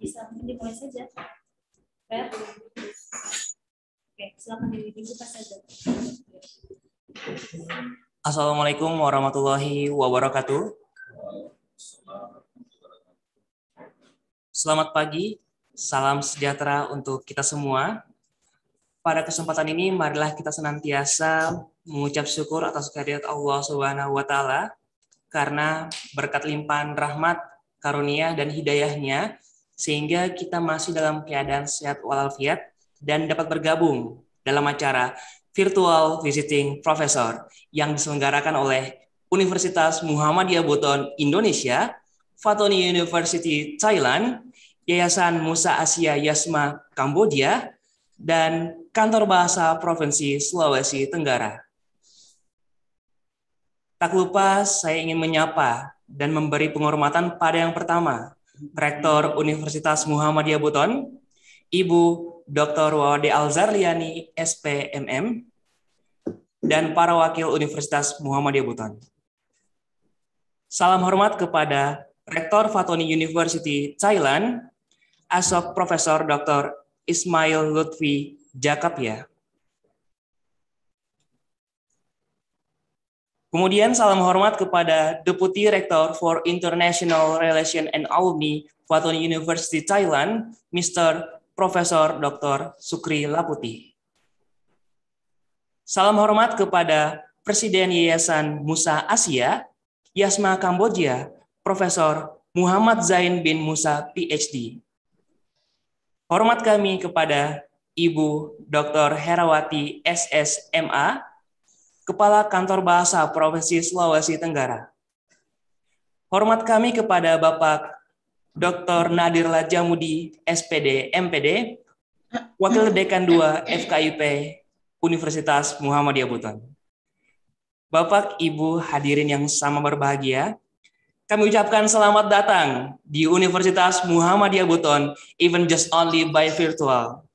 Bisa dimulai saja. Fair? Oke, silakan dibuka saja. Assalamualaikum warahmatullahi wabarakatuh. Selamat pagi, salam sejahtera untuk kita semua. Pada kesempatan ini, marilah kita senantiasa mengucap syukur atas kehadirat Allah Subhanahu wa taala karena berkat limpahan rahmat, karunia dan hidayahnya sehingga kita masih dalam keadaan sehat walafiat dan dapat bergabung dalam acara Virtual Visiting Professor yang diselenggarakan oleh Universitas Muhammadiyah Buton Indonesia, Fatoni University Thailand, Yayasan Musa Asia Yasma Kamboja dan Kantor Bahasa Provinsi Sulawesi Tenggara. Tak lupa saya ingin menyapa dan memberi penghormatan pada yang pertama, Rektor Universitas Muhammadiyah Buton, Ibu Dr. Wawade Alzarliani, SPMM, dan para wakil Universitas Muhammadiyah Buton. Salam hormat kepada Rektor Fatoni University Thailand, Asok Profesor Dr. Ismail Lutfi Jakapia, Kemudian salam hormat kepada Deputi Rektor for International Relation and Alumni Fatun University Thailand, Mr. Profesor Dr. Sukri Laputi. Salam hormat kepada Presiden Yayasan Musa Asia, Yasma Kamboja, Profesor Muhammad Zain bin Musa, PhD. Hormat kami kepada Ibu Dr. Herawati SSMA, Kepala Kantor Bahasa Provinsi Sulawesi Tenggara. Hormat kami kepada Bapak Dr. Nadir Lajamudi, SPD, MPD, Wakil Dekan 2 FKIP Universitas Muhammadiyah Buton. Bapak, Ibu, hadirin yang sama berbahagia, kami ucapkan selamat datang di Universitas Muhammadiyah Buton, even just only by virtual.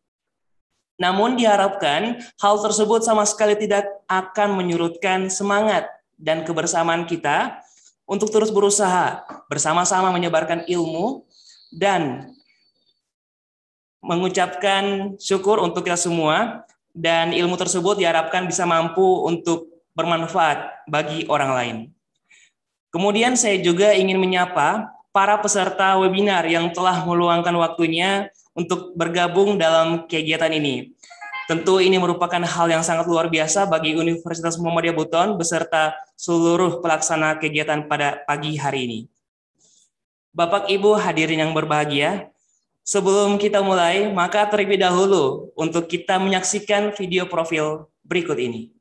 Namun diharapkan hal tersebut sama sekali tidak akan menyurutkan semangat dan kebersamaan kita untuk terus berusaha bersama-sama menyebarkan ilmu dan mengucapkan syukur untuk kita semua dan ilmu tersebut diharapkan bisa mampu untuk bermanfaat bagi orang lain. Kemudian saya juga ingin menyapa para peserta webinar yang telah meluangkan waktunya untuk bergabung dalam kegiatan ini. Tentu ini merupakan hal yang sangat luar biasa bagi Universitas Muhammadiyah Buton beserta seluruh pelaksana kegiatan pada pagi hari ini. Bapak Ibu hadirin yang berbahagia, sebelum kita mulai, maka terlebih dahulu untuk kita menyaksikan video profil berikut ini.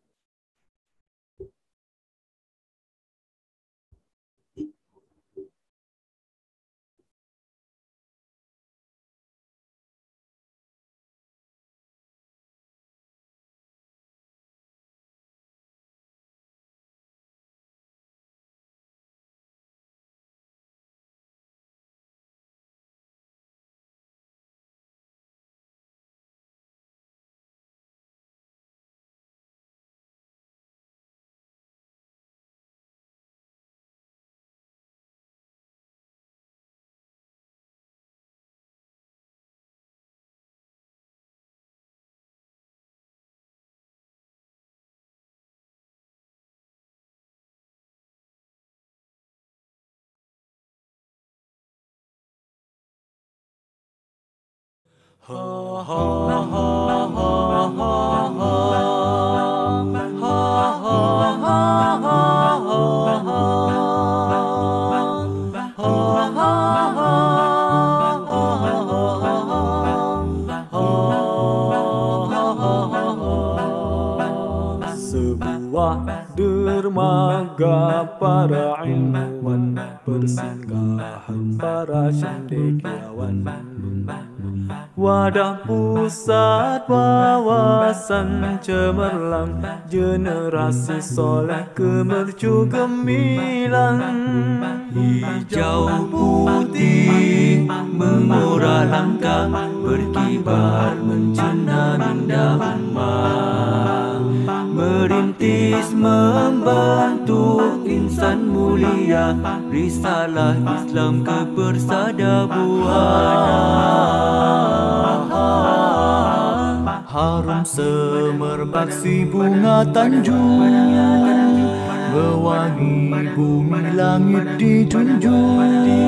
dermaga para ilmuwan Persinggahan para cendekiawan Wadah pusat wawasan cemerlang Generasi soleh kemercu gemilang Hijau putih mengurah langkah Berkibar mencerna minda umat merintis membantu insan mulia risalah Islam ke persada harum semerbak si bunga tanjung berwangi bumi langit ditunjuk.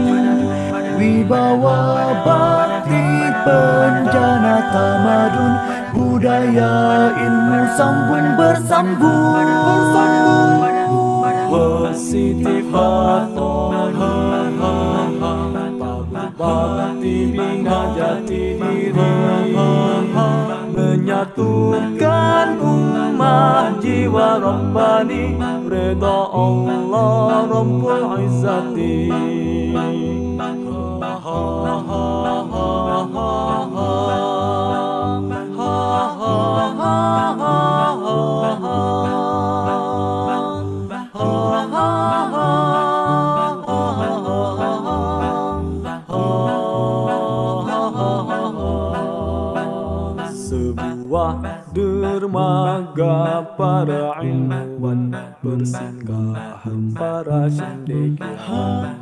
Wibawa batik penjana tamadun budaya ilmu sambung bersambung positif jati diri menyatukan umat jiwa rohani reda Allah rompul izati ha ha ha ha ha sebuah dermaga para ilmuwan bersinggahan para cendekiawan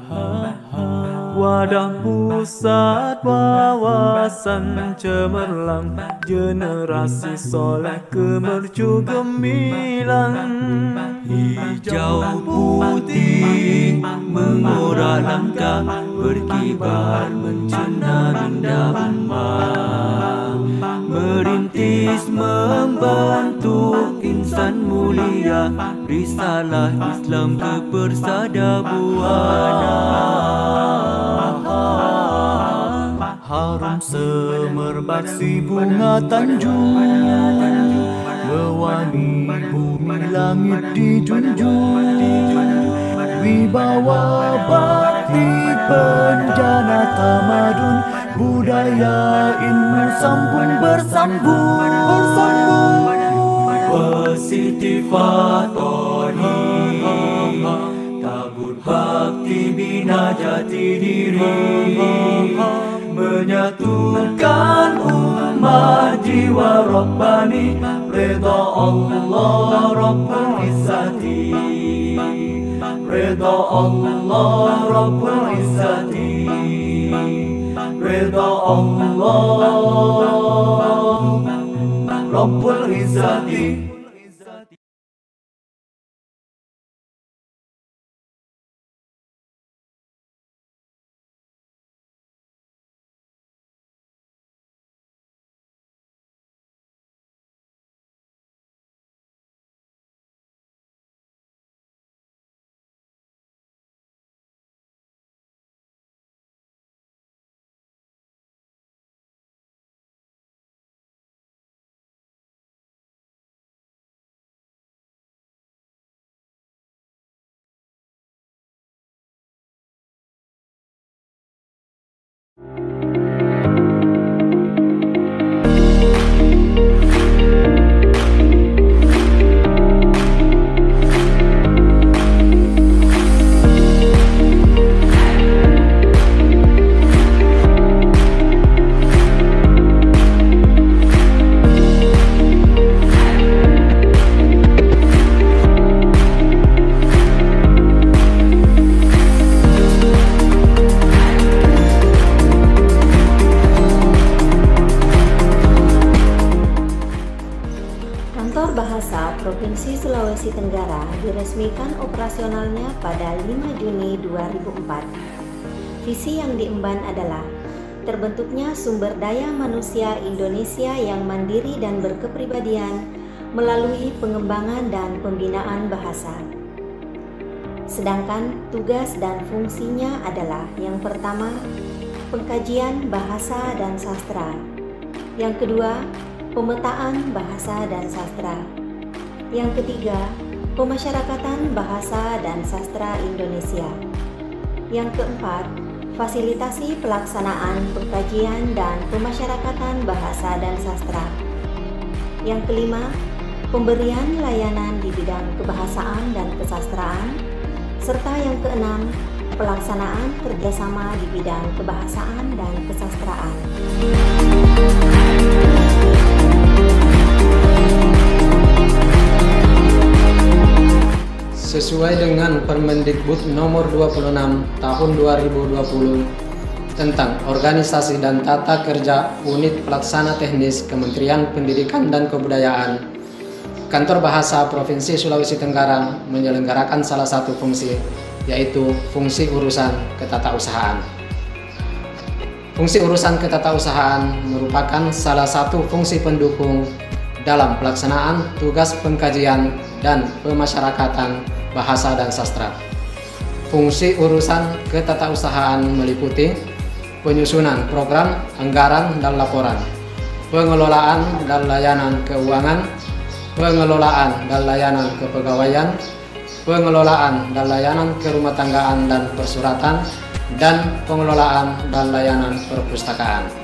wadah pusat wawasan cemerlang generasi soleh kemerju gemilang Hijau putih mengurah langkah berkibar mencanang damai Merintis membantu insan mulia Risalah Islam ke persada buah Harum semerbak si bunga tanjung Mewangi bumi langit dijunjung Wibawa bakti penjana tamadun Budaya ilmu sambung bersambung Positifatoni Tabur bakti bina jati diri menyatukan umat jiwa Rabbani Ridha Allah Rabbul Izzati Ridha Allah Rabbul Izzati Ridha Allah Rabbul Izzati Visi yang diemban adalah terbentuknya sumber daya manusia Indonesia yang mandiri dan berkepribadian melalui pengembangan dan pembinaan bahasa. Sedangkan tugas dan fungsinya adalah yang pertama, pengkajian bahasa dan sastra. Yang kedua, pemetaan bahasa dan sastra. Yang ketiga, pemasyarakatan bahasa dan sastra Indonesia. Yang keempat, fasilitasi pelaksanaan pengkajian dan pemasyarakatan bahasa dan sastra. Yang kelima, pemberian layanan di bidang kebahasaan dan kesastraan, serta yang keenam, pelaksanaan kerjasama di bidang kebahasaan dan kesastraan. sesuai dengan Permendikbud Nomor 26 Tahun 2020 tentang Organisasi dan Tata Kerja Unit Pelaksana Teknis Kementerian Pendidikan dan Kebudayaan Kantor Bahasa Provinsi Sulawesi Tenggara menyelenggarakan salah satu fungsi, yaitu fungsi urusan ketatausahaan. Fungsi urusan ketatausahaan merupakan salah satu fungsi pendukung dalam pelaksanaan tugas pengkajian dan pemasyarakatan bahasa dan sastra. Fungsi urusan ketatausahaan meliputi penyusunan program, anggaran, dan laporan, pengelolaan dan layanan keuangan, pengelolaan dan layanan kepegawaian, pengelolaan dan layanan kerumah tanggaan dan persuratan, dan pengelolaan dan layanan perpustakaan.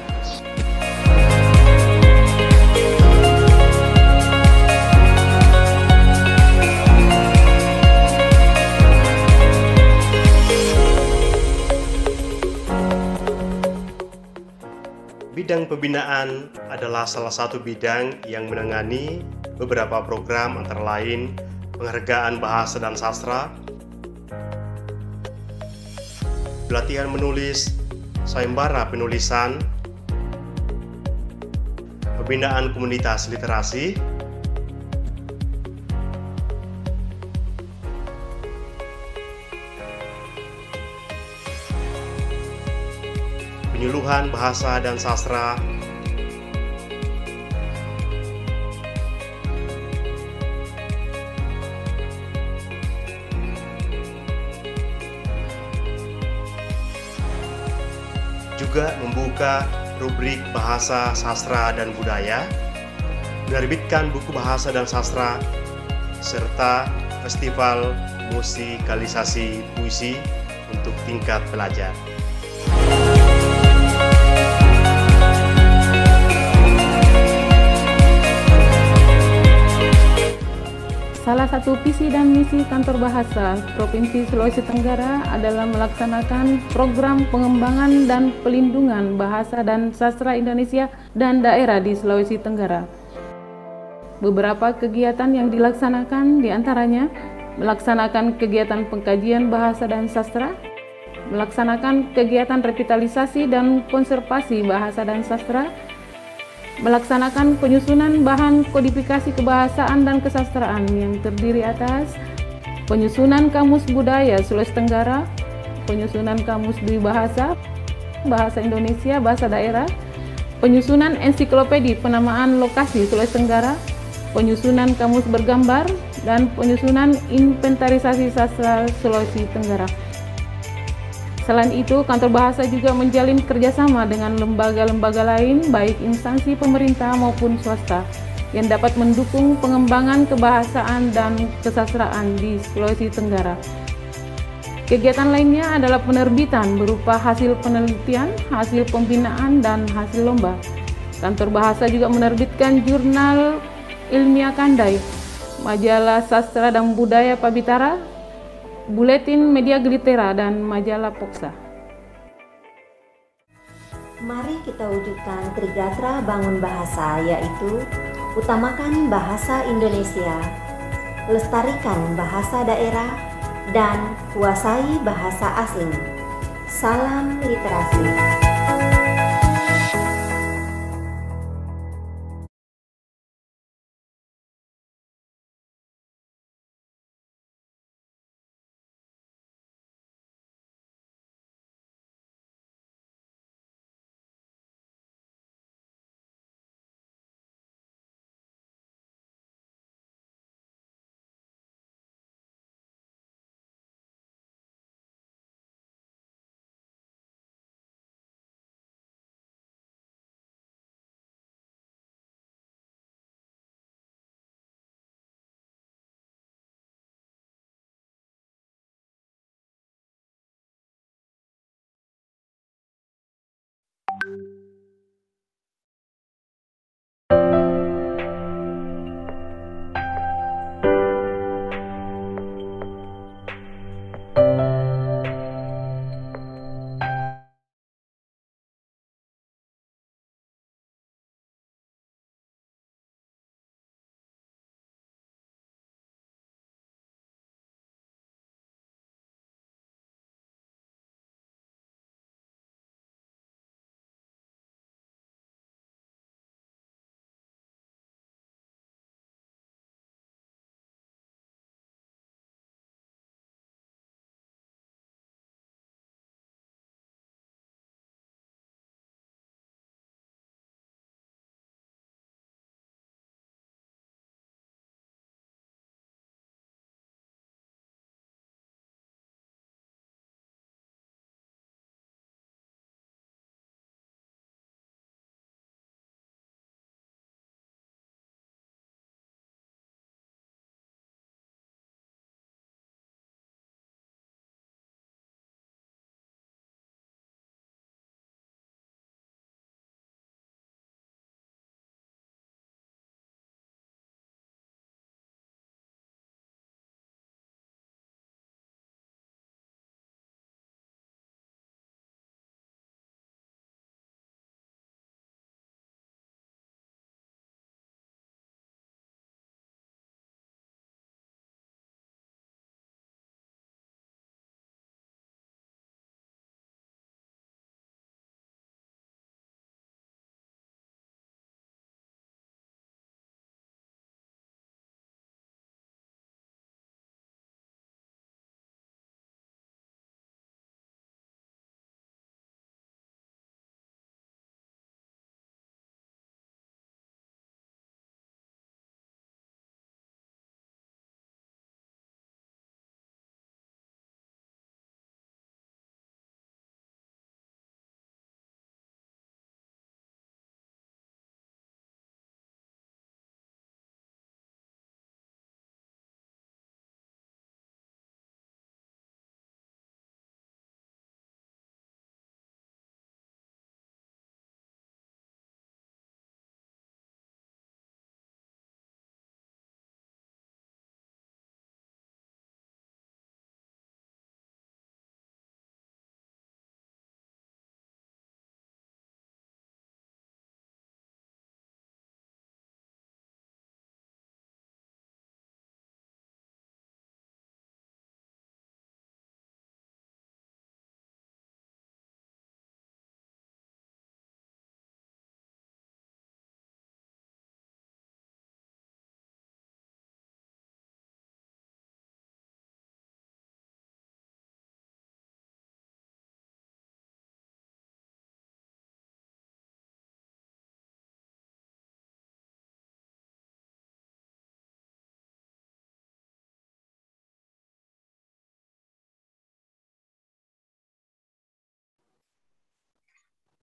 Bidang pembinaan adalah salah satu bidang yang menangani beberapa program antara lain penghargaan bahasa dan sastra, pelatihan menulis, sayembara penulisan, pembinaan komunitas literasi, Penyuluhan Bahasa dan Sastra juga membuka rubrik Bahasa, Sastra, dan Budaya, menerbitkan buku Bahasa dan Sastra, serta Festival Musikalisasi Puisi untuk tingkat pelajar. Salah satu visi dan misi kantor bahasa Provinsi Sulawesi Tenggara adalah melaksanakan program pengembangan dan pelindungan bahasa dan sastra Indonesia dan daerah di Sulawesi Tenggara. Beberapa kegiatan yang dilaksanakan diantaranya melaksanakan kegiatan pengkajian bahasa dan sastra, melaksanakan kegiatan revitalisasi dan konservasi bahasa dan sastra, melaksanakan penyusunan bahan kodifikasi kebahasaan dan kesastraan yang terdiri atas penyusunan kamus budaya Sulawesi Tenggara, penyusunan kamus dwi bahasa, bahasa Indonesia, bahasa daerah, penyusunan ensiklopedi penamaan lokasi Sulawesi Tenggara, penyusunan kamus bergambar, dan penyusunan inventarisasi sastra Sulawesi Tenggara. Selain itu, kantor bahasa juga menjalin kerjasama dengan lembaga-lembaga lain, baik instansi pemerintah maupun swasta, yang dapat mendukung pengembangan kebahasaan dan kesastraan di Sulawesi Tenggara. Kegiatan lainnya adalah penerbitan berupa hasil penelitian, hasil pembinaan, dan hasil lomba. Kantor bahasa juga menerbitkan jurnal ilmiah kandai, majalah sastra dan budaya Pabitara, Buletin Media Glitera dan Majalah Poksa. Mari kita wujudkan Trigatra Bangun Bahasa yaitu utamakan bahasa Indonesia, lestarikan bahasa daerah, dan kuasai bahasa asing. Salam literasi.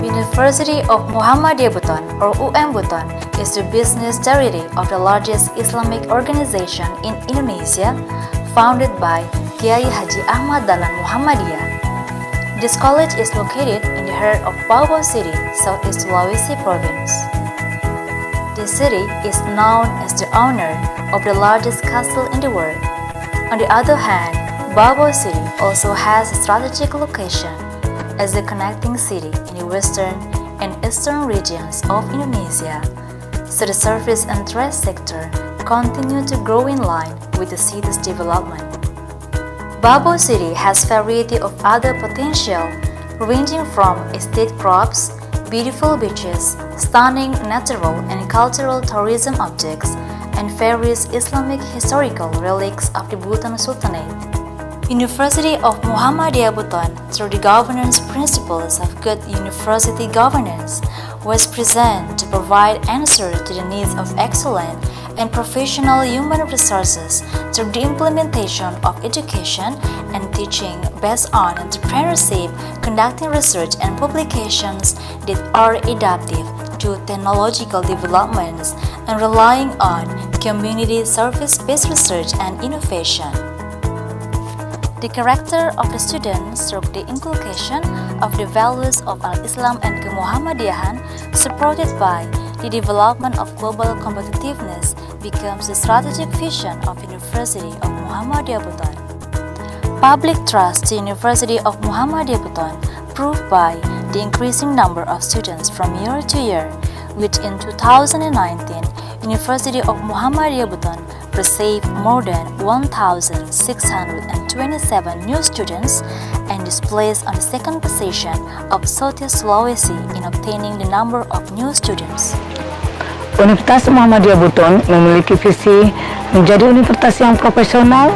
University of Muhammadiyah Bhutan or UM Bhutan is the business charity of the largest Islamic organization in Indonesia founded by Kiai Haji Ahmad Dalan Muhammadiyah. This college is located in the heart of Papua City, Southeast Sulawesi province. The city is known as the owner of the largest castle in the world. On the other hand, Babao City also has a strategic location as the connecting city in the western and eastern regions of Indonesia, so the service and trade sector continue to grow in line with the city's development. Babur City has variety of other potential, ranging from estate crops, beautiful beaches, stunning natural and cultural tourism objects, and various Islamic historical relics of the Bhutan Sultanate. University of Muhammadiyah Bhutan, through the governance principles of good university governance, was present to provide answers to the needs of excellent and professional human resources through the implementation of education and teaching based on entrepreneurship, conducting research and publications that are adaptive to technological developments and relying on community service-based research and innovation. The character of the students through the inculcation of the values of Al-Islam and Kemuhammadiyahan supported by the development of global competitiveness becomes the strategic vision of University of Muhammadiyah Buton. Public trust to University of Muhammadiyah Buton proved by the increasing number of students from year to year, which in 2019, University of Muhammadiyah Buton received more than 1,627 new students and is placed on the second position of Southeast Sulawesi in obtaining the number of new students. Universitas Muhammadiyah Buton memiliki visi menjadi universitas yang profesional,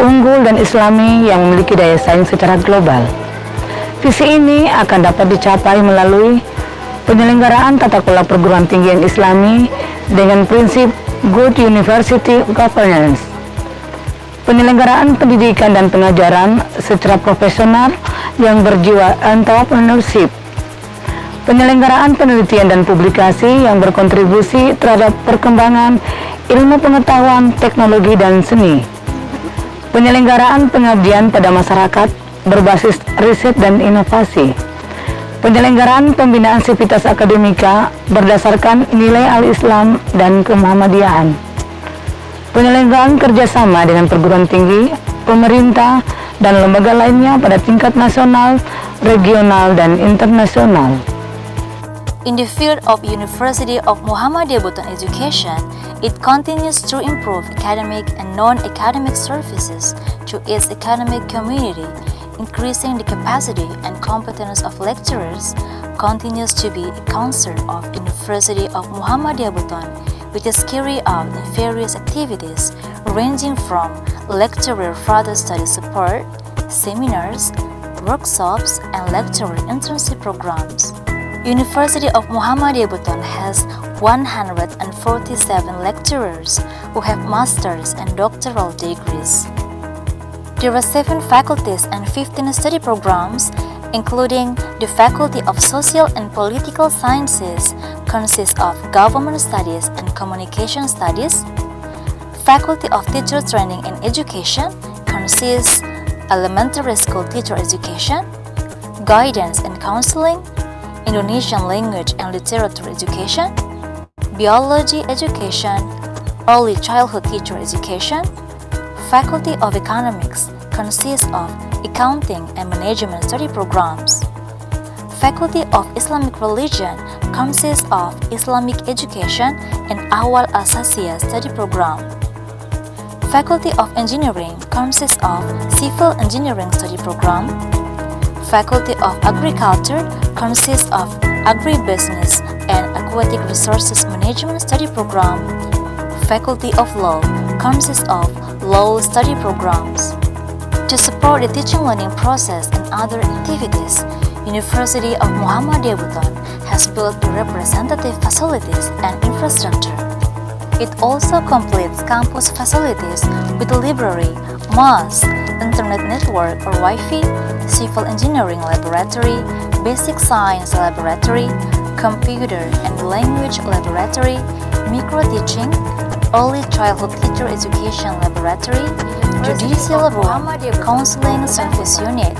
unggul dan islami yang memiliki daya saing secara global. Visi ini akan dapat dicapai melalui penyelenggaraan tata kelola perguruan tinggi yang islami dengan prinsip Good University Governance. Penyelenggaraan pendidikan dan pengajaran secara profesional yang berjiwa entrepreneurship. Penyelenggaraan penelitian dan publikasi yang berkontribusi terhadap perkembangan ilmu pengetahuan, teknologi, dan seni. Penyelenggaraan pengabdian pada masyarakat berbasis riset dan inovasi. Penyelenggaraan pembinaan sivitas akademika berdasarkan nilai al-Islam dan kemuhammadiaan. Penyelenggaraan kerjasama dengan perguruan tinggi, pemerintah, dan lembaga lainnya pada tingkat nasional, regional, dan internasional. In the field of University of Muhammadiyah Bhutan Education, it continues to improve academic and non-academic services to its academic community increasing the capacity and competence of lecturers continues to be a concern of University of Muhammadiyah Buton, which is carrying out various activities ranging from lecturer further study support, seminars, workshops, and lecturer internship programs. University of Muhammadiyah Buton has 147 lecturers who have master's and doctoral degrees. There are 7 faculties and 15 study programs, including the Faculty of Social and Political Sciences consists of Government Studies and Communication Studies, Faculty of Teacher Training and Education consists Elementary School Teacher Education, Guidance and Counseling, Indonesian Language and Literature Education, Biology Education, Early Childhood Teacher Education, Faculty of Economics consists of Accounting and Management Study programs. Faculty of Islamic Religion consists of Islamic Education and Awal Asasiya Study Program. Faculty of Engineering consists of Civil Engineering Study Program. Faculty of Agriculture consists of Agribusiness and Aquatic Resources Management Study Program. Faculty of Law consists of low study programs. To support the teaching learning process and other activities, University of Muhammadiyah Buton has built representative facilities and infrastructure. It also completes campus facilities with a library, mosque, internet network or Wi-Fi, civil engineering laboratory, basic science laboratory, computer and language laboratory, micro teaching, early childhood teacher education laboratory, judicial room, counseling service unit,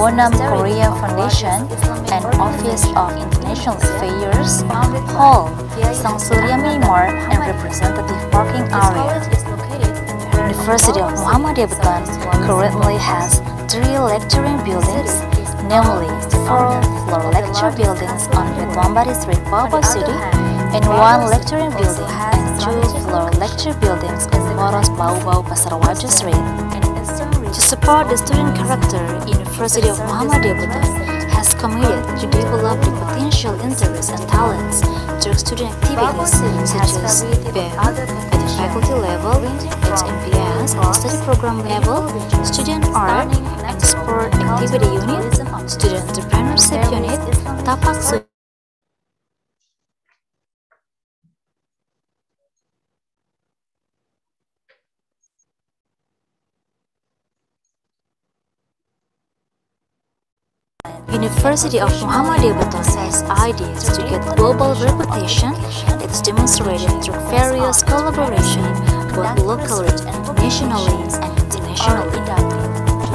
Wonam Korea Foundation, and Office of International Affairs, hall, Sangsuriya Myanmar, and representative parking area. University of Muhammadiyah Bhutan currently has three lecturing buildings, namely four floor lecture buildings on Betwambari Street, Baba City, in one lecturing building and two-floor lecture buildings in Moros Baobao Pasarawa Street, To support the student character, University of Muhammadiyah Buddha has committed to develop the potential interests and talents through student activities such as BEM at the faculty level, at MPS study program level, student art, and sport activity unit, student entrepreneurship unit, tapak University of Muhammadiyah Battal's ideas to get global reputation is demonstrated through various collaboration both locally and nationally and internationally.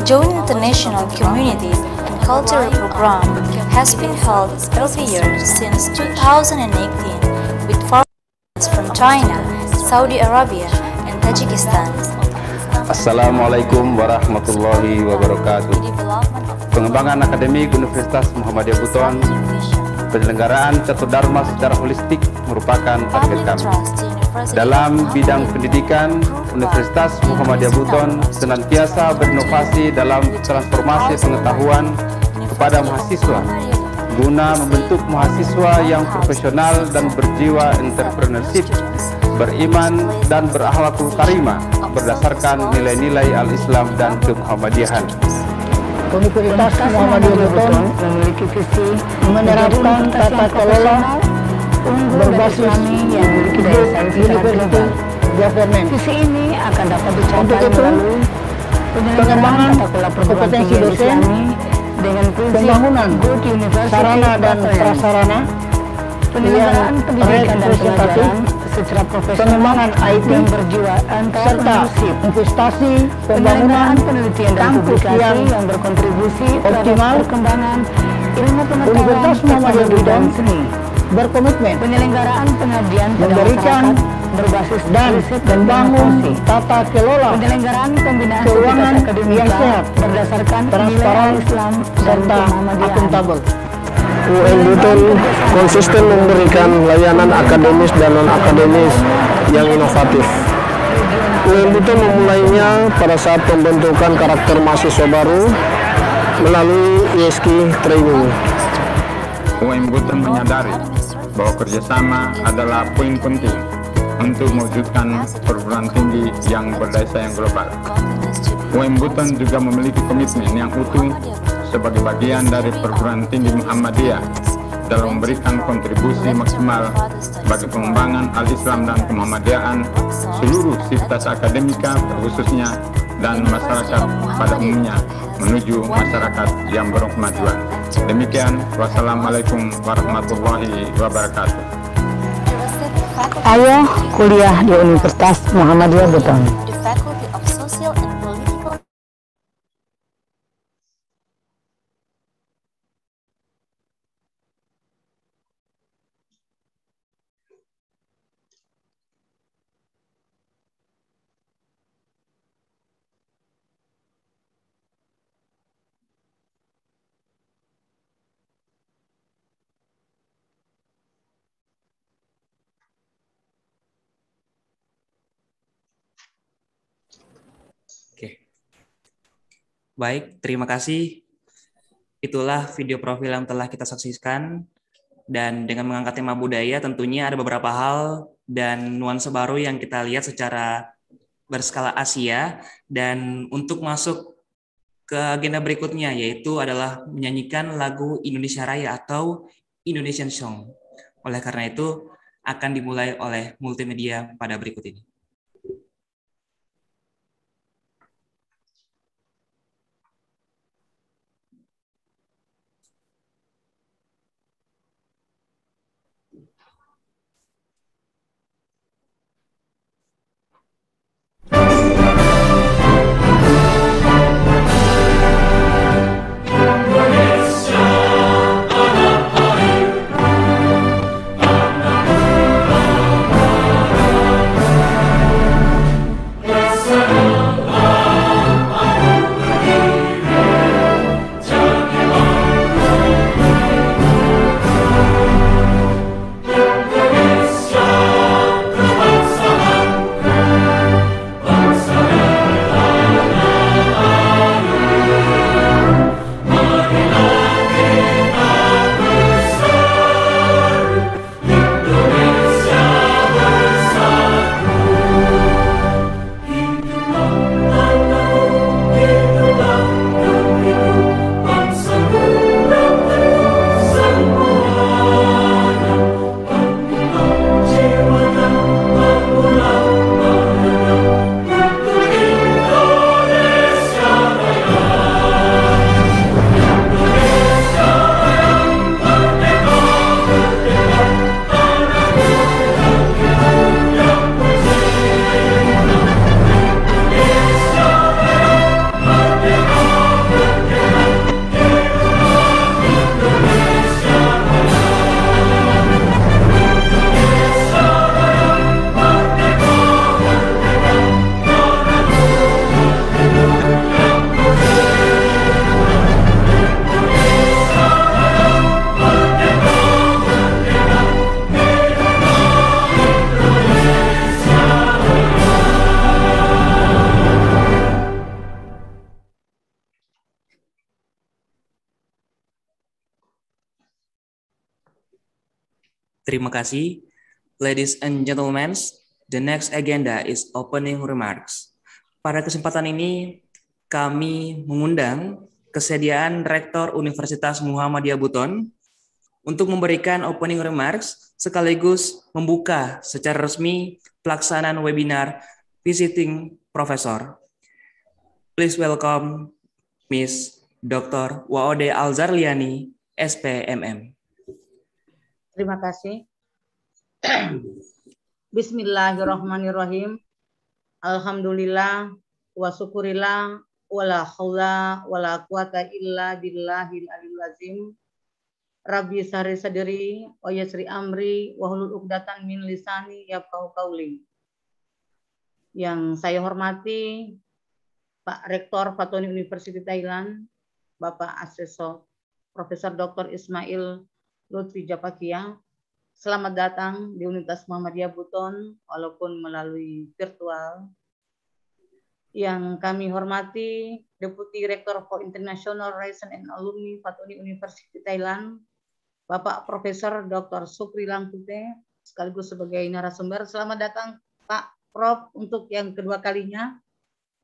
Joint international community and cultural program has been held every year since 2018 with foreign from China, Saudi Arabia, and Tajikistan Assalamualaikum warahmatullahi wabarakatuh. Pengembangan akademi Universitas Muhammadiyah Buton, penyelenggaraan catur dharma secara holistik merupakan target kami. Dalam bidang pendidikan, Universitas Muhammadiyah Buton senantiasa berinovasi dalam transformasi pengetahuan kepada mahasiswa guna membentuk mahasiswa yang profesional dan berjiwa entrepreneurship beriman dan berakhlakul karimah berdasarkan nilai-nilai al-Islam dan kemuhammadiyahan. Komunitas Muhammadiyah Buton memiliki visi menerapkan tata kelola berbasis yang memiliki daya saing Visi ini akan dapat dicapai melalui pengembangan kompetensi dosen dengan pembangunan sarana dan prasarana penyelenggaraan pendidikan dan pelajaran secara profesional pengembangan IT yang berjiwa serta investasi pembangunan penelitian dan publikasi yang, yang berkontribusi optimal perkembangan ilmu pengetahuan Universitas Muhammadiyah bidang seni berkomitmen penyelenggaraan pengabdian memberikan berbasis dan membangun tata kelola penyelenggaraan pembinaan keuangan yang sehat berdasarkan transparan Islam serta akuntabel. UN Buton konsisten memberikan layanan akademis dan non-akademis yang inovatif. UN Buton memulainya pada saat pembentukan karakter mahasiswa baru melalui ISK Training. UM Buton menyadari bahwa kerjasama adalah poin penting untuk mewujudkan perguruan tinggi yang berdaya yang global. UM Buton juga memiliki komitmen yang utuh sebagai bagian dari perguruan tinggi Muhammadiyah dalam memberikan kontribusi maksimal bagi pengembangan al-Islam dan kemuhammadiyaan seluruh sivitas akademika khususnya dan masyarakat pada umumnya menuju masyarakat yang berkemajuan. Demikian, wassalamualaikum warahmatullahi wabarakatuh. Ayo kuliah di Universitas Muhammadiyah Beton. Baik, terima kasih. Itulah video profil yang telah kita saksikan. Dan dengan mengangkat tema budaya, tentunya ada beberapa hal dan nuansa baru yang kita lihat secara berskala Asia. Dan untuk masuk ke agenda berikutnya yaitu adalah menyanyikan lagu Indonesia Raya atau Indonesian Song. Oleh karena itu akan dimulai oleh multimedia pada berikut ini. Terima kasih. Ladies and gentlemen, the next agenda is opening remarks. Pada kesempatan ini, kami mengundang kesediaan Rektor Universitas Muhammadiyah Buton untuk memberikan opening remarks sekaligus membuka secara resmi pelaksanaan webinar Visiting Professor. Please welcome Miss Dr. Waode Alzarliani, SPMM. Terima kasih. Bismillahirrahmanirrahim. Alhamdulillah wa syukurillah wala haula wala quwata illa billahil aliyil azim. Rabbi sari sadri wa yasri amri wa hulul uqdatan min lisani yafqahu qawli. Yang saya hormati Pak Rektor Fatoni University Thailand, Bapak Asesor Profesor Dr. Ismail Lutfi Japakia, Selamat datang di Universitas Muhammadiyah Buton, walaupun melalui virtual. Yang kami hormati Deputi Rektor for International Relations and Alumni Fatuni University Thailand, Bapak Profesor Dr. Sukri Langkute, sekaligus sebagai narasumber. Selamat datang Pak Prof untuk yang kedua kalinya.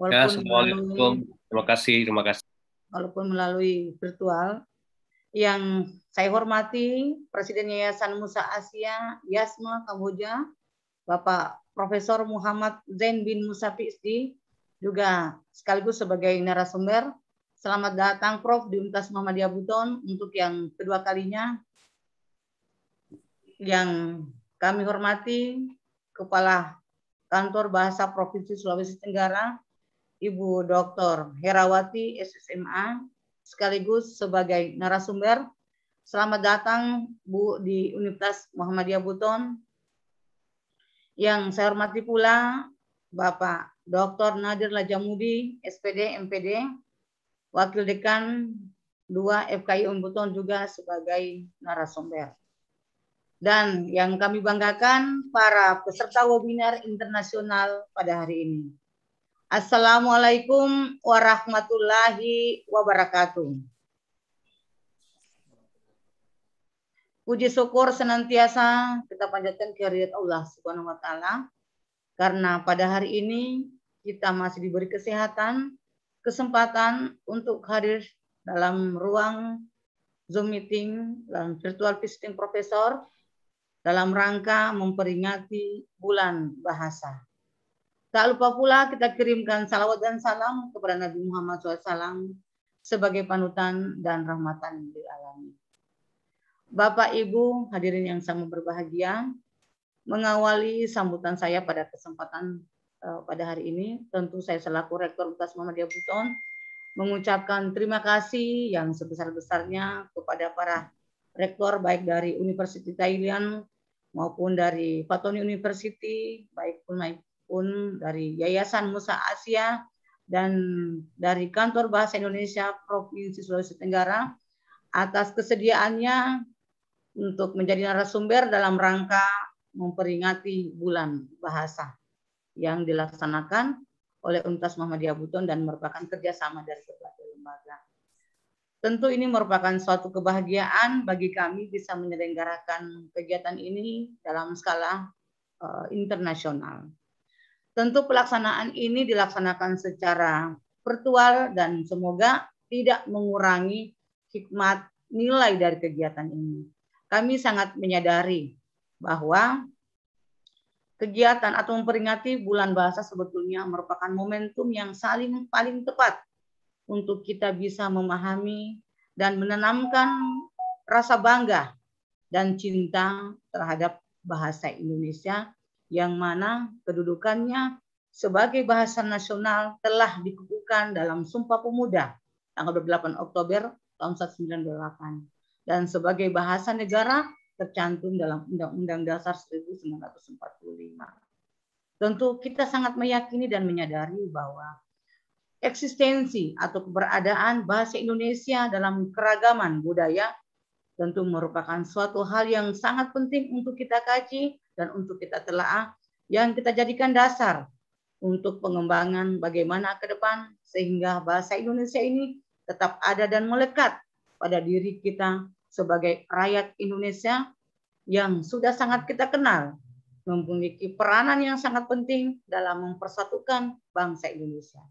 Ya, walaupun ya, melalui, terima kasih, terima kasih. Walaupun melalui virtual yang saya hormati Presiden Yayasan Musa Asia Yasma Kamboja, Bapak Profesor Muhammad Zain bin Musa Fisdi, juga sekaligus sebagai narasumber. Selamat datang Prof di Untas Muhammadiyah Buton untuk yang kedua kalinya. Yang kami hormati Kepala Kantor Bahasa Provinsi Sulawesi Tenggara, Ibu Dr. Herawati SSMA, sekaligus sebagai narasumber. Selamat datang Bu di Universitas Muhammadiyah Buton. Yang saya hormati pula Bapak Dr. Nadir Lajamudi, SPD, MPD, Wakil Dekan 2 FKI Buton juga sebagai narasumber. Dan yang kami banggakan para peserta webinar internasional pada hari ini. Assalamualaikum warahmatullahi wabarakatuh. Puji syukur senantiasa kita panjatkan kehadirat Allah Subhanahu wa taala karena pada hari ini kita masih diberi kesehatan, kesempatan untuk hadir dalam ruang Zoom meeting dalam virtual visiting profesor dalam rangka memperingati bulan bahasa. Tak lupa pula kita kirimkan salawat dan salam kepada Nabi Muhammad SAW sebagai panutan dan rahmatan di alam. Bapak Ibu hadirin yang sama berbahagia, mengawali sambutan saya pada kesempatan uh, pada hari ini, tentu saya selaku Rektor Utas Muhammadiyah Buton mengucapkan terima kasih yang sebesar-besarnya kepada para rektor baik dari Universitas Thailand maupun dari Fatoni University, baik pun UN dari Yayasan Musa Asia dan dari Kantor Bahasa Indonesia Provinsi Sulawesi Tenggara atas kesediaannya untuk menjadi narasumber dalam rangka memperingati bulan bahasa yang dilaksanakan oleh Untas Muhammadiyah Buton dan merupakan kerjasama dari berbagai lembaga. Tentu ini merupakan suatu kebahagiaan bagi kami bisa menyelenggarakan kegiatan ini dalam skala uh, internasional. Tentu pelaksanaan ini dilaksanakan secara virtual dan semoga tidak mengurangi hikmat nilai dari kegiatan ini. Kami sangat menyadari bahwa kegiatan atau memperingati bulan bahasa sebetulnya merupakan momentum yang saling paling tepat untuk kita bisa memahami dan menanamkan rasa bangga dan cinta terhadap bahasa Indonesia yang mana kedudukannya sebagai bahasa nasional telah dikukuhkan dalam Sumpah Pemuda tanggal 28 Oktober tahun 1998 dan sebagai bahasa negara tercantum dalam Undang-Undang Dasar 1945. Tentu kita sangat meyakini dan menyadari bahwa eksistensi atau keberadaan bahasa Indonesia dalam keragaman budaya tentu merupakan suatu hal yang sangat penting untuk kita kaji dan untuk kita telaah yang kita jadikan dasar untuk pengembangan bagaimana ke depan sehingga bahasa Indonesia ini tetap ada dan melekat pada diri kita sebagai rakyat Indonesia yang sudah sangat kita kenal memiliki peranan yang sangat penting dalam mempersatukan bangsa Indonesia.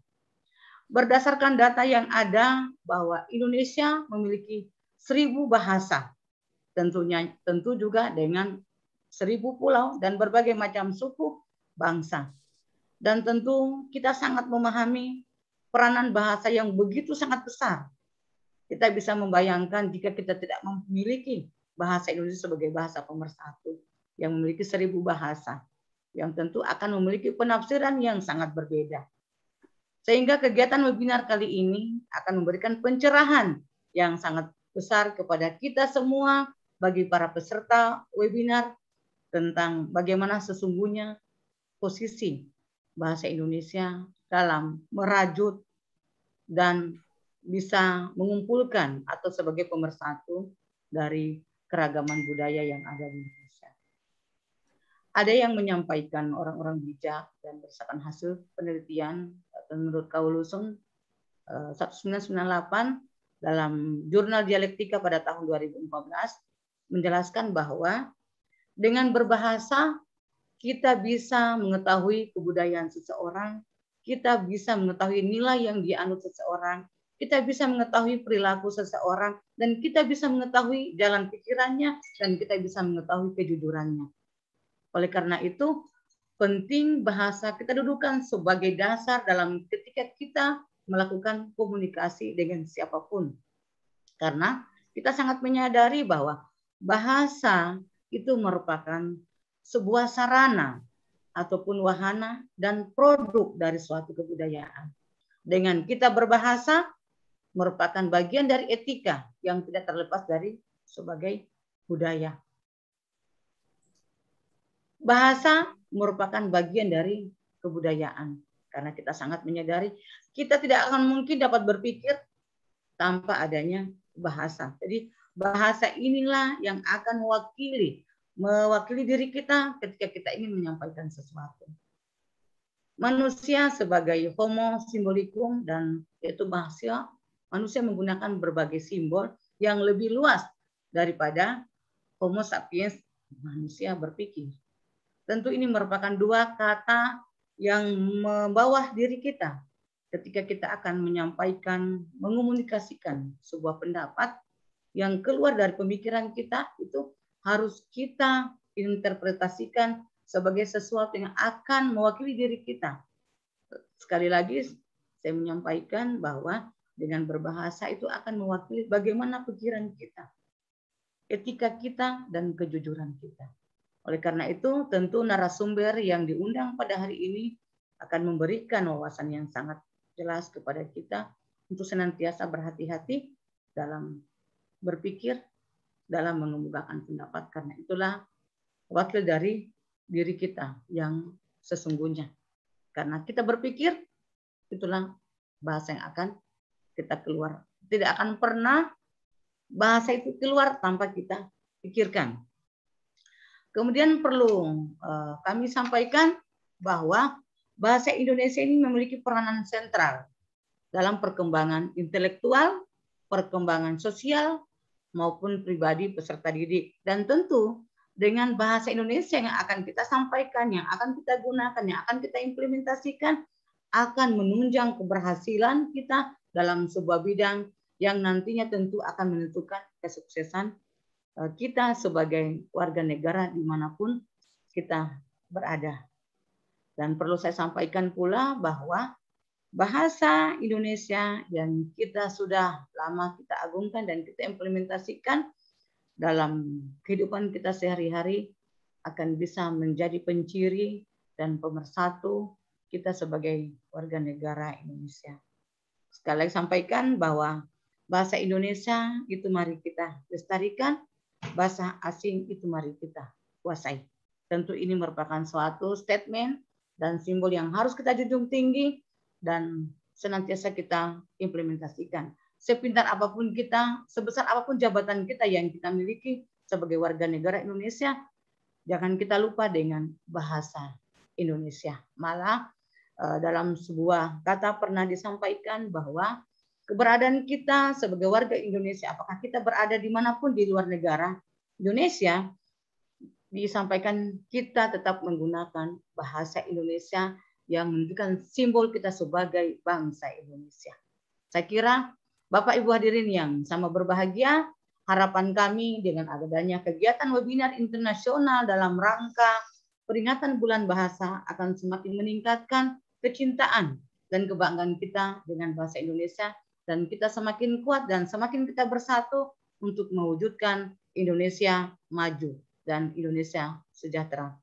Berdasarkan data yang ada bahwa Indonesia memiliki seribu bahasa, tentunya tentu juga dengan seribu pulau, dan berbagai macam suku, bangsa. Dan tentu kita sangat memahami peranan bahasa yang begitu sangat besar. Kita bisa membayangkan jika kita tidak memiliki bahasa Indonesia sebagai bahasa pemersatu yang memiliki seribu bahasa, yang tentu akan memiliki penafsiran yang sangat berbeda. Sehingga kegiatan webinar kali ini akan memberikan pencerahan yang sangat besar kepada kita semua bagi para peserta webinar tentang bagaimana sesungguhnya posisi bahasa Indonesia dalam merajut dan bisa mengumpulkan atau sebagai pemersatu dari keragaman budaya yang ada di Indonesia. Ada yang menyampaikan orang-orang bijak dan berdasarkan hasil penelitian menurut Kaulusun 1998 eh, dalam jurnal dialektika pada tahun 2014 menjelaskan bahwa dengan berbahasa, kita bisa mengetahui kebudayaan seseorang, kita bisa mengetahui nilai yang dianut seseorang, kita bisa mengetahui perilaku seseorang, dan kita bisa mengetahui jalan pikirannya, dan kita bisa mengetahui kejujurannya. Oleh karena itu, penting bahasa kita dudukan sebagai dasar dalam ketika kita melakukan komunikasi dengan siapapun. Karena kita sangat menyadari bahwa bahasa itu merupakan sebuah sarana ataupun wahana dan produk dari suatu kebudayaan. Dengan kita berbahasa merupakan bagian dari etika yang tidak terlepas dari sebagai budaya. Bahasa merupakan bagian dari kebudayaan karena kita sangat menyadari kita tidak akan mungkin dapat berpikir tanpa adanya bahasa. Jadi bahasa inilah yang akan mewakili mewakili diri kita ketika kita ingin menyampaikan sesuatu. Manusia sebagai homo simbolikum dan yaitu bahasa manusia menggunakan berbagai simbol yang lebih luas daripada homo sapiens manusia berpikir. Tentu ini merupakan dua kata yang membawa diri kita ketika kita akan menyampaikan, mengomunikasikan sebuah pendapat yang keluar dari pemikiran kita itu harus kita interpretasikan sebagai sesuatu yang akan mewakili diri kita. Sekali lagi saya menyampaikan bahwa dengan berbahasa itu akan mewakili bagaimana pikiran kita, etika kita dan kejujuran kita. Oleh karena itu, tentu narasumber yang diundang pada hari ini akan memberikan wawasan yang sangat jelas kepada kita untuk senantiasa berhati-hati dalam berpikir dalam mengemukakan pendapat. Karena itulah wakil dari diri kita yang sesungguhnya. Karena kita berpikir, itulah bahasa yang akan kita keluar. Tidak akan pernah bahasa itu keluar tanpa kita pikirkan. Kemudian perlu eh, kami sampaikan bahwa bahasa Indonesia ini memiliki peranan sentral dalam perkembangan intelektual, perkembangan sosial, maupun pribadi peserta didik. Dan tentu dengan bahasa Indonesia yang akan kita sampaikan, yang akan kita gunakan, yang akan kita implementasikan, akan menunjang keberhasilan kita dalam sebuah bidang yang nantinya tentu akan menentukan kesuksesan eh, kita sebagai warga negara dimanapun kita berada. Dan perlu saya sampaikan pula bahwa bahasa Indonesia yang kita sudah lama kita agungkan dan kita implementasikan dalam kehidupan kita sehari-hari akan bisa menjadi penciri dan pemersatu kita sebagai warga negara Indonesia. Sekali lagi sampaikan bahwa bahasa Indonesia itu mari kita lestarikan, bahasa asing itu mari kita kuasai. Tentu ini merupakan suatu statement dan simbol yang harus kita junjung tinggi dan senantiasa kita implementasikan. Sepintar apapun kita, sebesar apapun jabatan kita yang kita miliki sebagai warga negara Indonesia, jangan kita lupa dengan bahasa Indonesia. Malah eh, dalam sebuah kata pernah disampaikan bahwa keberadaan kita sebagai warga Indonesia, apakah kita berada dimanapun di luar negara Indonesia, disampaikan kita tetap menggunakan bahasa Indonesia yang menunjukkan simbol kita sebagai bangsa Indonesia. Saya kira Bapak Ibu hadirin yang sama berbahagia, harapan kami dengan adanya kegiatan webinar internasional dalam rangka peringatan bulan bahasa akan semakin meningkatkan kecintaan dan kebanggaan kita dengan bahasa Indonesia dan kita semakin kuat dan semakin kita bersatu untuk mewujudkan Indonesia maju dan Indonesia sejahtera.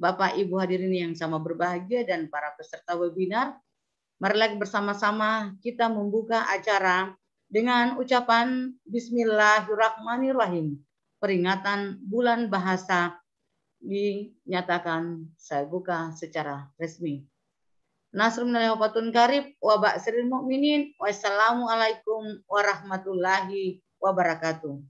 Bapak Ibu hadirin yang sama berbahagia dan para peserta webinar. Marilah bersama-sama kita membuka acara dengan ucapan Bismillahirrahmanirrahim. Peringatan bulan bahasa dinyatakan saya buka secara resmi. Nasrun karib wabak ba'siril mu'minin wassalamualaikum warahmatullahi wabarakatuh.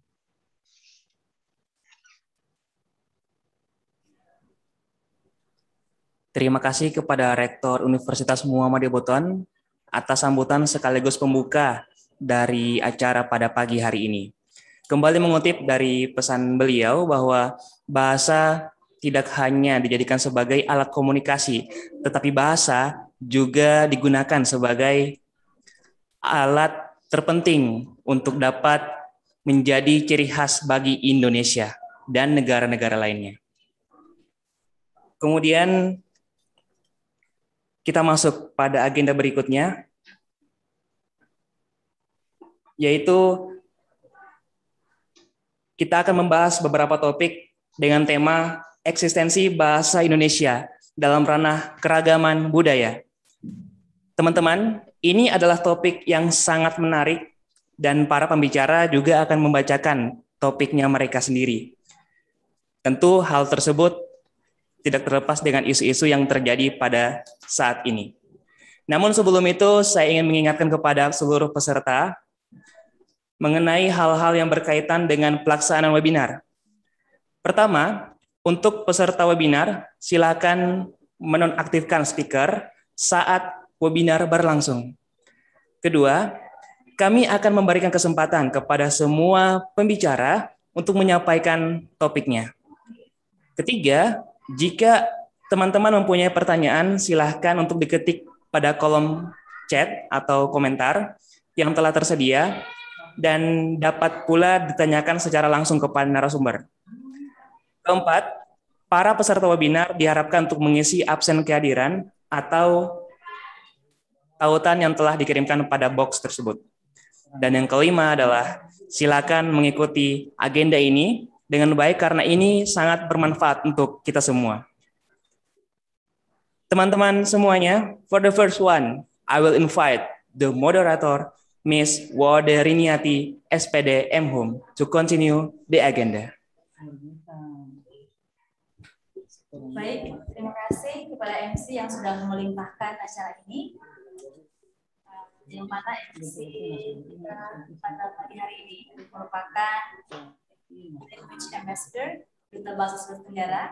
Terima kasih kepada Rektor Universitas Muhammadiyah Boton atas sambutan sekaligus pembuka dari acara pada pagi hari ini. Kembali mengutip dari pesan beliau bahwa bahasa tidak hanya dijadikan sebagai alat komunikasi, tetapi bahasa juga digunakan sebagai alat terpenting untuk dapat menjadi ciri khas bagi Indonesia dan negara-negara lainnya. Kemudian kita masuk pada agenda berikutnya, yaitu kita akan membahas beberapa topik dengan tema eksistensi bahasa Indonesia dalam ranah keragaman budaya. Teman-teman, ini adalah topik yang sangat menarik dan para pembicara juga akan membacakan topiknya mereka sendiri. Tentu hal tersebut tidak terlepas dengan isu-isu yang terjadi pada saat ini. Namun sebelum itu, saya ingin mengingatkan kepada seluruh peserta mengenai hal-hal yang berkaitan dengan pelaksanaan webinar. Pertama, untuk peserta webinar, silakan menonaktifkan speaker saat webinar berlangsung. Kedua, kami akan memberikan kesempatan kepada semua pembicara untuk menyampaikan topiknya. Ketiga, jika teman-teman mempunyai pertanyaan, silahkan untuk diketik pada kolom chat atau komentar yang telah tersedia dan dapat pula ditanyakan secara langsung kepada narasumber. Keempat, para peserta webinar diharapkan untuk mengisi absen kehadiran atau tautan yang telah dikirimkan pada box tersebut. Dan yang kelima adalah silakan mengikuti agenda ini dengan baik karena ini sangat bermanfaat untuk kita semua. Teman-teman semuanya, for the first one, I will invite the moderator, Miss Waderiniati SPD Mhum to continue the agenda. Baik, terima kasih kepada MC yang sudah melimpahkan acara ini. Yang mana MC kita eh, pada pagi hari ini merupakan Language Ambassador Duta Bahasa Sulawesi Tenggara,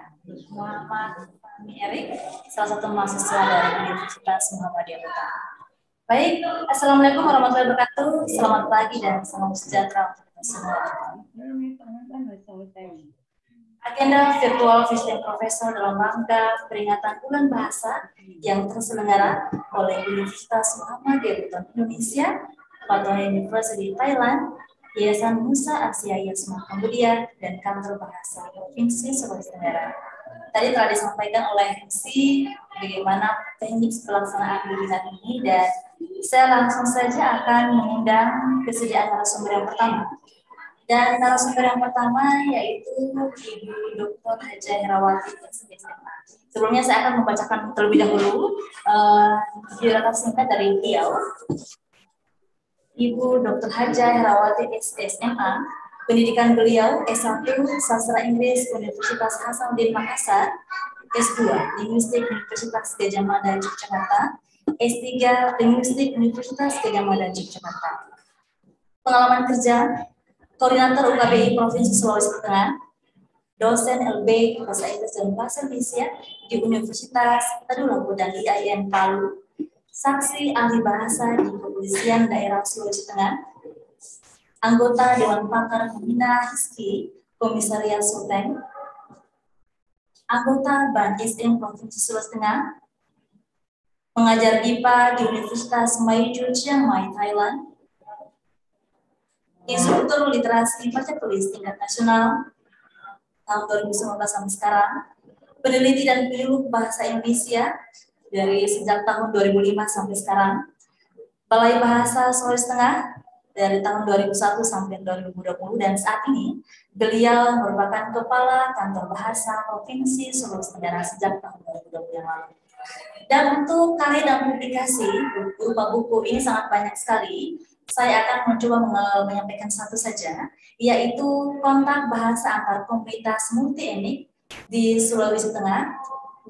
Muhammad Fahmi Erik, salah satu mahasiswa dari Universitas Muhammadiyah Kota. Baik, Assalamualaikum warahmatullahi wabarakatuh. Selamat pagi dan salam sejahtera untuk kita semua. Agenda virtual visiting profesor dalam rangka peringatan bulan bahasa yang terselenggara oleh Universitas Muhammadiyah Indonesia, atau University Thailand, Yayasan Musa Asia Yasma Kambodia, dan Kantor Bahasa Provinsi Sulawesi Tenggara. Tadi telah disampaikan oleh MC bagaimana teknik pelaksanaan webinar ini dan saya langsung saja akan mengundang kesediaan narasumber yang pertama. Dan narasumber yang pertama yaitu Ibu Dr. Haja Herawati Sebelumnya saya akan membacakan terlebih dahulu uh, eh, singkat dari beliau. Ibu Dr. Haja Herawati SSMA, pendidikan beliau S1 Sastra Inggris Universitas Hasanuddin Makassar, S2 Linguistik Universitas Gajah Mada Yogyakarta, S3 Linguistik Universitas Gajah Mada Yogyakarta. Pengalaman kerja, Koordinator UKBI Provinsi Sulawesi Tengah, dosen LB Bahasa Inggris dan Bahasa Indonesia di Universitas Tadulako dan IAIN Palu, saksi ahli bahasa di Kepolisian Daerah Sulawesi Tengah, anggota Dewan Pakar Pembina Hiski Komisariat Soteng, anggota BAN SM Provinsi Sulawesi Tengah, pengajar IPA di Universitas Maiju Chiang Mai, Thailand, instruktur literasi baca tulis tingkat nasional tahun 2019 sampai sekarang, peneliti dan penyuluh bahasa Indonesia dari sejak tahun 2005 sampai sekarang. Balai Bahasa Sulawesi Tengah dari tahun 2001 sampai 2020 dan saat ini beliau merupakan Kepala Kantor Bahasa Provinsi Sulawesi Tenggara sejak tahun 2020 yang lalu. Dan untuk karya dan publikasi berupa buku ini sangat banyak sekali. Saya akan mencoba menyampaikan satu saja, yaitu kontak bahasa antar komunitas multi di Sulawesi Tengah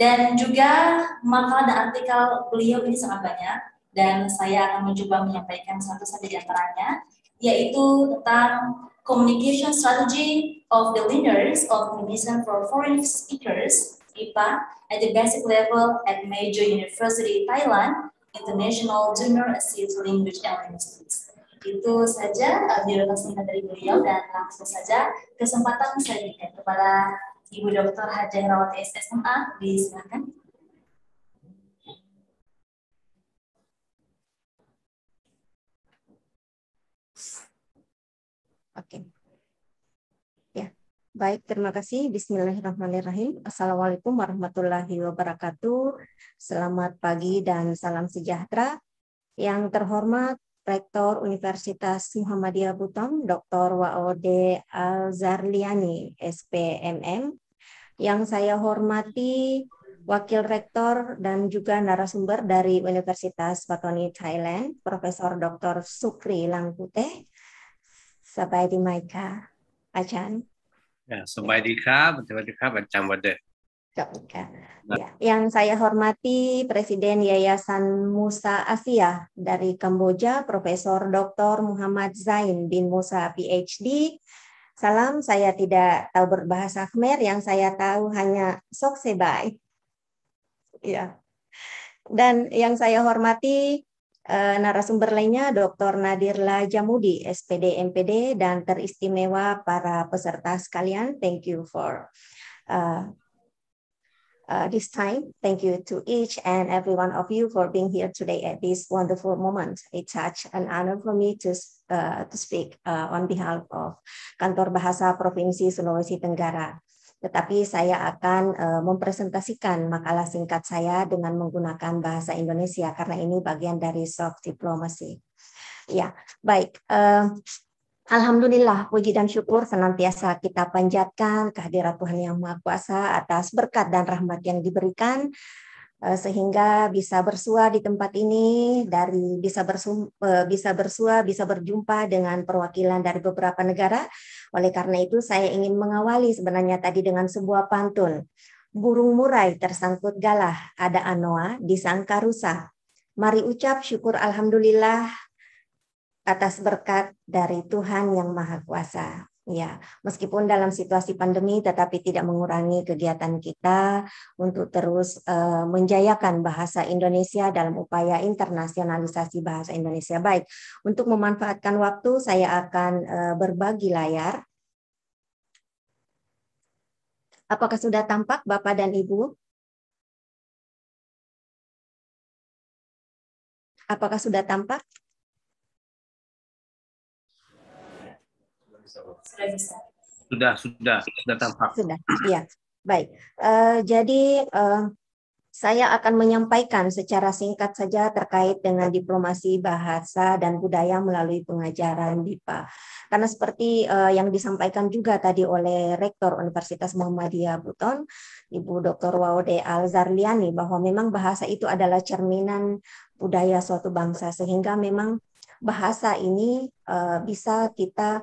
dan juga makalah dan artikel beliau ini sangat banyak dan saya akan mencoba menyampaikan satu saja di antaranya yaitu tentang Communication Strategy of the Leaders of Indonesian for Foreign Speakers IPA at the basic level at major university Thailand International Junior Assist Language and Linguistics. Itu saja uh, eh, biodata dari beliau dan langsung saja kesempatan saya berikan kepada Ibu Dr. Haja Herawati SSMA, disilakan. Oke. Ya. Baik, terima kasih. Bismillahirrahmanirrahim. Assalamualaikum warahmatullahi wabarakatuh. Selamat pagi dan salam sejahtera. Yang terhormat Rektor Universitas Muhammadiyah Buton, Dr. Waode Al-Zarliani, SPMM, yang saya hormati Wakil Rektor dan juga narasumber dari Universitas Patoni Thailand, Profesor Dr. Sukri Sampai di Maika, Ajan. Ya, Sabai sampai Betul Dika, Bancang Wade. Nah. Ya. Yang saya hormati Presiden Yayasan Musa Asia dari Kamboja, Profesor Dr. Muhammad Zain bin Musa PhD. Salam, saya tidak tahu berbahasa Khmer, yang saya tahu hanya Sok Sebai. Ya. Dan yang saya hormati eh, narasumber lainnya Dr. Nadir Lajamudi, SPD MPD dan teristimewa para peserta sekalian. Thank you for uh, uh, this time. Thank you to each and every one of you for being here today at this wonderful moment. It's such an honor for me to, uh, to speak uh, on behalf of Kantor Bahasa Provinsi Sulawesi Tenggara. Tetapi saya akan uh, mempresentasikan makalah singkat saya dengan menggunakan bahasa Indonesia karena ini bagian dari soft diplomacy. Ya, baik. Uh, Alhamdulillah, puji dan syukur senantiasa kita panjatkan kehadiran Tuhan Yang Maha Kuasa atas berkat dan rahmat yang diberikan eh, sehingga bisa bersua di tempat ini dari bisa bersum, eh, bisa bersua bisa berjumpa dengan perwakilan dari beberapa negara. Oleh karena itu saya ingin mengawali sebenarnya tadi dengan sebuah pantun. Burung murai tersangkut galah, ada anoa disangka rusak. Mari ucap syukur alhamdulillah atas berkat dari Tuhan yang Maha Kuasa. Ya, meskipun dalam situasi pandemi, tetapi tidak mengurangi kegiatan kita untuk terus uh, menjayakan bahasa Indonesia dalam upaya internasionalisasi bahasa Indonesia. Baik, untuk memanfaatkan waktu, saya akan uh, berbagi layar. Apakah sudah tampak, Bapak dan Ibu? Apakah sudah tampak? Sudah Sudah, sudah, tampak. Sudah, ya. Baik. Uh, jadi uh, saya akan menyampaikan secara singkat saja terkait dengan diplomasi bahasa dan budaya melalui pengajaran DIPA. Karena seperti uh, yang disampaikan juga tadi oleh Rektor Universitas Muhammadiyah Buton, Ibu Dr. Waude Al-Zarliani, bahwa memang bahasa itu adalah cerminan budaya suatu bangsa, sehingga memang bahasa ini uh, bisa kita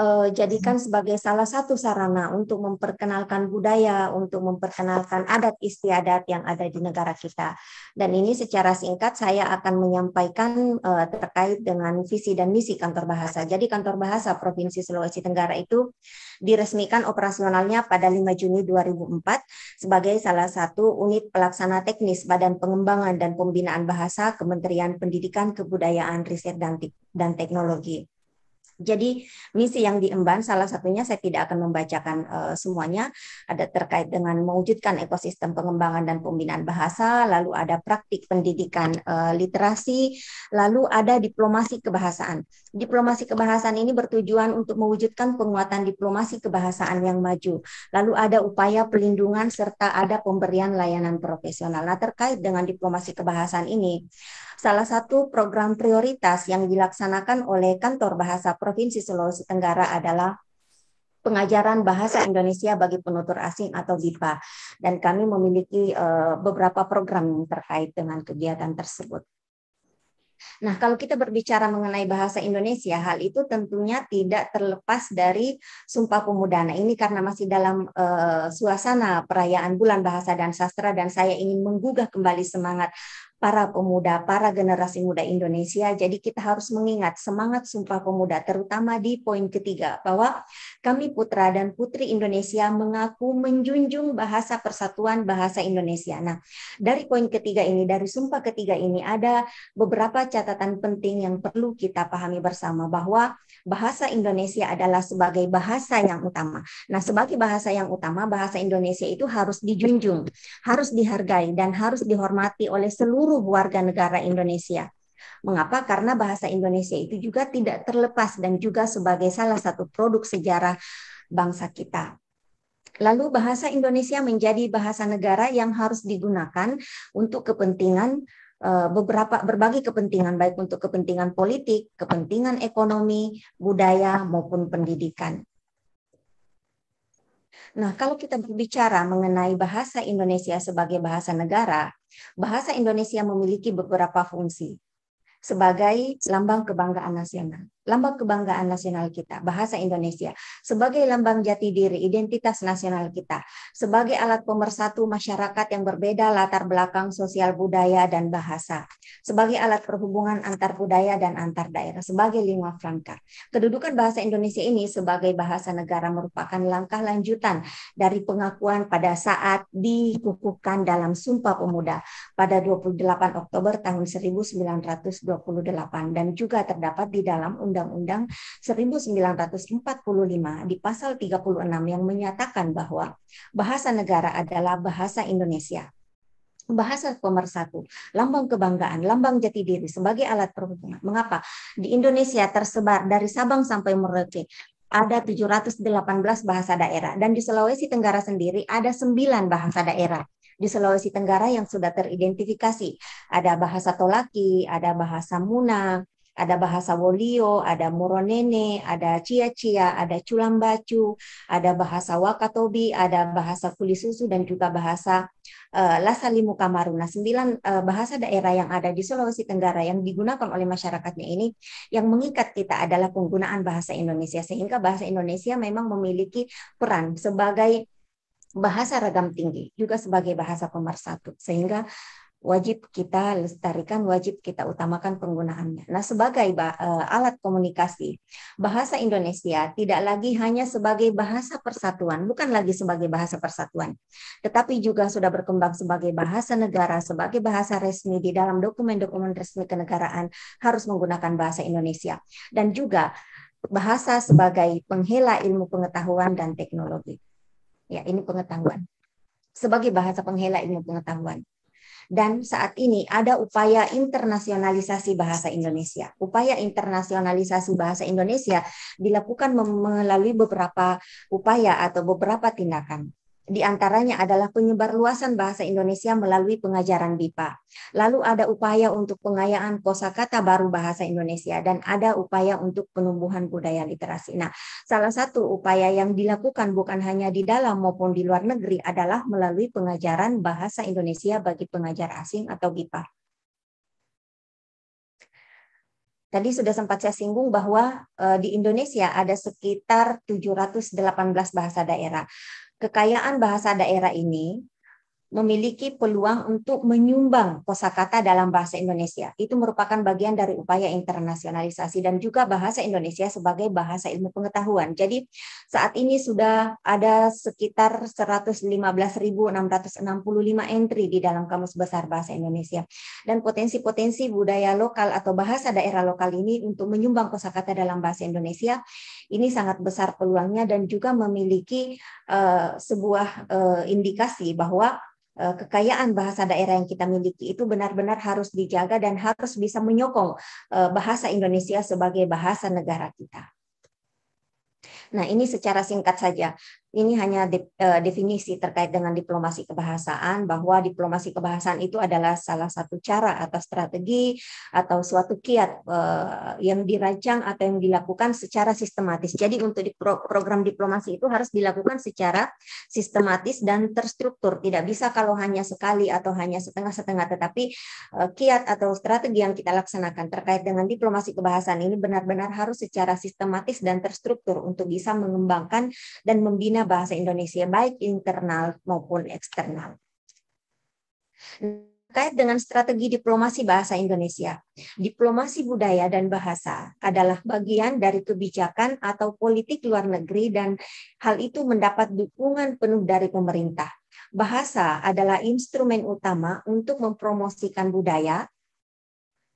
uh, jadikan sebagai salah satu sarana untuk memperkenalkan budaya, untuk memperkenalkan adat istiadat yang ada di negara kita. Dan ini secara singkat saya akan menyampaikan uh, terkait dengan visi dan misi kantor bahasa. Jadi kantor bahasa Provinsi Sulawesi Tenggara itu diresmikan operasionalnya pada 5 Juni 2004 sebagai salah satu unit pelaksana teknis Badan Pengembangan dan Pembinaan Bahasa Kementerian Pendidikan, Kebudayaan, Riset dan Teknologi. Jadi misi yang diemban salah satunya saya tidak akan membacakan uh, semuanya ada terkait dengan mewujudkan ekosistem pengembangan dan pembinaan bahasa, lalu ada praktik pendidikan uh, literasi, lalu ada diplomasi kebahasaan. Diplomasi kebahasaan ini bertujuan untuk mewujudkan penguatan diplomasi kebahasaan yang maju. Lalu ada upaya pelindungan serta ada pemberian layanan profesional. Nah, terkait dengan diplomasi kebahasaan ini salah satu program prioritas yang dilaksanakan oleh Kantor Bahasa Provinsi Sulawesi Tenggara adalah pengajaran bahasa Indonesia bagi penutur asing atau BIPA dan kami memiliki eh, beberapa program yang terkait dengan kegiatan tersebut. Nah, kalau kita berbicara mengenai bahasa Indonesia, hal itu tentunya tidak terlepas dari Sumpah Pemuda. Nah, ini karena masih dalam uh, suasana perayaan Bulan Bahasa dan Sastra dan saya ingin menggugah kembali semangat para pemuda, para generasi muda Indonesia. Jadi kita harus mengingat semangat Sumpah Pemuda, terutama di poin ketiga, bahwa kami putra dan putri Indonesia mengaku menjunjung bahasa persatuan bahasa Indonesia. Nah, dari poin ketiga ini, dari sumpah ketiga ini ada beberapa catatan penting yang perlu kita pahami bersama bahwa bahasa Indonesia adalah sebagai bahasa yang utama. Nah, sebagai bahasa yang utama, bahasa Indonesia itu harus dijunjung, harus dihargai dan harus dihormati oleh seluruh warga negara Indonesia. Mengapa? Karena bahasa Indonesia itu juga tidak terlepas dan juga sebagai salah satu produk sejarah bangsa kita. Lalu bahasa Indonesia menjadi bahasa negara yang harus digunakan untuk kepentingan eh, beberapa berbagai kepentingan baik untuk kepentingan politik, kepentingan ekonomi, budaya maupun pendidikan. Nah, kalau kita berbicara mengenai bahasa Indonesia sebagai bahasa negara, bahasa Indonesia memiliki beberapa fungsi sebagai lambang kebanggaan nasional lambang kebanggaan nasional kita, bahasa Indonesia, sebagai lambang jati diri, identitas nasional kita, sebagai alat pemersatu masyarakat yang berbeda latar belakang sosial budaya dan bahasa, sebagai alat perhubungan antar budaya dan antar daerah, sebagai lingua franca. Kedudukan bahasa Indonesia ini sebagai bahasa negara merupakan langkah lanjutan dari pengakuan pada saat dikukuhkan dalam Sumpah Pemuda pada 28 Oktober tahun 1928 dan juga terdapat di dalam Undang Undang-Undang 1945 di pasal 36 yang menyatakan bahwa bahasa negara adalah bahasa Indonesia bahasa pemersatu, lambang kebanggaan, lambang jati diri sebagai alat perhubungan. Mengapa? Di Indonesia tersebar dari Sabang sampai Merauke ada 718 bahasa daerah dan di Sulawesi Tenggara sendiri ada 9 bahasa daerah di Sulawesi Tenggara yang sudah teridentifikasi. Ada bahasa Tolaki, ada bahasa Muna, ada bahasa Wolio, ada Moronene, ada Cia-Cia, ada Culambacu, ada bahasa Wakatobi, ada bahasa Kulisusu, dan juga bahasa uh, Lasalimu Kamaru. Nah, sembilan uh, bahasa daerah yang ada di Sulawesi Tenggara yang digunakan oleh masyarakatnya ini yang mengikat kita adalah penggunaan bahasa Indonesia. Sehingga bahasa Indonesia memang memiliki peran sebagai bahasa ragam tinggi juga sebagai bahasa pemersatu sehingga wajib kita lestarikan, wajib kita utamakan penggunaannya. Nah, sebagai e, alat komunikasi, bahasa Indonesia tidak lagi hanya sebagai bahasa persatuan, bukan lagi sebagai bahasa persatuan, tetapi juga sudah berkembang sebagai bahasa negara, sebagai bahasa resmi di dalam dokumen-dokumen resmi kenegaraan harus menggunakan bahasa Indonesia. Dan juga bahasa sebagai penghela ilmu pengetahuan dan teknologi. Ya, ini pengetahuan. Sebagai bahasa penghela ilmu pengetahuan dan saat ini ada upaya internasionalisasi bahasa Indonesia. Upaya internasionalisasi bahasa Indonesia dilakukan melalui beberapa upaya atau beberapa tindakan di antaranya adalah penyebar luasan bahasa Indonesia melalui pengajaran BIPA. Lalu ada upaya untuk pengayaan kosakata baru bahasa Indonesia dan ada upaya untuk penumbuhan budaya literasi. Nah, salah satu upaya yang dilakukan bukan hanya di dalam maupun di luar negeri adalah melalui pengajaran bahasa Indonesia bagi pengajar asing atau BIPA. Tadi sudah sempat saya singgung bahwa eh, di Indonesia ada sekitar 718 bahasa daerah kekayaan bahasa daerah ini memiliki peluang untuk menyumbang kosakata dalam bahasa Indonesia. Itu merupakan bagian dari upaya internasionalisasi dan juga bahasa Indonesia sebagai bahasa ilmu pengetahuan. Jadi saat ini sudah ada sekitar 115.665 entry di dalam Kamus Besar Bahasa Indonesia. Dan potensi-potensi budaya lokal atau bahasa daerah lokal ini untuk menyumbang kosakata dalam bahasa Indonesia ini sangat besar peluangnya dan juga memiliki uh, sebuah uh, indikasi bahwa eh, kekayaan bahasa daerah yang kita miliki itu benar-benar harus dijaga dan harus bisa menyokong bahasa Indonesia sebagai bahasa negara kita. Nah, ini secara singkat saja ini hanya de, uh, definisi terkait dengan diplomasi kebahasaan bahwa diplomasi kebahasaan itu adalah salah satu cara atau strategi atau suatu kiat uh, yang dirancang atau yang dilakukan secara sistematis. Jadi untuk di pro program diplomasi itu harus dilakukan secara sistematis dan terstruktur. Tidak bisa kalau hanya sekali atau hanya setengah-setengah tetapi uh, kiat atau strategi yang kita laksanakan terkait dengan diplomasi kebahasaan ini benar-benar harus secara sistematis dan terstruktur untuk bisa mengembangkan dan membina bahasa Indonesia baik internal maupun eksternal. Terkait dengan strategi diplomasi bahasa Indonesia, diplomasi budaya dan bahasa adalah bagian dari kebijakan atau politik luar negeri dan hal itu mendapat dukungan penuh dari pemerintah. Bahasa adalah instrumen utama untuk mempromosikan budaya,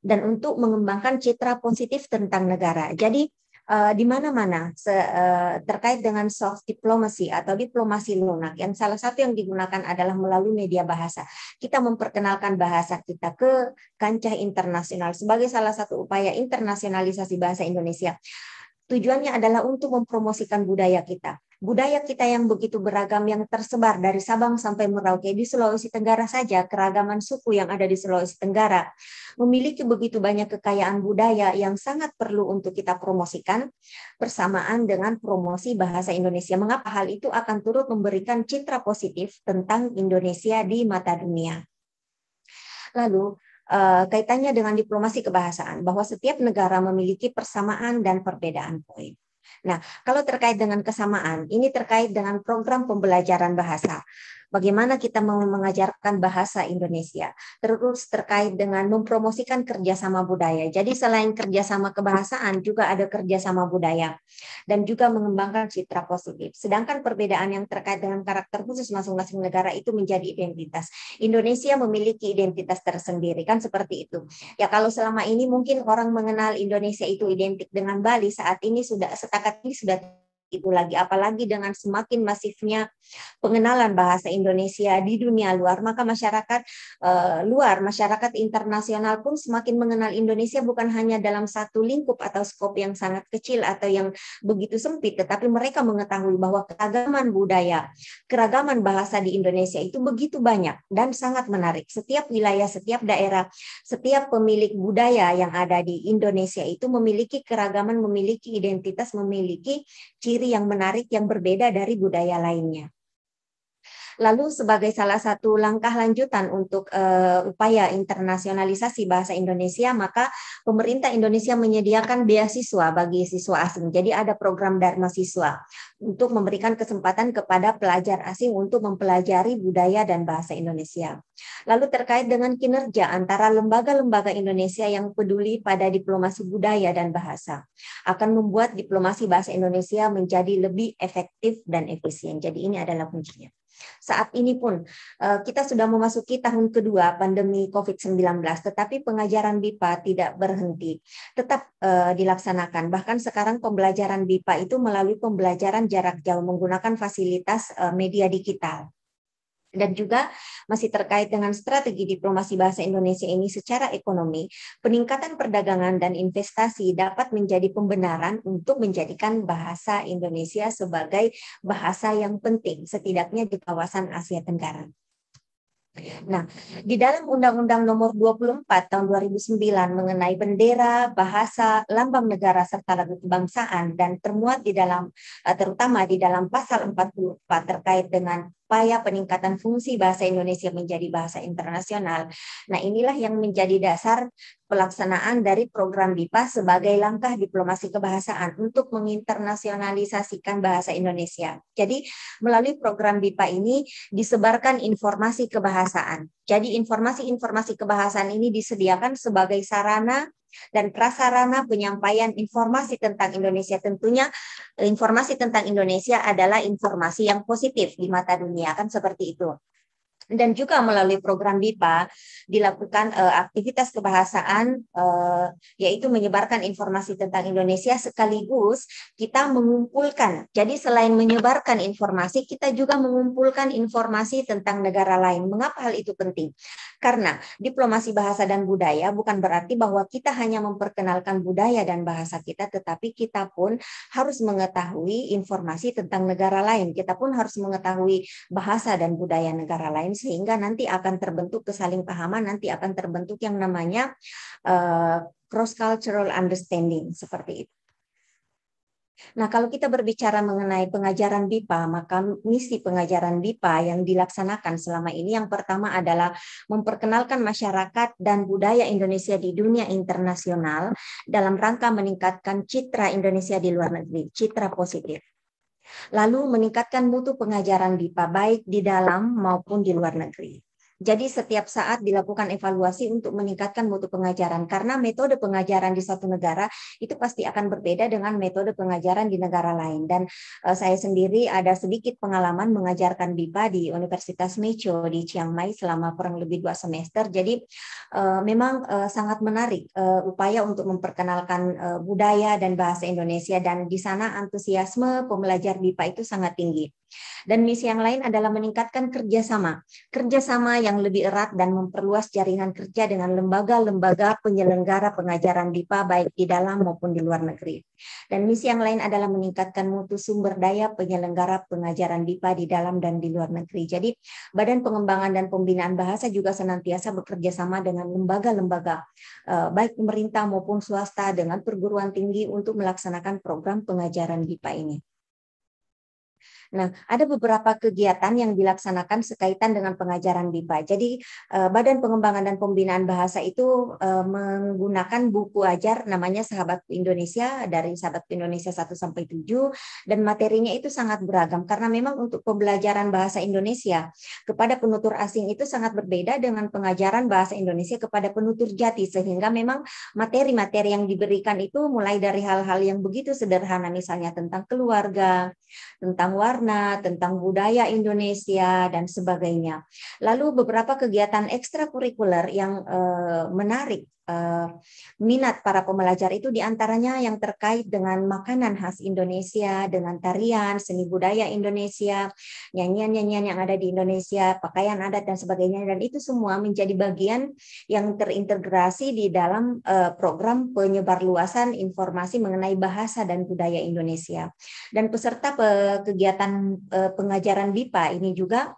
dan untuk mengembangkan citra positif tentang negara. Jadi uh, di mana-mana uh, terkait dengan soft diplomacy atau diplomasi lunak. Yang salah satu yang digunakan adalah melalui media bahasa. Kita memperkenalkan bahasa kita ke kancah internasional sebagai salah satu upaya internasionalisasi bahasa Indonesia. Tujuannya adalah untuk mempromosikan budaya kita budaya kita yang begitu beragam yang tersebar dari Sabang sampai Merauke di Sulawesi Tenggara saja keragaman suku yang ada di Sulawesi Tenggara memiliki begitu banyak kekayaan budaya yang sangat perlu untuk kita promosikan bersamaan dengan promosi bahasa Indonesia. Mengapa hal itu akan turut memberikan citra positif tentang Indonesia di mata dunia. Lalu eh, kaitannya dengan diplomasi kebahasaan bahwa setiap negara memiliki persamaan dan perbedaan poin. Nah, kalau terkait dengan kesamaan, ini terkait dengan program pembelajaran bahasa bagaimana kita mau mengajarkan bahasa Indonesia, terus terkait dengan mempromosikan kerjasama budaya. Jadi selain kerjasama kebahasaan juga ada kerjasama budaya dan juga mengembangkan citra positif. Sedangkan perbedaan yang terkait dengan karakter khusus masing-masing negara itu menjadi identitas. Indonesia memiliki identitas tersendiri kan seperti itu. Ya kalau selama ini mungkin orang mengenal Indonesia itu identik dengan Bali, saat ini sudah setakat ini sudah itu lagi apalagi dengan semakin masifnya pengenalan bahasa Indonesia di dunia luar maka masyarakat uh, luar masyarakat internasional pun semakin mengenal Indonesia bukan hanya dalam satu lingkup atau skop yang sangat kecil atau yang begitu sempit tetapi mereka mengetahui bahwa keragaman budaya keragaman bahasa di Indonesia itu begitu banyak dan sangat menarik setiap wilayah setiap daerah setiap pemilik budaya yang ada di Indonesia itu memiliki keragaman memiliki identitas memiliki ciri sendiri yang menarik yang berbeda dari budaya lainnya. Lalu sebagai salah satu langkah lanjutan untuk uh, upaya internasionalisasi bahasa Indonesia, maka pemerintah Indonesia menyediakan beasiswa bagi siswa asing. Jadi ada program Dharma Siswa untuk memberikan kesempatan kepada pelajar asing untuk mempelajari budaya dan bahasa Indonesia. Lalu terkait dengan kinerja antara lembaga-lembaga Indonesia yang peduli pada diplomasi budaya dan bahasa akan membuat diplomasi bahasa Indonesia menjadi lebih efektif dan efisien. Jadi ini adalah kuncinya. Saat ini pun eh, kita sudah memasuki tahun kedua pandemi COVID-19, tetapi pengajaran BIPA tidak berhenti, tetap eh, dilaksanakan. Bahkan sekarang pembelajaran BIPA itu melalui pembelajaran jarak jauh menggunakan fasilitas eh, media digital dan juga masih terkait dengan strategi diplomasi bahasa Indonesia ini secara ekonomi, peningkatan perdagangan dan investasi dapat menjadi pembenaran untuk menjadikan bahasa Indonesia sebagai bahasa yang penting setidaknya di kawasan Asia Tenggara. Nah, di dalam Undang-Undang Nomor 24 Tahun 2009 mengenai bendera, bahasa, lambang negara serta lagu kebangsaan dan termuat di dalam eh, terutama di dalam pasal 44 terkait dengan upaya peningkatan fungsi bahasa Indonesia menjadi bahasa internasional. Nah, inilah yang menjadi dasar pelaksanaan dari program BIPA sebagai langkah diplomasi kebahasaan untuk menginternasionalisasikan bahasa Indonesia. Jadi, melalui program BIPA ini disebarkan informasi kebahasaan. Jadi, informasi-informasi kebahasaan ini disediakan sebagai sarana dan prasarana penyampaian informasi tentang Indonesia. Tentunya informasi tentang Indonesia adalah informasi yang positif di mata dunia kan seperti itu dan juga melalui program BIPA dilakukan uh, aktivitas kebahasaan uh, yaitu menyebarkan informasi tentang Indonesia sekaligus kita mengumpulkan. Jadi selain menyebarkan informasi, kita juga mengumpulkan informasi tentang negara lain. Mengapa hal itu penting? Karena diplomasi bahasa dan budaya bukan berarti bahwa kita hanya memperkenalkan budaya dan bahasa kita tetapi kita pun harus mengetahui informasi tentang negara lain. Kita pun harus mengetahui bahasa dan budaya negara lain sehingga nanti akan terbentuk kesalingpahaman, nanti akan terbentuk yang namanya eh, cross cultural understanding seperti itu. Nah, kalau kita berbicara mengenai pengajaran BIPA, maka misi pengajaran BIPA yang dilaksanakan selama ini yang pertama adalah memperkenalkan masyarakat dan budaya Indonesia di dunia internasional dalam rangka meningkatkan citra Indonesia di luar negeri, citra positif lalu meningkatkan mutu pengajaran BIPA baik di dalam maupun di luar negeri. Jadi setiap saat dilakukan evaluasi untuk meningkatkan mutu pengajaran karena metode pengajaran di satu negara itu pasti akan berbeda dengan metode pengajaran di negara lain dan uh, saya sendiri ada sedikit pengalaman mengajarkan BIPA di Universitas Mecho di Chiang Mai selama kurang lebih dua semester. Jadi uh, memang uh, sangat menarik uh, upaya untuk memperkenalkan uh, budaya dan bahasa Indonesia dan di sana antusiasme pembelajar BIPA itu sangat tinggi. Dan misi yang lain adalah meningkatkan kerjasama, kerjasama yang yang lebih erat dan memperluas jaringan kerja dengan lembaga-lembaga penyelenggara pengajaran DIPA baik di dalam maupun di luar negeri. Dan misi yang lain adalah meningkatkan mutu sumber daya penyelenggara pengajaran DIPA di dalam dan di luar negeri. Jadi Badan Pengembangan dan Pembinaan Bahasa juga senantiasa bekerja sama dengan lembaga-lembaga eh, baik pemerintah maupun swasta dengan perguruan tinggi untuk melaksanakan program pengajaran DIPA ini. Nah, ada beberapa kegiatan yang dilaksanakan sekaitan dengan pengajaran BIPA. Jadi, eh, Badan Pengembangan dan Pembinaan Bahasa itu eh, menggunakan buku ajar namanya Sahabat Indonesia dari Sahabat Indonesia 1 sampai 7 dan materinya itu sangat beragam karena memang untuk pembelajaran bahasa Indonesia kepada penutur asing itu sangat berbeda dengan pengajaran bahasa Indonesia kepada penutur jati sehingga memang materi-materi yang diberikan itu mulai dari hal-hal yang begitu sederhana misalnya tentang keluarga, tentang warga, warna, tentang budaya Indonesia, dan sebagainya. Lalu beberapa kegiatan ekstrakurikuler yang eh, menarik Eh, minat para pembelajar itu diantaranya yang terkait dengan makanan khas Indonesia, dengan tarian, seni budaya Indonesia, nyanyian-nyanyian yang ada di Indonesia, pakaian adat dan sebagainya dan itu semua menjadi bagian yang terintegrasi di dalam eh, program penyebarluasan informasi mengenai bahasa dan budaya Indonesia. Dan peserta kegiatan eh, pengajaran BIPA ini juga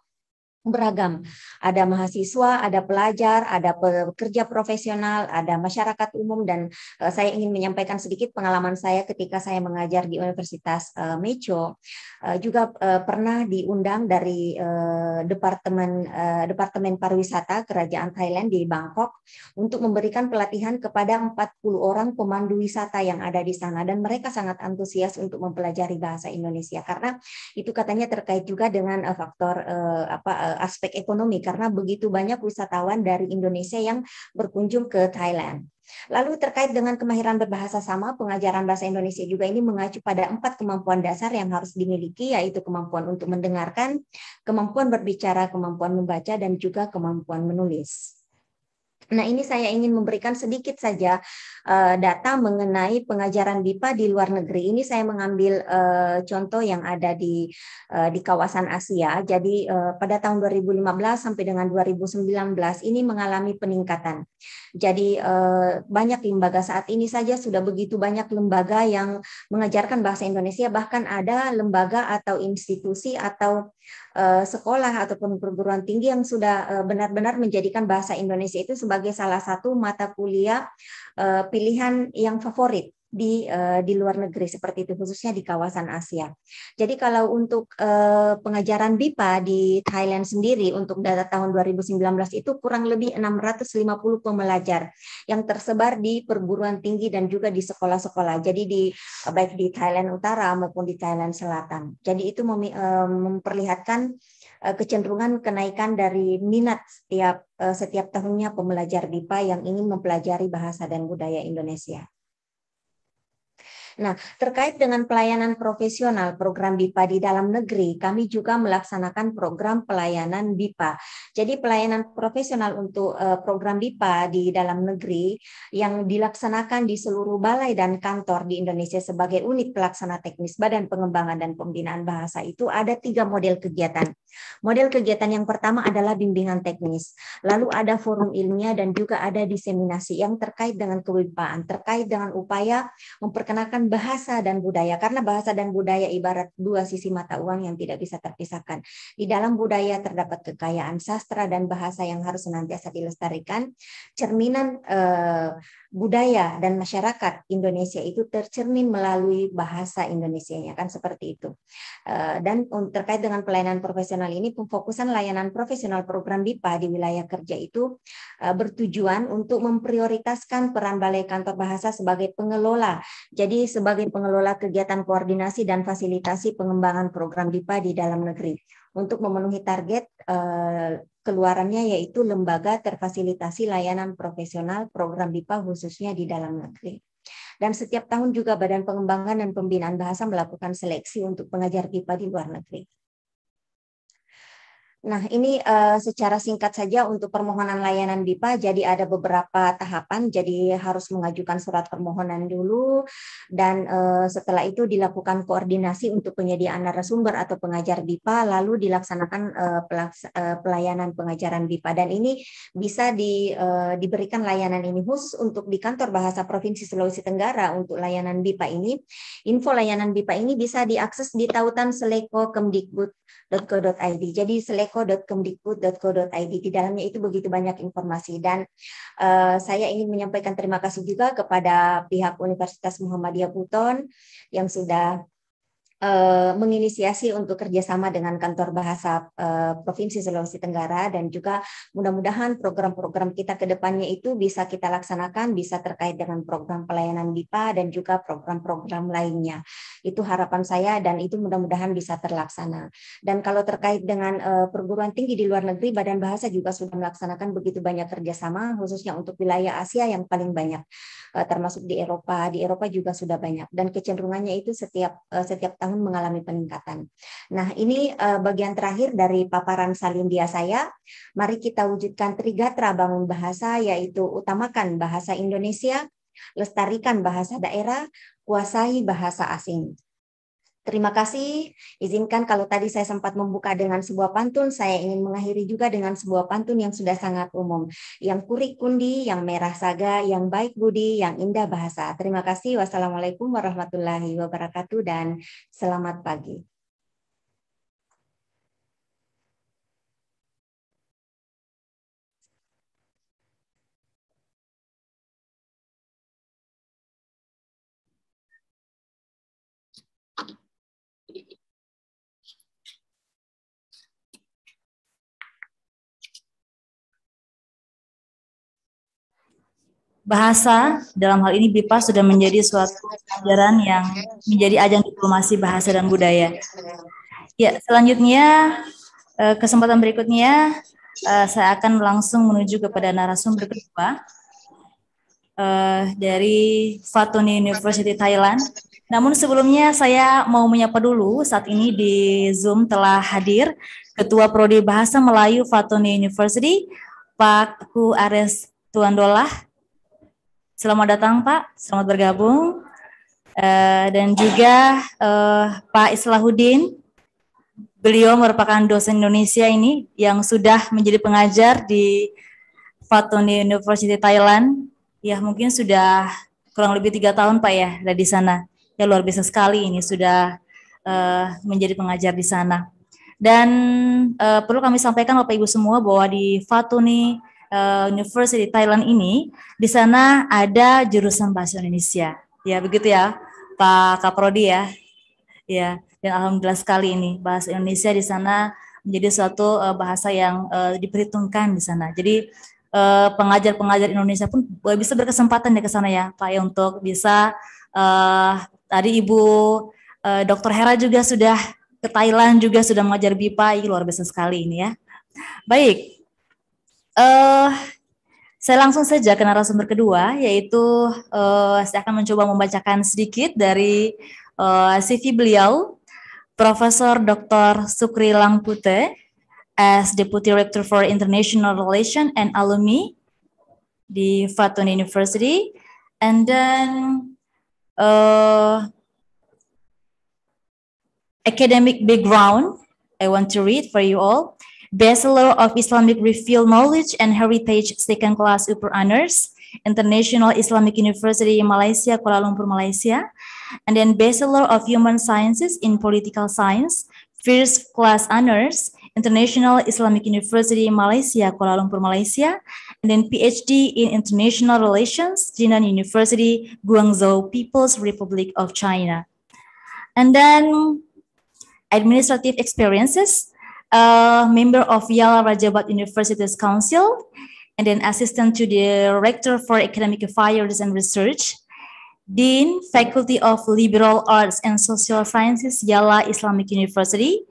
beragam. Ada mahasiswa, ada pelajar, ada pekerja profesional, ada masyarakat umum dan eh, saya ingin menyampaikan sedikit pengalaman saya ketika saya mengajar di Universitas uh, Mejo. Eh, juga eh, pernah diundang dari eh, departemen departemen pariwisata kerajaan Thailand di Bangkok untuk memberikan pelatihan kepada 40 orang pemandu wisata yang ada di sana dan mereka sangat antusias untuk mempelajari bahasa Indonesia karena itu katanya terkait juga dengan faktor apa aspek ekonomi karena begitu banyak wisatawan dari Indonesia yang berkunjung ke Thailand. Lalu terkait dengan kemahiran berbahasa sama, pengajaran bahasa Indonesia juga ini mengacu pada empat kemampuan dasar yang harus dimiliki, yaitu kemampuan untuk mendengarkan, kemampuan berbicara, kemampuan membaca, dan juga kemampuan menulis. Nah, ini saya ingin memberikan sedikit saja Eh, data mengenai pengajaran BIPA di luar negeri. Ini saya mengambil eh, contoh yang ada di eh, di kawasan Asia. Jadi pada tahun 2015 sampai dengan 2019 ini mengalami peningkatan. Jadi banyak lembaga saat ini saja sudah begitu banyak lembaga yang mengajarkan bahasa Indonesia bahkan ada lembaga atau institusi atau sekolah ataupun perguruan tinggi yang sudah benar-benar menjadikan bahasa Indonesia itu sebagai salah satu mata kuliah uh, pilihan yang favorit di uh, di luar negeri seperti itu khususnya di kawasan Asia. Jadi kalau untuk uh, pengajaran BIPA di Thailand sendiri untuk data tahun 2019 itu kurang lebih 650 pembelajar yang tersebar di perguruan tinggi dan juga di sekolah-sekolah. Jadi di baik di Thailand Utara maupun di Thailand Selatan. Jadi itu mem, uh, memperlihatkan Eh, kecenderungan kenaikan dari minat setiap eh, setiap tahunnya pembelajar BIPA yang ingin mempelajari bahasa dan budaya Indonesia. Nah, terkait dengan pelayanan profesional program BIPA di dalam negeri, kami juga melaksanakan program pelayanan BIPA. Jadi pelayanan profesional untuk eh, program BIPA di dalam negeri yang dilaksanakan di seluruh balai dan kantor di Indonesia sebagai unit pelaksana teknis Badan Pengembangan dan Pembinaan Bahasa itu ada tiga model kegiatan. Model kegiatan yang pertama adalah bimbingan teknis, lalu ada forum ilmiah dan juga ada diseminasi yang terkait dengan kewibaan, terkait dengan upaya memperkenalkan menggunakan bahasa dan budaya karena bahasa dan budaya ibarat dua sisi mata uang yang tidak bisa terpisahkan. Di dalam budaya terdapat kekayaan sastra dan bahasa yang harus senantiasa dilestarikan. Cerminan eh, budaya dan masyarakat Indonesia itu tercermin melalui bahasa Indonesia ya kan seperti itu. Eh, dan terkait dengan pelayanan profesional ini pemfokusan layanan profesional program BIPA di wilayah kerja itu eh, bertujuan untuk memprioritaskan peran Balai Kantor Bahasa sebagai pengelola. Jadi sebagai pengelola kegiatan koordinasi dan fasilitasi pengembangan program DIPA di dalam negeri untuk memenuhi target eh, keluarannya yaitu lembaga terfasilitasi layanan profesional program DIPA khususnya di dalam negeri. Dan setiap tahun juga Badan Pengembangan dan Pembinaan Bahasa melakukan seleksi untuk pengajar DIPA di luar negeri. Nah, ini uh, secara singkat saja untuk permohonan layanan BIPA, jadi ada beberapa tahapan, jadi harus mengajukan surat permohonan dulu, dan uh, setelah itu dilakukan koordinasi untuk penyediaan narasumber atau pengajar BIPA, lalu dilaksanakan uh, pelaks uh, pelayanan pengajaran BIPA. Dan ini bisa di, uh, diberikan layanan ini khusus untuk di kantor bahasa Provinsi Sulawesi Tenggara untuk layanan BIPA ini. Info layanan BIPA ini bisa diakses di tautan seleko kemdikbud.co.id Jadi seleko eko.kemdikbud.co.id. di dalamnya itu begitu banyak informasi dan uh, saya ingin menyampaikan terima kasih juga kepada pihak Universitas Muhammadiyah Buton yang sudah Eh, menginisiasi untuk kerjasama dengan kantor bahasa eh, Provinsi Sulawesi Tenggara dan juga mudah-mudahan program-program kita ke depannya itu bisa kita laksanakan bisa terkait dengan program pelayanan BIPA dan juga program-program lainnya. Itu harapan saya dan itu mudah-mudahan bisa terlaksana. Dan kalau terkait dengan eh, perguruan tinggi di luar negeri, Badan Bahasa juga sudah melaksanakan begitu banyak kerjasama khususnya untuk wilayah Asia yang paling banyak termasuk di Eropa. Di Eropa juga sudah banyak dan kecenderungannya itu setiap setiap tahun yang mengalami peningkatan. Nah, ini eh, bagian terakhir dari paparan dia saya. Mari kita wujudkan trigatra bangun bahasa, yaitu utamakan bahasa Indonesia, lestarikan bahasa daerah, kuasai bahasa asing. Terima kasih. Izinkan kalau tadi saya sempat membuka dengan sebuah pantun, saya ingin mengakhiri juga dengan sebuah pantun yang sudah sangat umum. Yang kurik kundi, yang merah saga, yang baik budi, yang indah bahasa. Terima kasih. Wassalamualaikum warahmatullahi wabarakatuh dan selamat pagi. bahasa dalam hal ini BIPA sudah menjadi suatu pelajaran yang menjadi ajang diplomasi bahasa dan budaya. Ya, selanjutnya eh, kesempatan berikutnya eh, saya akan langsung menuju kepada narasumber kedua eh, dari Fatoni University Thailand. Namun sebelumnya saya mau menyapa dulu saat ini di Zoom telah hadir Ketua Prodi Bahasa Melayu Fatoni University Pak Ku Ares Tuandolah Selamat datang Pak, selamat bergabung. Uh, dan juga uh, Pak Islahuddin, beliau merupakan dosen Indonesia ini yang sudah menjadi pengajar di Fatoni University Thailand. Ya mungkin sudah kurang lebih tiga tahun Pak ya dari sana. Ya luar biasa sekali ini sudah uh, menjadi pengajar di sana. Dan uh, perlu kami sampaikan Bapak Ibu semua bahwa di Fatuni uh, University Thailand ini, di sana ada jurusan bahasa Indonesia. Ya, begitu ya, Pak Kaprodi ya. Ya, dan alhamdulillah sekali ini bahasa Indonesia di sana menjadi suatu uh, bahasa yang uh, diperhitungkan di sana. Jadi pengajar-pengajar Indonesia pun bisa berkesempatan ya ke sana ya, Pak ya untuk bisa uh, tadi Ibu uh, Dr. Hera juga sudah ke Thailand juga sudah mengajar BIPA, luar biasa sekali ini ya. Baik, Uh, saya langsung saja ke narasumber kedua, yaitu uh, saya akan mencoba membacakan sedikit dari uh, eh, CV beliau, Profesor Dr. Sukri Langpute, as Deputy Rector for International Relations and Alumni di Fatun University, and then uh, academic background I want to read for you all. Bachelor of Islamic Refill Knowledge and Heritage Second Class Upper Honors, International Islamic University Malaysia, Kuala Lumpur, Malaysia, and then Bachelor of Human Sciences in Political Science, First Class Honors, International Islamic University Malaysia, Kuala Lumpur, Malaysia, and then PhD in International Relations, Jinan University, Guangzhou People's Republic of China. And then administrative experiences, a member of Yala Rajabat University's Council, and then assistant to the Rector for Academic Affairs and Research, Dean, Faculty of Liberal Arts and Social Sciences, Yala Islamic University,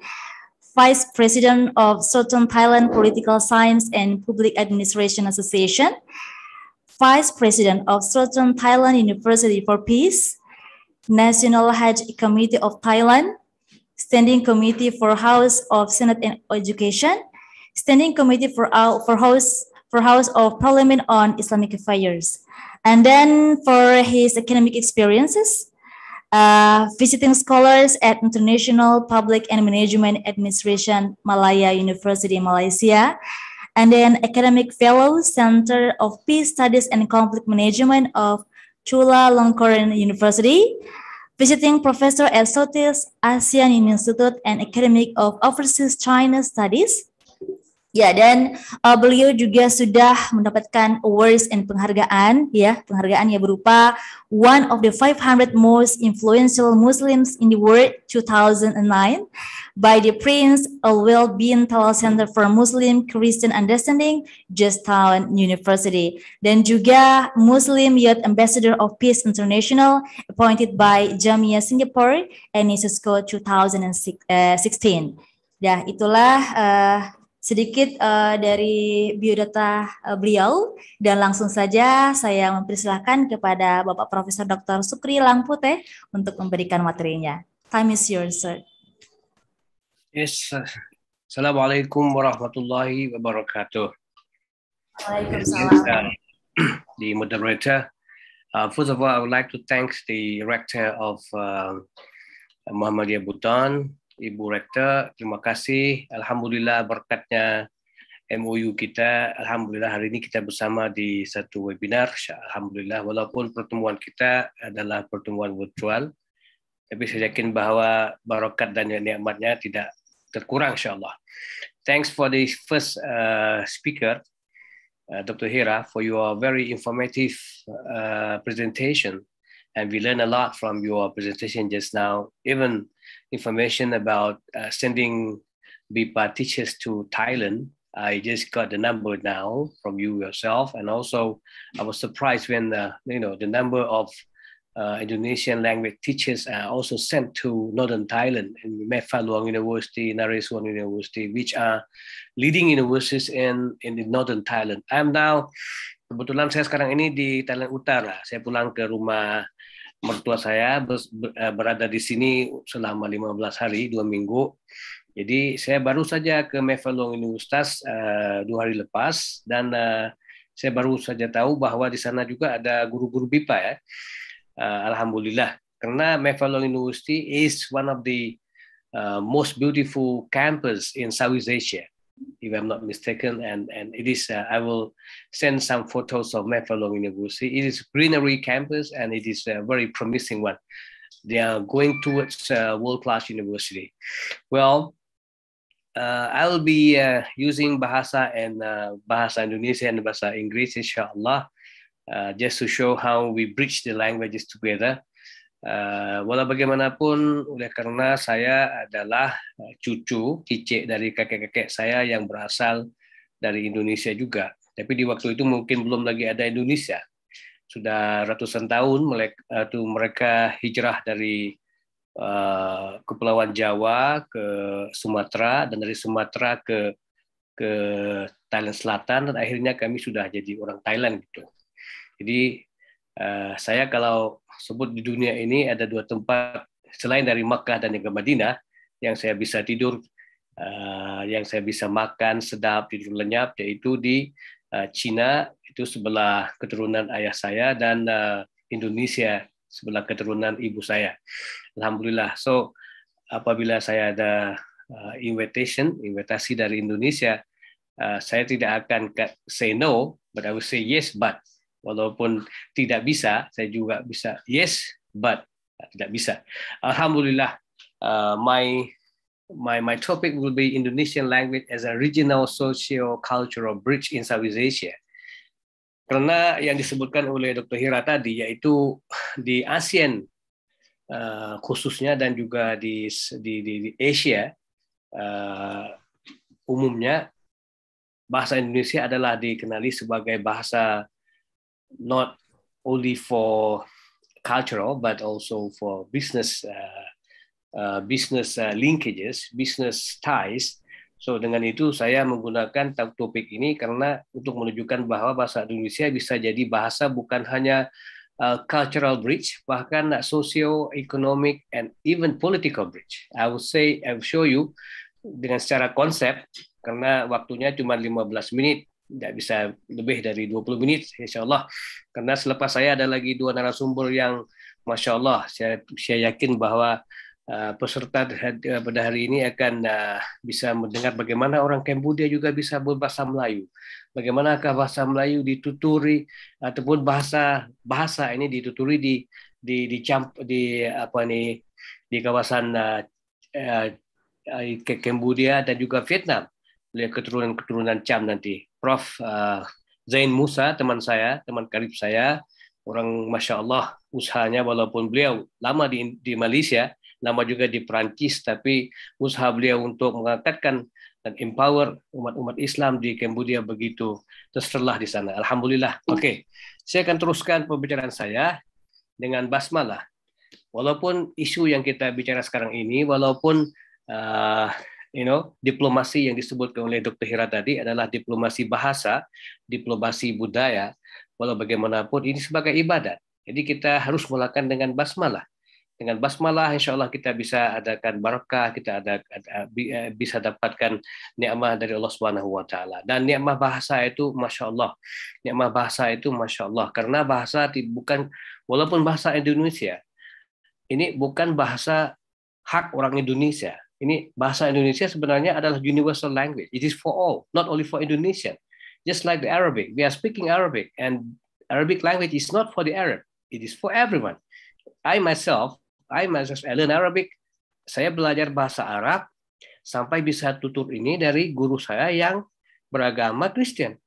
Vice President of Southern Thailand Political Science and Public Administration Association, Vice President of Southern Thailand University for Peace, National Hajj Committee of Thailand, Standing Committee for House of Senate and Education, Standing Committee for, for, House, for House of Parliament on Islamic Affairs. And then for his academic experiences, uh, visiting scholars at International Public and Management Administration, Malaya University, Malaysia, and then academic fellow, Center of Peace Studies and Conflict Management of Chulalongkorn University, visiting Professor at Southeast Asian Institute and Academic of Overseas China Studies Ya, dan uh, beliau juga sudah mendapatkan awards dan penghargaan, ya, penghargaan yang berupa one of the 500 most influential Muslims in the world 2009 by the Prince of Wellbeing Talal Center for Muslim Christian Understanding, Georgetown University, dan juga Muslim Youth Ambassador of Peace International appointed by Jamia Singapore and ISISCO 2016. Ya, itulah uh, sedikit uh, dari biodata uh, beliau dan langsung saja saya mempersilahkan kepada Bapak Profesor Dr. Sukri Langputeh untuk memberikan materinya. Time is yours, sir. Yes. Assalamualaikum warahmatullahi wabarakatuh. Waalaikumsalam. Um, the moderator. Uh, first of all, I would like to thank the rector of uh, Muhammadiyah Bhutan, Ibu Rektor, terima kasih. Alhamdulillah berkatnya MOU kita, Alhamdulillah hari ini kita bersama di satu webinar, Alhamdulillah, walaupun pertemuan kita adalah pertemuan virtual, tapi saya yakin bahwa barokat dan nikmatnya tidak terkurang, insya Allah. Thanks for the first uh, speaker, uh, Dr. Hira, for your very informative uh, presentation. And we learn a lot from your presentation just now, even information about uh, sending BIPA teachers to Thailand. I just got the number now from you yourself, and also I was surprised when uh, you know the number of uh, Indonesian language teachers are also sent to northern Thailand and Mephaluang University, Naresuan University, which are leading universities in in the northern Thailand. I'm now kebetulan saya sekarang ini di Thailand Utara. Saya pulang ke rumah mertua saya eh, berada di sini selama 15 hari, dua minggu. Jadi saya baru saja ke Mevlong Universitas eh, dua hari lepas dan eh, saya baru saja tahu bahwa di sana juga ada guru-guru BIPA ya. Alhamdulillah karena Mevlong University is one of the most beautiful campus in Southeast Asia. if I'm not mistaken, and and it is. Uh, I will send some photos of Meffalong University. It is greenery campus, and it is a very promising one. They are going towards uh, world-class university. Well, uh, I will be uh, using Bahasa and uh, Bahasa Indonesia and Bahasa English, inshallah, uh, just to show how we bridge the languages together. walau eh, bagaimanapun, oleh karena saya adalah eh, cucu kicik dari kakek-kakek saya yang berasal dari Indonesia juga. Tapi di waktu itu mungkin belum lagi ada Indonesia. Sudah ratusan tahun mereka, hijrah dari eh, Kepulauan Jawa ke Sumatera dan dari Sumatera ke ke Thailand Selatan dan akhirnya kami sudah jadi orang Thailand gitu. Jadi Uh, saya kalau sebut di dunia ini ada dua tempat selain dari Mekah dan juga Madinah yang saya bisa tidur, uh, yang saya bisa makan sedap tidur lenyap yaitu di uh, Cina itu sebelah keturunan ayah saya dan uh, Indonesia sebelah keturunan ibu saya. Alhamdulillah. So apabila saya ada uh, invitation, invitasi dari Indonesia, uh, saya tidak akan say no, but I will say yes but Walaupun tidak bisa, saya juga bisa yes, but tidak bisa. Alhamdulillah, uh, my my my topic will be Indonesian language as a regional socio-cultural bridge in Southeast Asia. Karena yang disebutkan oleh Dr. Hira tadi yaitu di ASEAN uh, khususnya dan juga di di di, di Asia uh, umumnya bahasa Indonesia adalah dikenali sebagai bahasa not only for cultural but also for business uh, uh, business uh, linkages, business ties. So dengan itu saya menggunakan topik ini karena untuk menunjukkan bahwa bahasa Indonesia bisa jadi bahasa bukan hanya uh, cultural bridge, bahkan socio-economic and even political bridge. I will say, I will show you dengan secara konsep karena waktunya cuma 15 menit tidak bisa lebih dari 20 menit insya Allah karena selepas saya ada lagi dua narasumber yang masya Allah saya saya yakin bahwa uh, peserta eh, pada hari ini akan uh, bisa mendengar bagaimana orang Kamboja juga bisa berbahasa Melayu bagaimanakah bahasa Melayu dituturi ataupun bahasa bahasa ini dituturi di di di camp, di apa nih di kawasan uh, uh, Kamboja dan juga Vietnam oleh keturunan-keturunan Cham nanti. Prof eh, Zain Musa, teman saya, teman karib saya, orang masya Allah usahanya walaupun beliau lama di, di Malaysia, lama juga di Perancis, tapi usaha beliau untuk mengangkatkan dan empower umat-umat Islam di Kamboja begitu terserlah di sana. Alhamdulillah. Oke, okay. saya akan teruskan pembicaraan saya dengan basmalah. Walaupun isu yang kita bicara sekarang ini, walaupun uh, you know, diplomasi yang disebut oleh Dr. Hira tadi adalah diplomasi bahasa, diplomasi budaya, walau bagaimanapun ini sebagai ibadat. Jadi kita harus mulakan dengan basmalah. Dengan basmalah, insya Allah kita bisa adakan barakah, kita ada, ada eh, bisa dapatkan nikmat dari Allah Subhanahu Wa Taala. Dan nikmat bahasa itu, masya Allah, nikmat bahasa itu, masya Allah, karena bahasa bukan walaupun bahasa Indonesia, ini bukan bahasa hak orang Indonesia, ini bahasa Indonesia sebenarnya adalah universal language. It is for all, not only for Indonesian. Just like the Arabic, we are speaking Arabic, and Arabic language is not for the Arab. It is for everyone. I myself, I myself, I learn Arabic. Saya belajar bahasa Arab sampai bisa tutur ini dari guru saya yang beragama Kristen.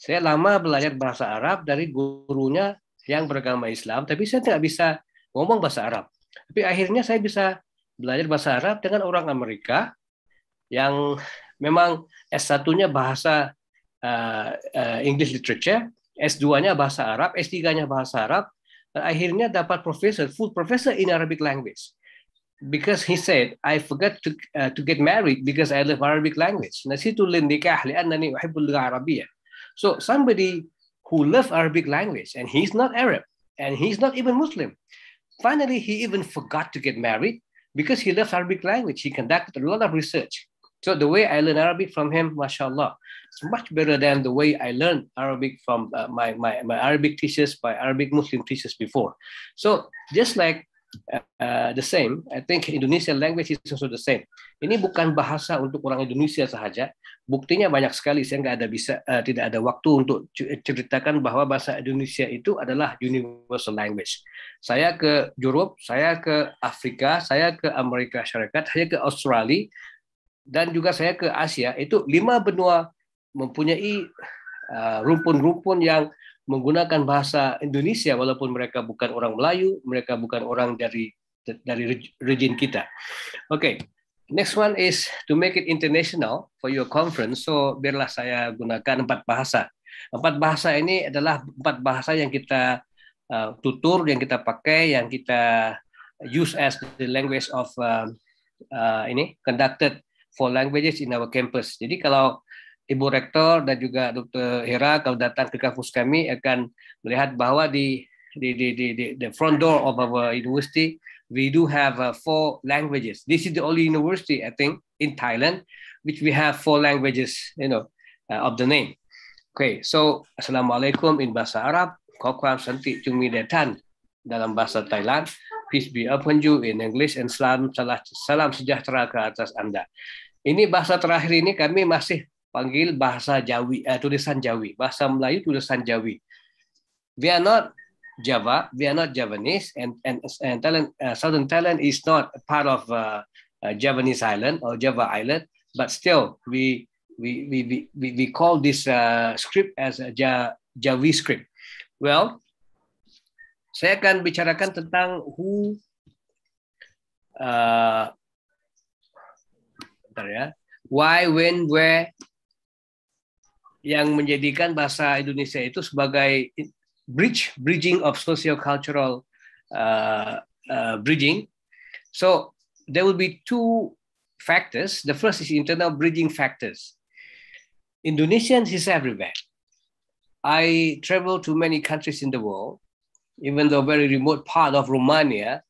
Saya lama belajar bahasa Arab dari gurunya yang beragama Islam, tapi saya tidak bisa ngomong bahasa Arab. Tapi akhirnya saya bisa belajar bahasa Arab dengan orang Amerika yang memang S1-nya bahasa uh, uh, English Literature, S2-nya bahasa Arab, S3-nya bahasa Arab, dan akhirnya dapat profesor full professor in Arabic language. Because he said, I forgot to, uh, to get married because I love Arabic language. Nasitu lindikah li'annani uhibbul Arabiyah. So somebody who loves Arabic language and he's not Arab and he's not even Muslim. Finally, he even forgot to get married because he loves Arabic language, he conducted a lot of research. So the way I learned Arabic from him, mashallah, it's much better than the way I learned Arabic from uh, my, my, my Arabic teachers, my Arabic Muslim teachers before. So just like uh, the same. I think Indonesian language is also the same. Ini bukan bahasa untuk orang Indonesia saja. Buktinya banyak sekali. Saya nggak ada bisa, uh, tidak ada waktu untuk ceritakan bahwa bahasa Indonesia itu adalah universal language. Saya ke Europe, saya ke Afrika, saya ke Amerika Serikat, saya ke Australia, dan juga saya ke Asia. Itu lima benua mempunyai uh, rumpun-rumpun uh, rumpun -rumpun yang menggunakan bahasa Indonesia walaupun mereka bukan orang Melayu, mereka bukan orang dari dari region kita. Oke, okay. next one is to make it international for your conference. So biarlah saya gunakan empat bahasa. Empat bahasa ini adalah empat bahasa yang kita uh, tutur, yang kita pakai, yang kita use as the language of uh, uh, ini conducted for languages in our campus. Jadi kalau Ibu Rektor dan juga Dr. Hera kalau datang ke kampus kami akan melihat bahwa di di di di, di the front door of our university we do have uh, four languages. This is the only university I think in Thailand which we have four languages, you know, uh, of the name. Okay, so Assalamualaikum in bahasa Arab, ขอความสันติจงมีแด่ท่าน dalam bahasa Thailand. Peace be upon you in English and salam salam sejahtera ke atas Anda. Ini bahasa terakhir ini kami masih panggil bahasa Jawi, uh, tulisan Jawi, bahasa Melayu tulisan Jawi. We are not Java, we are not Javanese, and and, and Thailand, uh, Southern Thailand is not part of uh, uh, Javanese island or Java island, but still we we we we, we call this uh, script as a ja, Jawi script. Well, saya akan bicarakan tentang who. Uh, bentar ya. Why, when, where, yang menjadikan bahasa Indonesia itu sebagai bridge bridging of socio-cultural uh, uh, bridging. So there will be two factors. The first is internal bridging factors. Indonesians is everywhere. I travel to many countries in the world, even though very remote part of Romania.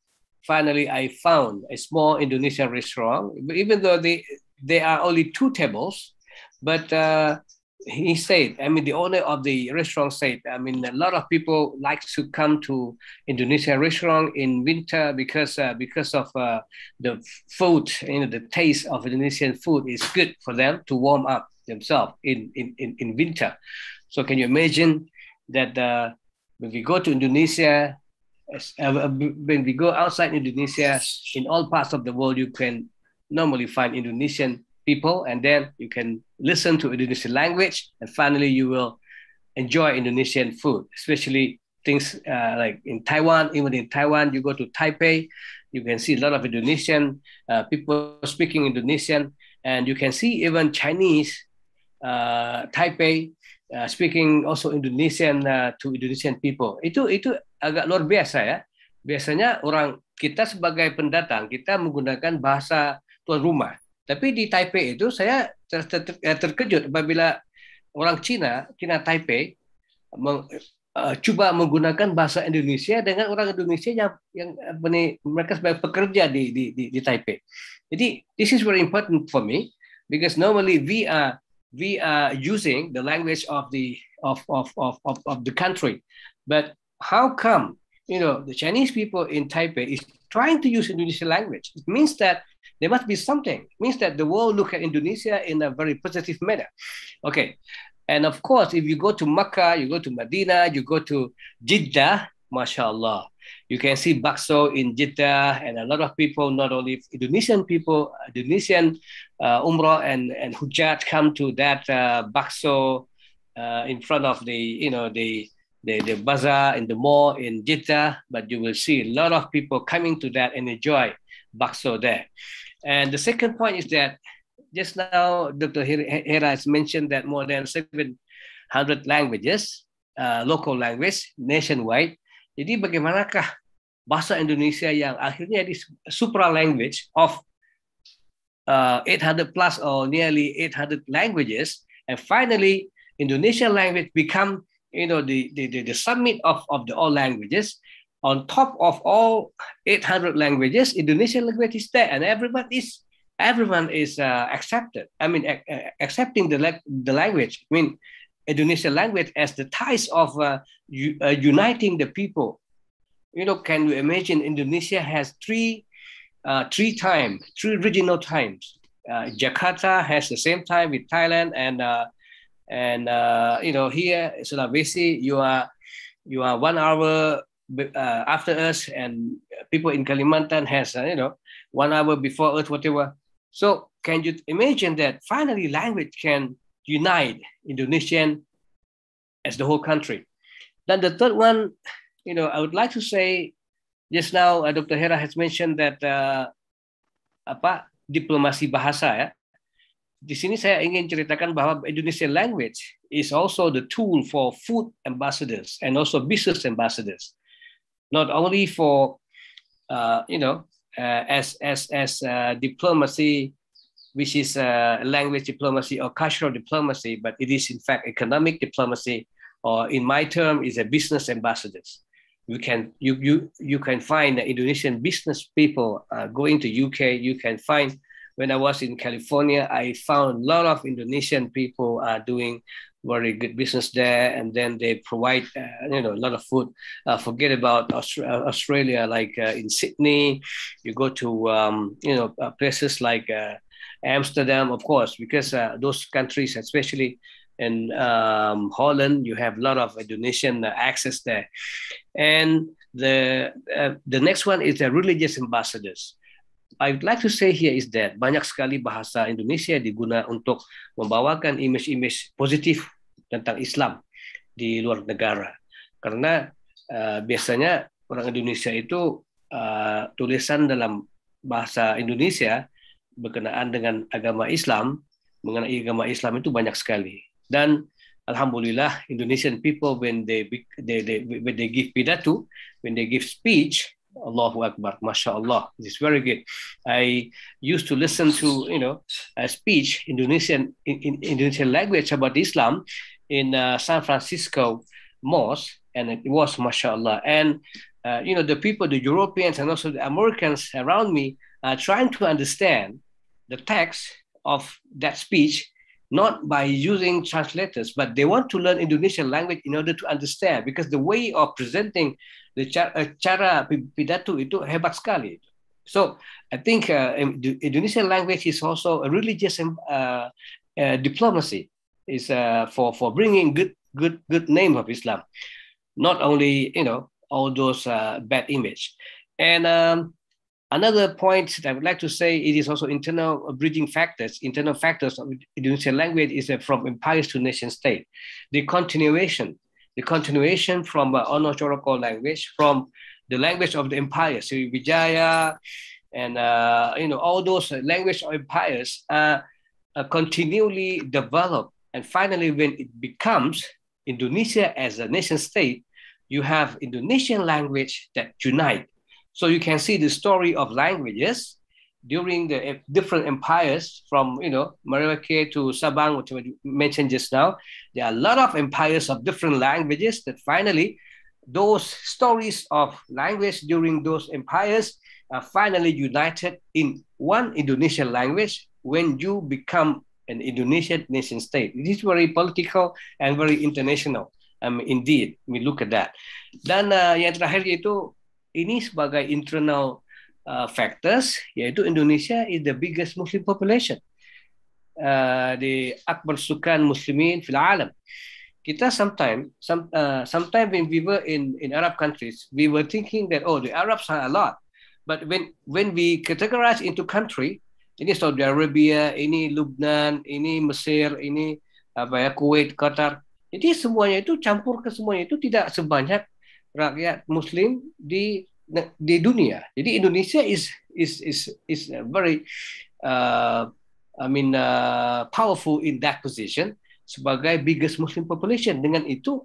Finally, I found a small Indonesian restaurant. Even though they there are only two tables, but uh, he said, I mean, the owner of the restaurant said, I mean, a lot of people like to come to Indonesian restaurant in winter because uh, because of uh, the food, you know, the taste of Indonesian food is good for them to warm up themselves in, in, in, in winter. So can you imagine that uh, when we go to Indonesia, uh, uh, when we go outside Indonesia, in all parts of the world, you can normally find Indonesian people, and then you can listen to Indonesian language, and finally you will enjoy Indonesian food, especially things uh, like in Taiwan. Even in Taiwan, you go to Taipei, you can see a lot of Indonesian uh, people speaking Indonesian, and you can see even Chinese, uh, Taipei. Uh, speaking also Indonesian uh, to Indonesian people itu itu agak luar biasa ya biasanya orang kita sebagai pendatang kita menggunakan bahasa tuan rumah Tapi di Taipei itu saya ter ter ter eh, terkejut apabila orang Cina, Cina Taipei meng, uh, eh, coba menggunakan bahasa Indonesia dengan orang Indonesia yang yang eh, mereka sebagai pekerja di di di, di Taipei. Jadi this is very important for me because normally we are we are using the language of the of of of of, of the country, but how come you know the Chinese people in Taipei is trying to use Indonesian language? It means that There must be something. It means that the world look at Indonesia in a very positive manner. Okay. And of course, if you go to Mecca, you go to Medina, you go to Jeddah, mashallah. You can see bakso in Jeddah, and a lot of people, not only Indonesian people, Indonesian uh, Umrah and, and Hujat come to that uh, bakso uh, in front of the, you know, the, the, the bazaar in the mall in Jeddah, but you will see a lot of people coming to that and enjoy bakso there. And the second point is that just now Dr. Hera has mentioned that more than 700 languages, uh, local language, nationwide. Jadi bagaimanakah bahasa Indonesia yang akhirnya di supra language of uh, 800 plus or nearly 800 languages, and finally Indonesian language become you know the the, the, the summit of, of the all languages on top of all 800 languages, Indonesian language is there, and everyone is everyone is uh, accepted. I mean, uh, accepting the the language. I mean, Indonesian language as the ties of uh, uh, uniting the people. You know, can you imagine Indonesia has three uh, three time three regional times. Uh, Jakarta has the same time with Thailand, and and you know here Sulawesi, you are you are one hour uh, after us and people in Kalimantan has, uh, you know, one hour before us, whatever. So can you imagine that finally language can unite Indonesian as the whole country? Then the third one, you know, I would like to say just now uh, Dr. Hera has mentioned that uh, apa diplomasi bahasa ya. Di sini saya ingin ceritakan bahwa Indonesian language is also the tool for food ambassadors and also business ambassadors not only for uh, you know uh, as as as uh, diplomacy, which is uh, language diplomacy or cultural diplomacy, but it is in fact economic diplomacy, or in my term, is a business ambassadors. You can you you you can find Indonesian business people uh, going to UK. You can find when I was in California, I found a lot of Indonesian people are uh, doing very good business there, and then they provide uh, you know a lot of food. Uh, forget about Austra- uh, Australia, like uh, in Sydney, you go to um, you know uh, places like uh, Amsterdam, of course, because those countries, especially in um, Holland, you have a lot of Indonesian access there, and the the next one is the religious ambassadors. I would like to say here is that banyak sekali bahasa Indonesia diguna untuk membawakan image-image positif tentang Islam di luar negara. Karena uh, biasanya orang Indonesia itu uh, tulisan dalam bahasa Indonesia berkenaan dengan agama Islam mengenai agama Islam itu banyak sekali. Dan alhamdulillah Indonesian people when they they, they when they give pidato, when they give speech, Allahu Akbar, mashallah. It's very good. I used to listen to, you know, a speech Indonesian in, in Indonesian language about Islam in uh, San Francisco mosque, and it was mashallah. And uh, you know, the people, the Europeans and also the Americans around me are trying to understand the text of that speech not by using translators, but they want to learn Indonesian language in order to understand because the way of presenting uh, cara, cara pidato itu hebat sekali. So I think uh, Indonesian language is also a religious uh, uh, diplomacy is uh, for for bringing good good good name of Islam, not only you know all those uh, bad image. And um, another point that I would like to say it is also internal bridging factors. Internal factors of Indonesian language is uh, from empires to nation state, the continuation the continuation from uh, Choroko language, from the language of the empire, so Vijaya, and uh, you know all those language of empires are continually developed. And finally, when it becomes Indonesia as a nation state, you have Indonesian language that unite. So you can see the story of languages during the different empires from you know Morocco to Sabang, which I mentioned just now, there are a lot of empires of different languages that finally those stories of language during those empires are finally united in one Indonesian language when you become an Indonesian nation state. It is very political and very international. Um, indeed, we look at that. Dan uh, yang terakhir yaitu ini sebagai internal uh, factors yaitu Indonesia is the biggest Muslim population uh, di akbar sukan muslimin fil alam kita sometimes some uh, sometimes when we were in in Arab countries we were thinking that oh the Arabs are a lot but when when we categorize into country ini Saudi Arabia ini Lubnan ini Mesir ini apa ya Kuwait Qatar jadi semuanya itu campur ke semuanya itu tidak sebanyak rakyat Muslim di Nah, di dunia. Jadi Indonesia is is is is very uh, I mean uh, powerful in that position sebagai biggest Muslim population. Dengan itu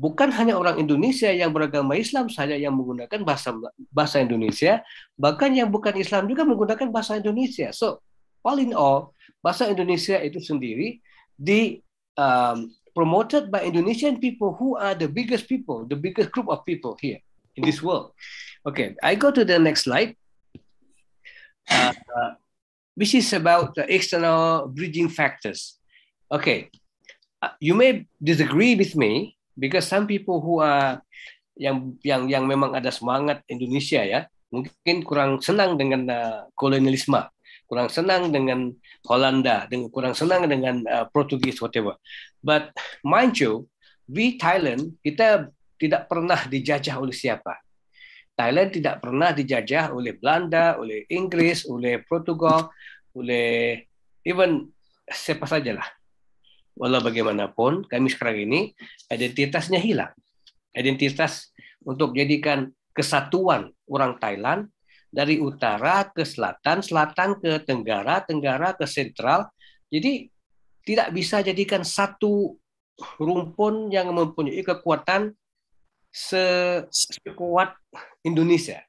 bukan hanya orang Indonesia yang beragama Islam saja yang menggunakan bahasa bahasa Indonesia, bahkan yang bukan Islam juga menggunakan bahasa Indonesia. So all in all, bahasa Indonesia itu sendiri di um, promoted by Indonesian people who are the biggest people, the biggest group of people here in this world. Okay, I go to the next slide, uh, which is about the external bridging factors. Okay, uh, you may disagree with me because some people who are yang yang yang memang ada semangat Indonesia ya mungkin kurang senang dengan uh, kolonialisme kurang senang dengan Holanda, dengan kurang senang dengan uh, Portugis whatever. But mind you, we Thailand kita tidak pernah dijajah oleh siapa. Thailand tidak pernah dijajah oleh Belanda, oleh Inggris, oleh Portugal, oleh even siapa sajalah. Walau bagaimanapun, kami sekarang ini identitasnya hilang. Identitas untuk jadikan kesatuan orang Thailand dari utara ke selatan, selatan ke tenggara, tenggara ke sentral. Jadi tidak bisa jadikan satu rumpun yang mempunyai kekuatan sekuat Indonesia.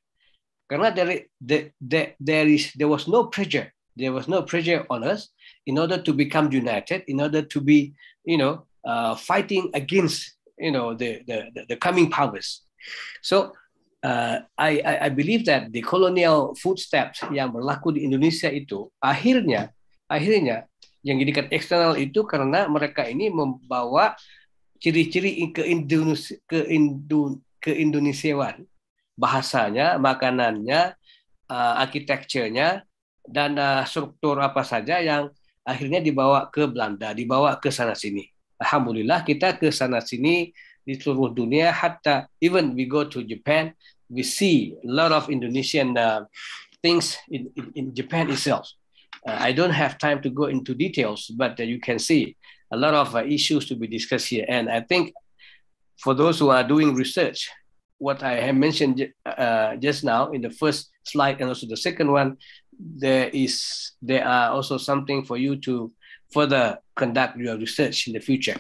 Karena dari the, the, there is there was no pressure, there was no pressure on us in order to become united, in order to be you know uh, fighting against you know the the, the coming powers. So uh, I, I believe that the colonial footsteps yang berlaku di Indonesia itu akhirnya akhirnya yang dekat eksternal itu karena mereka ini membawa ciri-ciri ke Indonesia ke Indonesiawan bahasanya, makanannya, uh, arsitekturnya dan uh, struktur apa saja yang akhirnya dibawa ke Belanda, dibawa ke sana sini. Alhamdulillah kita ke sana sini di seluruh dunia hatta even we go to Japan we see a lot of Indonesian uh, things in, in, in Japan itself. Uh, I don't have time to go into details, but uh, you can see a lot of uh, issues to be discussed here. And I think for those who are doing research, what I have mentioned uh, just now in the first slide and also the second one, there is there are also something for you to further conduct your research in the future.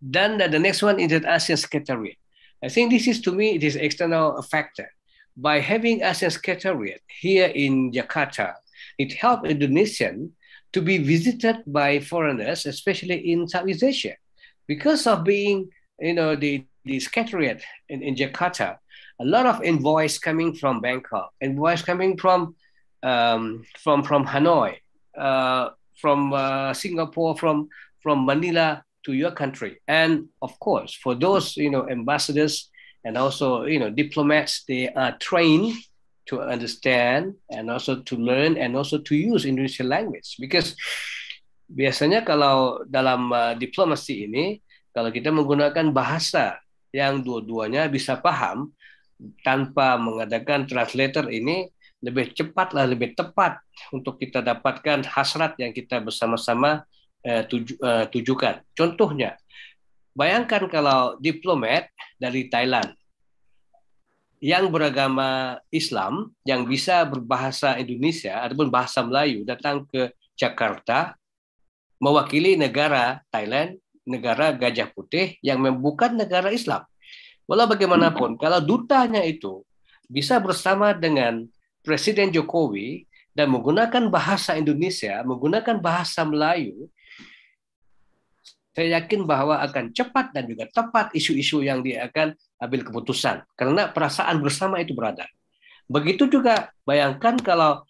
Then the, the next one is the ASEAN Secretariat. I think this is to me it is external factor. By having ASEAN Secretariat here in Jakarta, it helped Indonesian to be visited by foreigners, especially in Southeast Asia, because of being, you know, the, the scattered in, in Jakarta, a lot of envoys coming from Bangkok, envoys coming from um, from from Hanoi, uh, from uh, Singapore, from from Manila to your country, and of course for those you know ambassadors and also you know diplomats, they are trained to understand and also to learn and also to use Indonesian language because biasanya kalau dalam uh, diplomasi ini kalau kita menggunakan bahasa yang dua-duanya bisa paham tanpa mengadakan translator ini lebih cepat lah lebih tepat untuk kita dapatkan hasrat yang kita bersama-sama uh, tuju, uh, tujukan contohnya bayangkan kalau diplomat dari Thailand yang beragama Islam yang bisa berbahasa Indonesia ataupun bahasa Melayu datang ke Jakarta mewakili negara Thailand, negara Gajah Putih yang bukan negara Islam. Walau bagaimanapun, kalau dutanya itu bisa bersama dengan Presiden Jokowi dan menggunakan bahasa Indonesia, menggunakan bahasa Melayu, saya yakin bahwa akan cepat dan juga tepat isu-isu yang dia akan ambil keputusan. Karena perasaan bersama itu berada. Begitu juga bayangkan kalau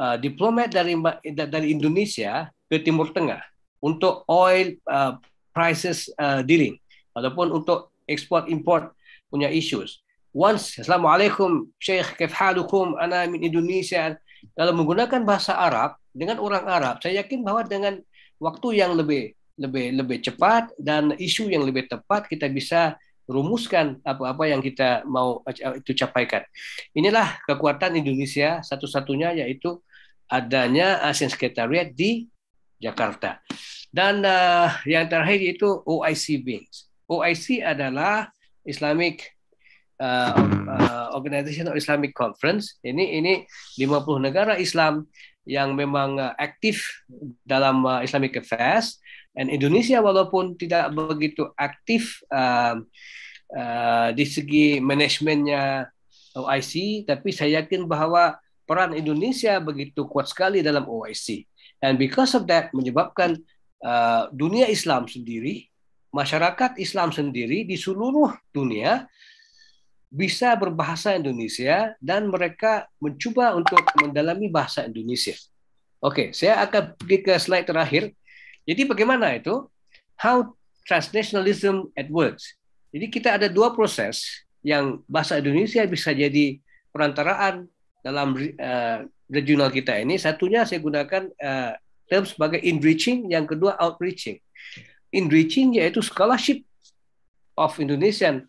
uh, diplomat dari dari Indonesia ke Timur Tengah untuk oil uh, prices uh, dealing ataupun untuk ekspor import punya issues. Once assalamualaikum Syekh kif halukum ana min Indonesia kalau menggunakan bahasa Arab dengan orang Arab saya yakin bahwa dengan waktu yang lebih lebih lebih cepat dan isu yang lebih tepat kita bisa rumuskan apa-apa yang kita mau eh, itu capaikan. Inilah kekuatan Indonesia satu-satunya yaitu adanya ASEAN Secretariat di Jakarta. Dan uh, yang terakhir itu OIC OICB. OIC adalah Islamic uh, uh, Organization of Islamic Conference. Ini ini 50 negara Islam yang memang aktif dalam Islamic affairs dan Indonesia walaupun tidak begitu aktif uh, uh, di segi manajemennya OIC, tapi saya yakin bahwa peran Indonesia begitu kuat sekali dalam OIC. And because of that menyebabkan uh, dunia Islam sendiri, masyarakat Islam sendiri di seluruh dunia bisa berbahasa Indonesia dan mereka mencoba untuk mendalami bahasa Indonesia. Oke, okay, saya akan pergi ke slide terakhir. Jadi bagaimana itu? How transnationalism at work. Jadi kita ada dua proses yang bahasa Indonesia bisa jadi perantaraan dalam uh, regional kita ini. Satunya saya gunakan uh, term sebagai enriching, yang kedua outreaching. Enriching yaitu scholarship of Indonesian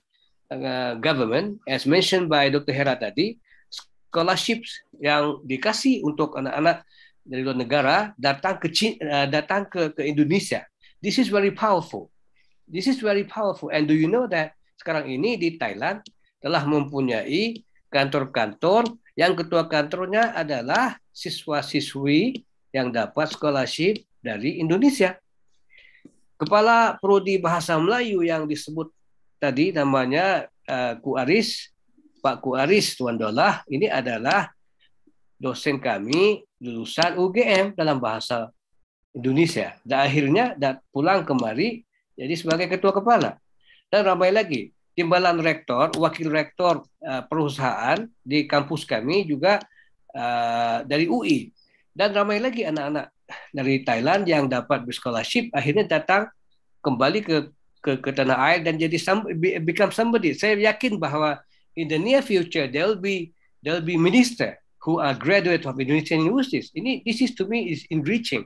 eh, government as mentioned by Dr. Hera tadi, scholarships yang dikasih untuk anak-anak dari luar negara datang ke China, eh, datang ke, ke Indonesia. This is very powerful. This is very powerful. And do you know that sekarang ini di Thailand telah mempunyai kantor-kantor yang ketua kantornya adalah siswa-siswi yang dapat scholarship dari Indonesia. Kepala Prodi Bahasa Melayu yang disebut tadi namanya uh, Aris, Pak Aris Tuan Dolah, ini adalah dosen kami lulusan UGM dalam bahasa Indonesia. Dan akhirnya dan pulang kemari jadi sebagai ketua kepala. Dan ramai lagi, timbalan rektor, wakil rektor eh, perusahaan di kampus kami juga eh, dari UI. Dan ramai lagi anak-anak dari Thailand yang dapat scholarship akhirnya datang kembali ke ke, ke tanah air dan jadi some, become somebody. Saya yakin bahwa in the near future will be will be minister who are graduate of Indonesian universities. Ini this is to me is enriching.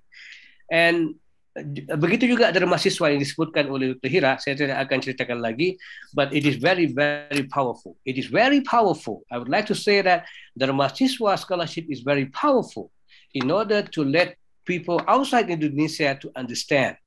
And uh, begitu juga ada mahasiswa yang disebutkan oleh Tuhira, saya tidak akan ceritakan lagi, but it is very, very powerful. It is very powerful. I would like to say that the mahasiswa scholarship is very powerful in order to let people outside Indonesia to understand.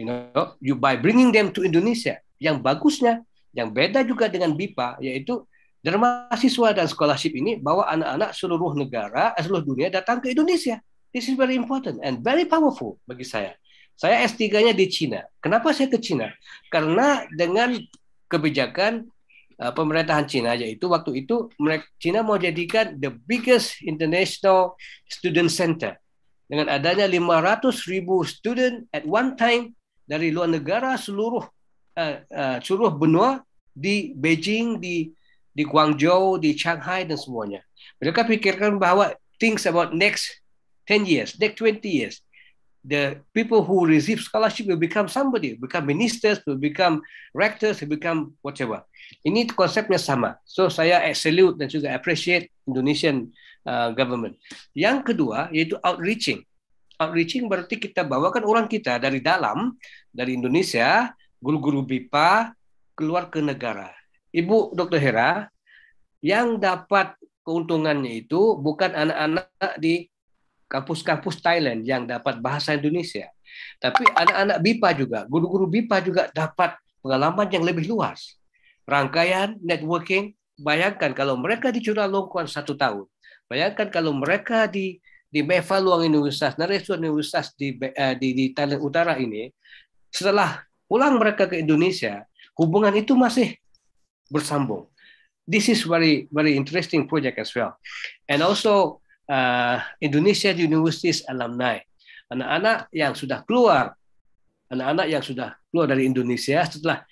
You know, you by bringing them to Indonesia. Yang bagusnya, yang beda juga dengan BIPA, yaitu dari mahasiswa dan scholarship ini bawa anak-anak seluruh negara, eh, seluruh dunia datang ke Indonesia. This is very important and very powerful bagi saya. Saya S3-nya di Cina. Kenapa saya ke Cina? Karena dengan kebijakan uh, pemerintahan Cina yaitu waktu itu mereka Cina mau jadikan the biggest international student center dengan adanya 500 ribu student at one time dari luar negara seluruh uh, uh, seluruh benua di Beijing di di Guangzhou, di Shanghai dan semuanya. Mereka pikirkan bahwa things about next 10 years, next 20 years, the people who receive scholarship will become somebody, become ministers, will become rectors, will become whatever. Ini konsepnya sama. So saya salute dan juga appreciate Indonesian uh, government. Yang kedua yaitu outreaching. Outreaching berarti kita bawakan orang kita dari dalam, dari Indonesia, guru-guru BIPA keluar ke negara. Ibu Dr. Hera, yang dapat keuntungannya itu bukan anak-anak di kampus-kampus Thailand yang dapat bahasa Indonesia, tapi anak-anak BIPA juga, guru-guru BIPA juga dapat pengalaman yang lebih luas. Rangkaian networking, bayangkan kalau mereka di Longkuan satu tahun, bayangkan kalau mereka di di Meva Luang Universitas, Naresuan Universitas di, eh, di di Thailand Utara ini, setelah pulang mereka ke Indonesia, hubungan itu masih bersambung. This is very very interesting project as well. And also uh, Indonesia Universities alumni, anak-anak yang sudah keluar, anak-anak yang sudah keluar dari Indonesia setelah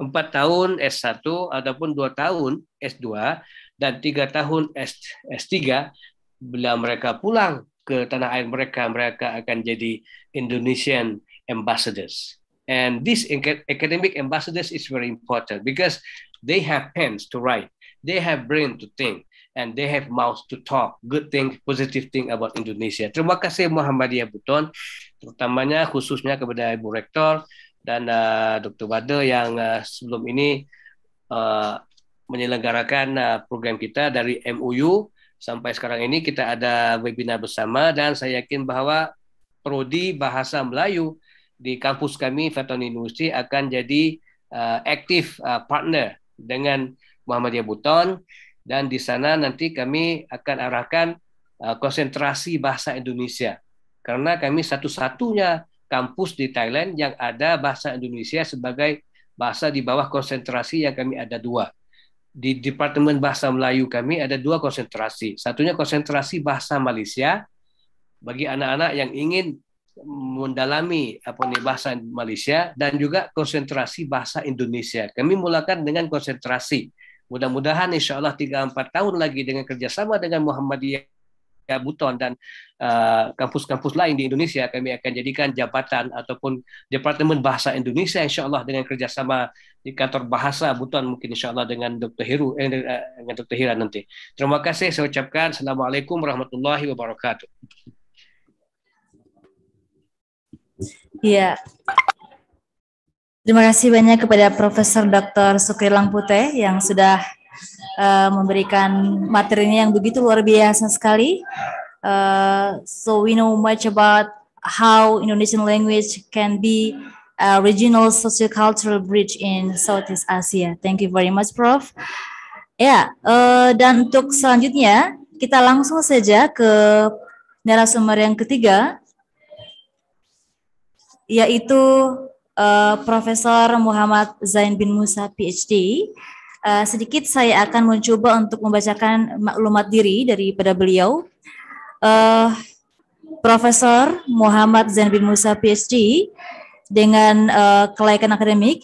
empat tahun S1 ataupun dua tahun S2 dan tiga tahun S, S3 bila mereka pulang ke tanah air mereka mereka akan jadi Indonesian ambassadors and this academic ambassadors is very important because They have pens to write. They have brain to think. And they have mouth to talk. Good thing, positive thing about Indonesia. Terima kasih Muhammadiyah Buton, terutamanya khususnya kepada Ibu Rektor dan uh, Dr. Wade yang uh, sebelum ini uh, menyelenggarakan uh, program kita dari MUU sampai sekarang ini kita ada webinar bersama dan saya yakin bahwa prodi bahasa Melayu di kampus kami Faton University akan jadi uh, aktif uh, partner dengan Muhammadiyah Buton dan di sana nanti kami akan arahkan uh, konsentrasi bahasa Indonesia karena kami satu-satunya kampus di Thailand yang ada bahasa Indonesia sebagai bahasa di bawah konsentrasi yang kami ada dua di Departemen Bahasa Melayu kami ada dua konsentrasi. Satunya konsentrasi bahasa Malaysia bagi anak-anak yang ingin mendalami apa eh, nih bahasa Malaysia dan juga konsentrasi bahasa Indonesia. Kami mulakan dengan konsentrasi. Mudah-mudahan insya Allah 3-4 tahun lagi dengan kerjasama dengan Muhammadiyah Buton dan eh, kampus-kampus uh, lain di Indonesia kami akan jadikan jabatan ataupun Departemen Bahasa Indonesia insya Allah dengan kerjasama di kantor bahasa Buton mungkin insya Allah dengan Dr. Heru eh, dengan eh, Dr. Hira nanti. Terima kasih saya ucapkan. Assalamualaikum warahmatullahi wabarakatuh. Iya. Terima kasih banyak kepada Profesor Dr. Sukri Langpute yang sudah uh, memberikan materinya yang begitu luar biasa sekali. Uh, so we know much about how Indonesian language can be a regional sociocultural bridge in Southeast Asia. Thank you very much, Prof. Ya, uh, dan untuk selanjutnya kita langsung saja ke narasumber yang ketiga, yaitu uh, Profesor Muhammad Zain bin Musa PhD. Uh, eh, sedikit saya akan mencoba untuk membacakan maklumat diri daripada beliau. Uh, Profesor Muhammad Zain bin Musa PhD dengan uh, kelayakan akademik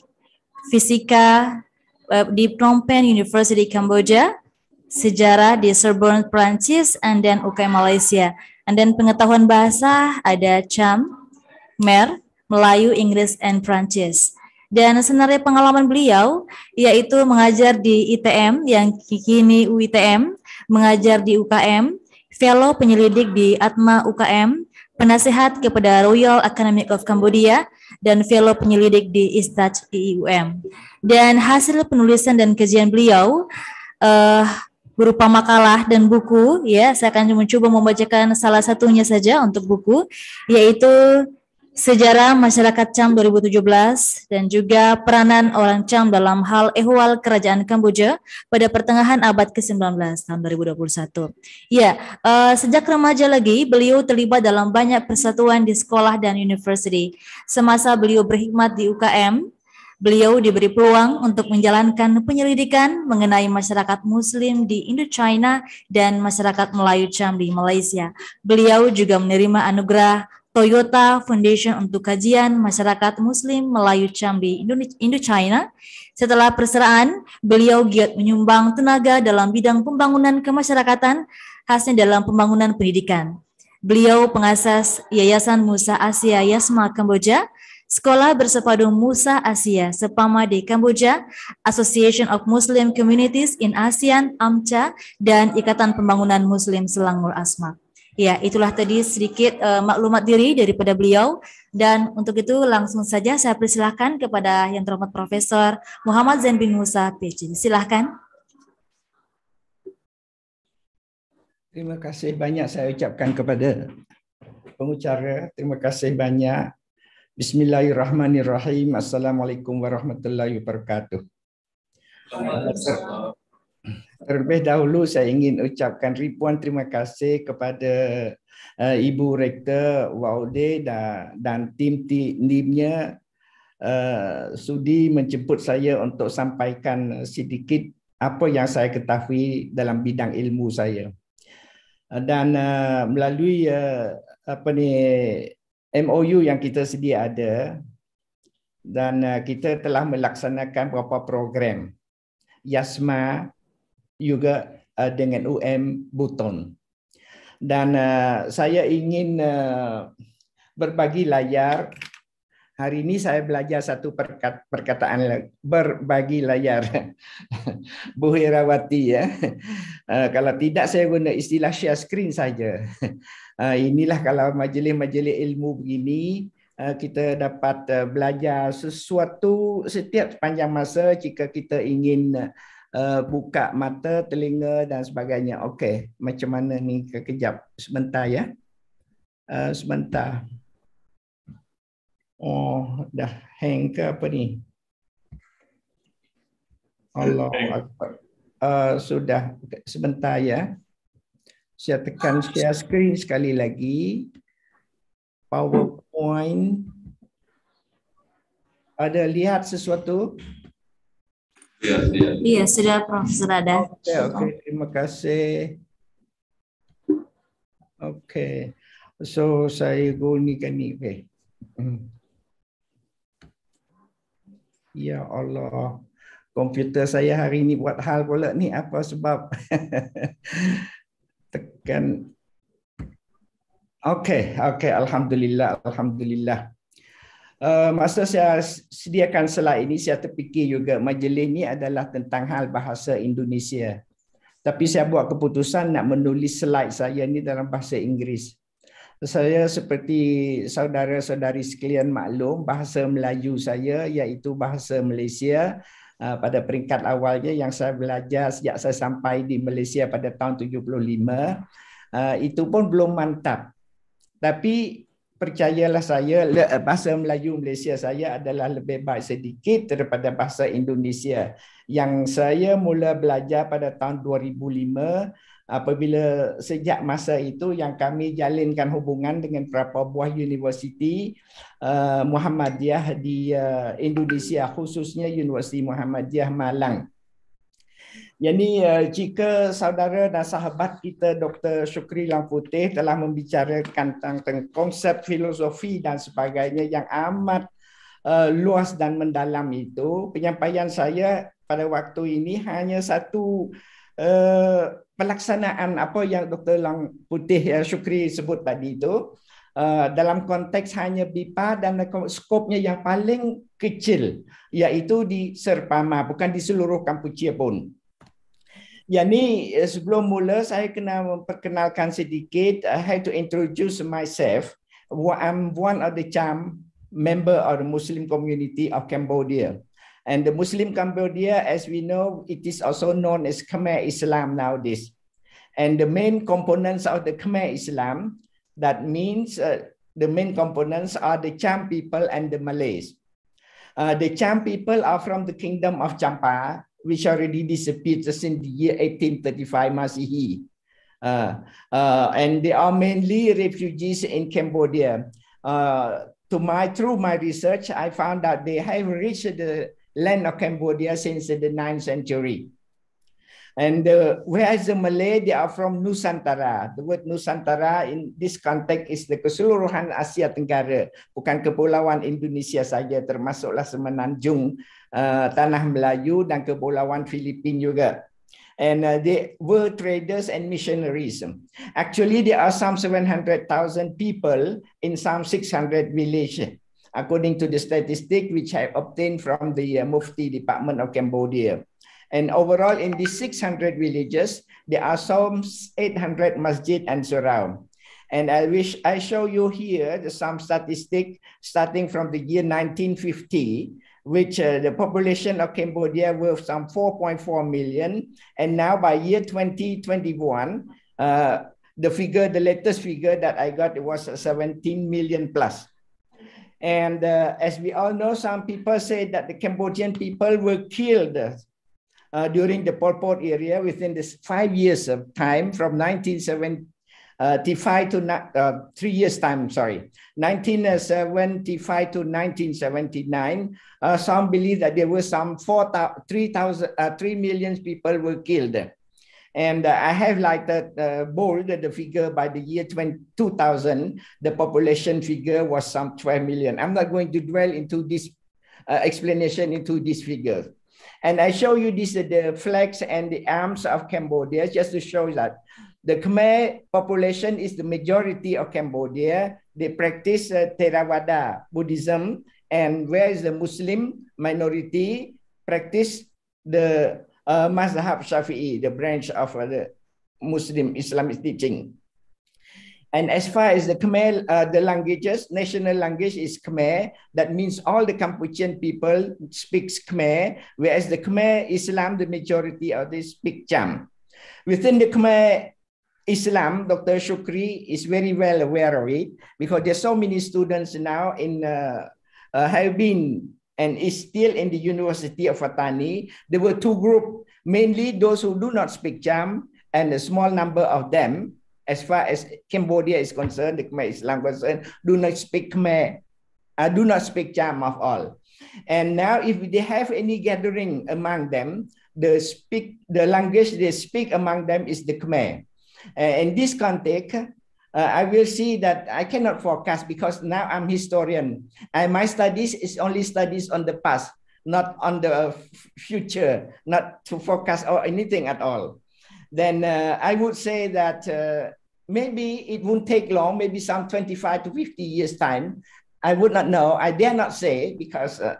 fisika uh, di Phnom Penh University Kamboja, sejarah di Sorbonne Prancis, and then UKM Malaysia. And then pengetahuan bahasa ada Cham, Mer, Melayu, Inggris, and Prancis. Dan senarai pengalaman beliau yaitu mengajar di ITM yang kini UITM, mengajar di UKM, fellow penyelidik di Atma UKM, penasehat kepada Royal Academy of Cambodia, dan fellow penyelidik di ISTAJ IUM. Dan hasil penulisan dan kajian beliau uh, berupa makalah dan buku ya saya akan mencoba membacakan salah satunya saja untuk buku yaitu Sejarah Masyarakat Cham 2017 dan juga peranan orang Cham dalam hal ehwal Kerajaan Kamboja pada pertengahan abad ke-19 tahun 2021. Ya, uh, sejak remaja lagi beliau terlibat dalam banyak persatuan di sekolah dan university. Semasa beliau berkhidmat di UKM, beliau diberi peluang untuk menjalankan penyelidikan mengenai masyarakat muslim di Indochina dan masyarakat Melayu Cham di Malaysia. Beliau juga menerima anugerah Toyota Foundation untuk Kajian Masyarakat Muslim Melayu Cambi Indochina. Setelah perseraan, beliau giat menyumbang tenaga dalam bidang pembangunan kemasyarakatan, khasnya dalam pembangunan pendidikan. Beliau pengasas Yayasan Musa Asia Yasma Kamboja, Sekolah Bersepadu Musa Asia Sepama di Kamboja, Association of Muslim Communities in ASEAN, AMCA, dan Ikatan Pembangunan Muslim Selangor Asmak. Ya, itulah tadi sedikit uh, maklumat diri daripada beliau dan untuk itu langsung saja saya persilahkan kepada yang terhormat Profesor Muhammad Zain bin Musa PhD. Silahkan. Terima kasih banyak saya ucapkan kepada pengucara. Terima kasih banyak. Bismillahirrahmanirrahim. Assalamualaikum warahmatullahi wabarakatuh. Terlebih dahulu saya ingin ucapkan ribuan terima kasih kepada uh, Ibu Rektor Waude dan, dan tim timnya uh, sudi menjemput saya untuk sampaikan sedikit apa yang saya ketahui dalam bidang ilmu saya. dan uh, melalui uh, apa ni MOU yang kita sedia ada dan uh, kita telah melaksanakan beberapa program Yasma juga uh, dengan UM Buton. Dan uh, saya ingin uh, berbagi layar. Hari ini saya belajar satu perkataan berbagi layar Bu Herawati ya. Uh, kalau tidak saya guna istilah share screen saja. Uh, inilah kalau majlis-majlis ilmu begini uh, kita dapat uh, belajar sesuatu setiap panjang masa jika kita ingin uh, uh, buka mata, telinga dan sebagainya. Okey, macam mana ni kekejap sebentar ya. Uh, sebentar. Oh, dah hang ke apa ni? Allah uh, eh, sudah sebentar ya. Saya tekan share screen sekali lagi. PowerPoint ada lihat sesuatu? Iya, iya. Iya, sudah Profesor ada. Oke, okay, oke. Okay. Terima kasih. Oke. Okay. So, saya guni kan Okay. Hmm. Ya Allah. Komputer saya hari ini buat hal pula ni apa sebab? Tekan Okey, okey, alhamdulillah, alhamdulillah. Eh, masa saya sediakan selai ini, saya terfikir juga majlis ini adalah tentang hal bahasa Indonesia. Tapi saya buat keputusan nak menulis selai saya ini dalam bahasa Inggeris. Saya seperti saudara-saudari sekalian maklum, bahasa Melayu saya iaitu bahasa Malaysia eh, pada peringkat awalnya yang saya belajar sejak saya sampai di Malaysia pada tahun 75 eh, itu pun belum mantap. Tapi percayalah saya eh, bahasa Melayu Malaysia saya adalah lebih baik sedikit daripada bahasa Indonesia yang saya mula belajar pada tahun 2005 apabila sejak masa itu yang kami jalinkan hubungan dengan beberapa buah universiti uh, Muhammadiyah di uh, Indonesia khususnya Universiti Muhammadiyah Malang. Hmm. Yani uh, eh, jika saudara dan sahabat kita Dr. Syukri Langputih telah membicarakan tentang, konsep filosofi dan sebagainya yang amat eh, luas dan mendalam itu, penyampaian saya pada waktu ini hanya satu eh, pelaksanaan apa yang Dr. Langputih ya Syukri sebut tadi itu dalam konteks hanya BIPA dan skopnya yang paling kecil iaitu di Serpama bukan di seluruh Kampuchea pun Ya ni eh, sebelum mula saya kena memperkenalkan sedikit. I have to introduce myself. I'm one of the cham member of the Muslim community of Cambodia. And the Muslim Cambodia, as we know, it is also known as Khmer Islam nowadays. And the main components of the Khmer Islam, that means uh, the main components are the Cham people and the Malays. Uh, the Cham people are from the kingdom of Champa, which already disappeared just in the year 1835 Masihi. Uh, uh, and they are mainly refugees in Cambodia. Uh, to my through my research, I found out they have reached the land of Cambodia since the 9th century. And uh, whereas the Malay, they are from Nusantara. The word Nusantara in this context is the keseluruhan Asia Tenggara, bukan kepulauan Indonesia saja, termasuklah Semenanjung Uh, tanah Melayu dan kepulauan Filipin juga. And uh, they were traders and missionaries. Actually, there are some 700,000 people in some 600 villages, according to the statistic which I obtained from the uh, Mufti Department of Cambodia. And overall, in these 600 villages, there are some 800 masjid and surau. And I wish I show you here the some statistic starting from the year 1950. which uh, the population of Cambodia was some 4.4 million. And now by year 2021, uh, the figure, the latest figure that I got, it was uh, 17 million plus. And uh, as we all know, some people say that the Cambodian people were killed uh, during the Pol Pot area within this five years of time from 1970 uh, to uh, three years time, sorry, 1975 to 1979, uh, some believe that there were some 4, 3, 000, uh, 3 million people were killed. And uh, I have like that uh, bold the figure by the year 20, 2000, the population figure was some 12 million. I'm not going to dwell into this uh, explanation into this figure. And I show you this, the flags and the arms of Cambodia, just to show that the Khmer population is the majority of Cambodia. They practice uh, Theravada Buddhism, and where is the Muslim minority practice the uh, Mazhab Shafi'i, the branch of uh, the Muslim Islamic teaching. And as far as the Khmer, uh, the languages, national language is Khmer. That means all the Cambodian people speaks Khmer, whereas the Khmer Islam, the majority of this speak Cham. Within the Khmer Islam, Dr. Shukri is very well aware of it because there's so many students now in uh, uh, have been and is still in the University of Fatani. There were two groups, mainly those who do not speak Cham and a small number of them, as far as Cambodia is concerned, the Khmer Islam concerned, do not speak Khmer, uh, do not speak Cham of all. And now if they have any gathering among them, the speak the language they speak among them is the Khmer. Uh, in this context, uh, I will see that I cannot forecast because now I'm historian and my studies is only studies on the past, not on the future, not to forecast or anything at all. Then uh, I would say that uh, maybe it won't take long, maybe some 25 to 50 years time. I would not know. I dare not say because uh,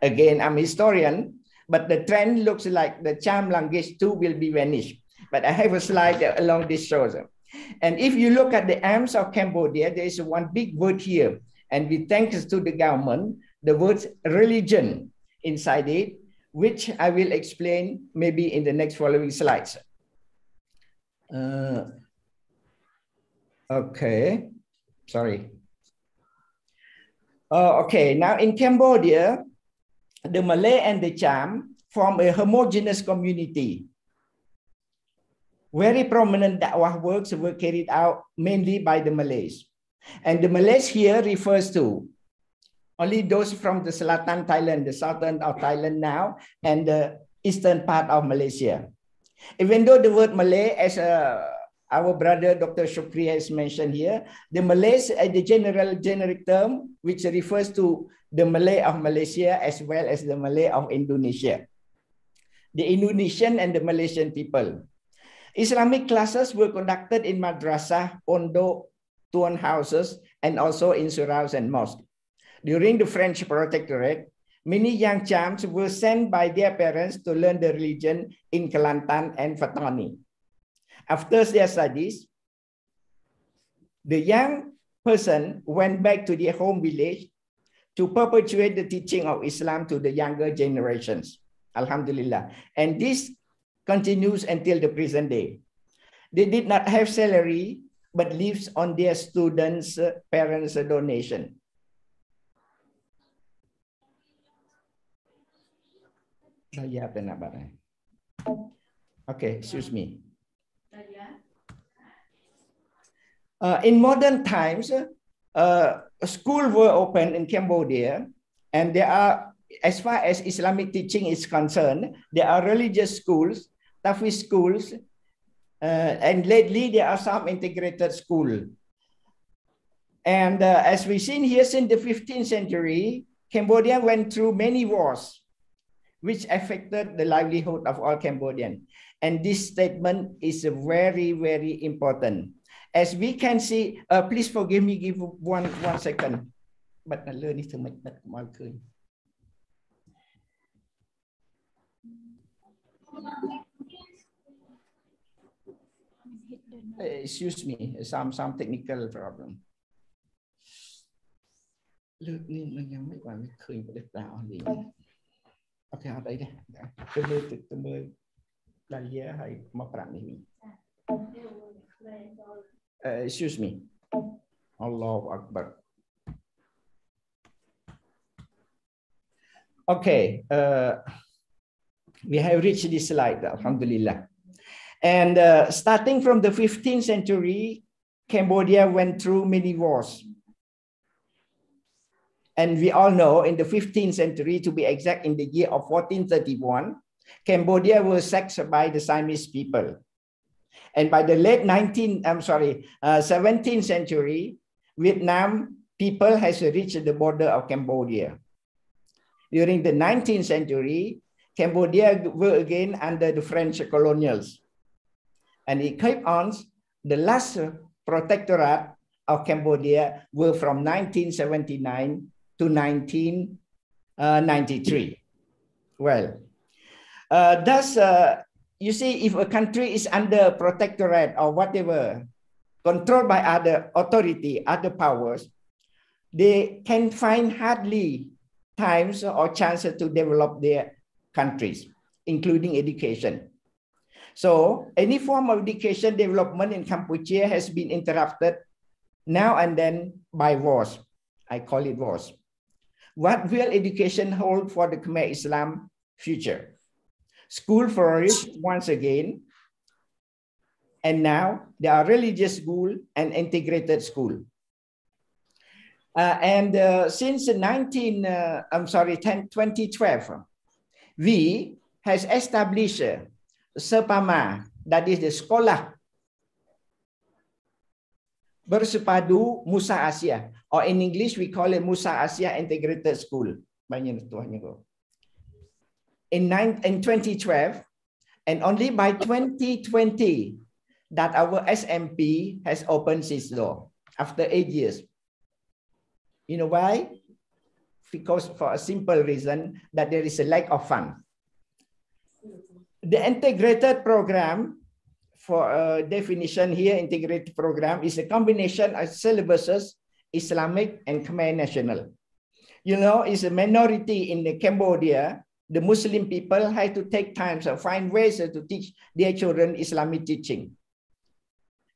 again, I'm historian, but the trend looks like the charm language too will be vanished but I have a slide along this shows them. And if you look at the arms of Cambodia, there is one big word here. And we thanks to the government, the word religion inside it, which I will explain maybe in the next following slides. Uh, okay, sorry. Uh, okay, now in Cambodia, the Malay and the Cham form a homogeneous community very prominent da'wah works were carried out mainly by the Malays. And the Malays here refers to only those from the Selatan Thailand, the southern of Thailand now, and the eastern part of Malaysia. Even though the word Malay, as uh, our brother Dr. Shukri has mentioned here, the Malays uh, the general generic term which refers to the Malay of Malaysia as well as the Malay of Indonesia. The Indonesian and the Malaysian people. Islamic classes were conducted in madrasa, ondo, tuan houses, and also in surahs and mosques. During the French protectorate, many young chams were sent by their parents to learn the religion in Kelantan and Fatani. After their studies, the young person went back to their home village to perpetuate the teaching of Islam to the younger generations. Alhamdulillah. And this continues until the present day. They did not have salary, but lives on their students' uh, parents' uh, donation. Ah, okay, excuse me. Uh, in modern times, uh, uh schools were opened in Cambodia, and there are, as far as Islamic teaching is concerned, there are religious schools with schools. Uh, and lately, there are some integrated school. And uh, as we've seen here since the 15th century, Cambodia went through many wars, which affected the livelihood of all Cambodians. And this statement is very, very important. As we can see, uh, please forgive me, give one, one second. But I it to make that marker. Uh, excuse me, some some technical problem. លើកនេះនឹងយ៉ាងម៉េចបានវាឃើញផ្ដិតតាអស់លីងអូខេអត់អីទេទៅលើទឹកទៅមើលដាលីហើយមកប្រាប់នេះវិញ uh, excuse me Allahu Akbar okay uh, we have reached this slide alhamdulillah and uh, starting from the 15th century, Cambodia went through many wars. And we all know in the 15th century, to be exact, in the year of 1431, Cambodia was sacked by the Siamese people. And by the late 19th, I'm sorry, uh, 17th century, Vietnam people has reached the border of Cambodia. During the 19th century, Cambodia were again under the French colonials and in Cape Ons, the last protectorate of Cambodia were from 1979 to 1993. Uh, well, uh, thus, uh, you see, if a country is under protectorate or whatever, controlled by other authority, other powers, they can find hardly times or chances to develop their countries, including education. So any form of education development in Cambodia has been interrupted now and then by wars. I call it wars. What will education hold for the Khmer Islam future? School flourished once again, and now there are religious school and integrated school. Uh, and uh, since 19, uh, I'm sorry, 10, 2012, we has established sepama that is di sekolah bersepadu Musa Asia or in English we call it Musa Asia Integrated School banyak tuahnya tu. in in 2012 and only by 2020 that our SMP has opened its door after eight years you know why because for a simple reason that there is a lack of funds the integrated program for a uh, definition here, integrated program is a combination of syllabuses, Islamic and Khmer national. You know, it's a minority in the Cambodia. The Muslim people had to take time to so find ways to teach their children Islamic teaching.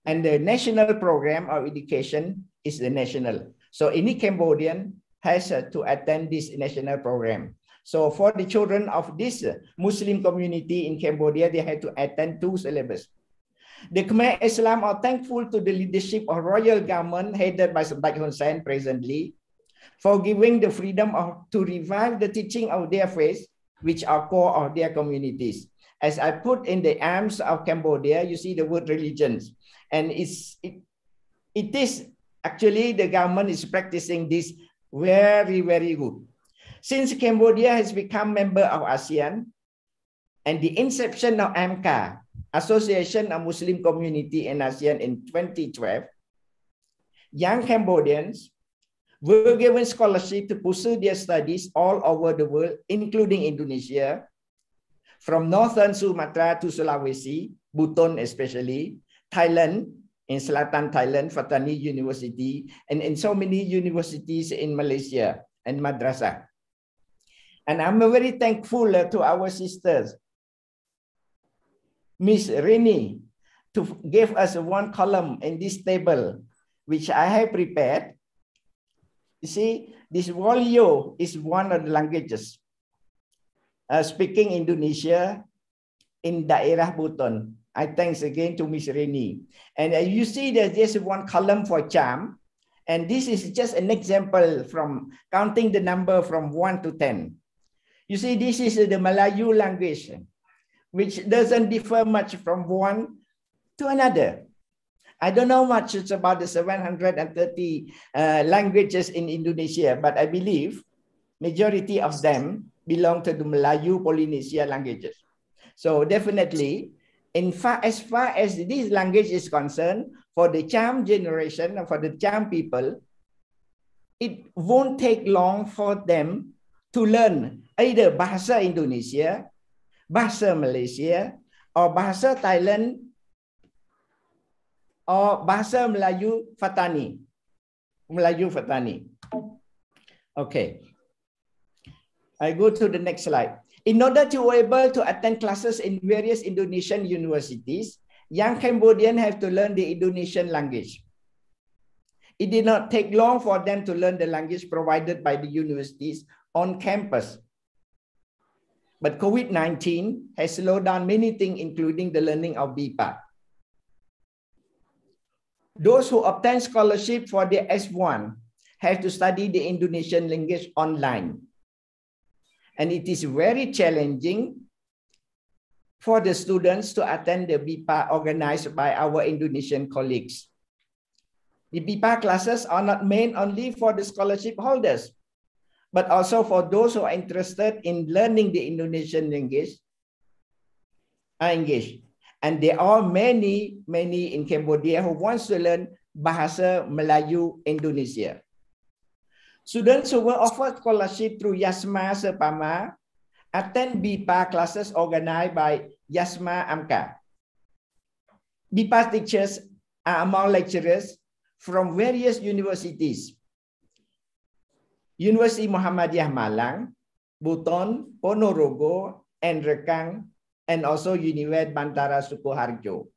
And the national program of education is the national. So any Cambodian has uh, to attend this national program. So for the children of this Muslim community in Cambodia, they had to attend two syllabus. The Khmer Islam are thankful to the leadership of royal government headed by Samdak Hun Sen presently for giving the freedom of, to revive the teaching of their faith, which are core of their communities. As I put in the arms of Cambodia, you see the word religions. And it's, it, it is actually the government is practicing this very, very good. Since Cambodia has become member of ASEAN and the inception of AMCA, Association of Muslim Community in ASEAN in 2012, young Cambodians were given scholarship to pursue their studies all over the world, including Indonesia, from northern Sumatra to Sulawesi, Buton especially, Thailand, in Selatan Thailand, Fatani University, and in so many universities in Malaysia and Madrasah. And I'm very thankful uh, to our sisters, Miss Rini, to give us one column in this table, which I have prepared. You see, this Wolio is one of the languages. Uh, speaking Indonesia in Daerah Buton. I thanks again to Miss Rini. And uh, you see that there's one column for charm. And this is just an example from counting the number from 1 to 10. You see, this is the Malayu language, which doesn't differ much from one to another. I don't know much about the 730 uh, languages in Indonesia, but I believe majority of them belong to the Malayu Polynesia languages. So definitely, in far, as far as this language is concerned, for the Cham generation, for the Cham people, it won't take long for them to learn either bahasa Indonesia, bahasa Malaysia, or bahasa Thailand, or bahasa Melayu Fatani. Melayu Fatani. Okay. I go to the next slide. In order to be able to attend classes in various Indonesian universities, young Cambodians have to learn the Indonesian language. It did not take long for them to learn the language provided by the universities on campus but COVID-19 has slowed down many things, including the learning of BIPA. Those who obtain scholarship for the S1 have to study the Indonesian language online. And it is very challenging for the students to attend the BIPA organized by our Indonesian colleagues. The BIPA classes are not meant only for the scholarship holders, but also for those who are interested in learning the Indonesian language English, And there are many, many in Cambodia who wants to learn Bahasa Melayu Indonesia. Students who were offered scholarship through Yasma Serpama attend BIPA classes organized by Yasma Amka. BIPA teachers are among lecturers from various universities University Muhammadiyah Malang, Buton, Ponorogo, and Rekang, and also Univet Bantara Sukoharjo.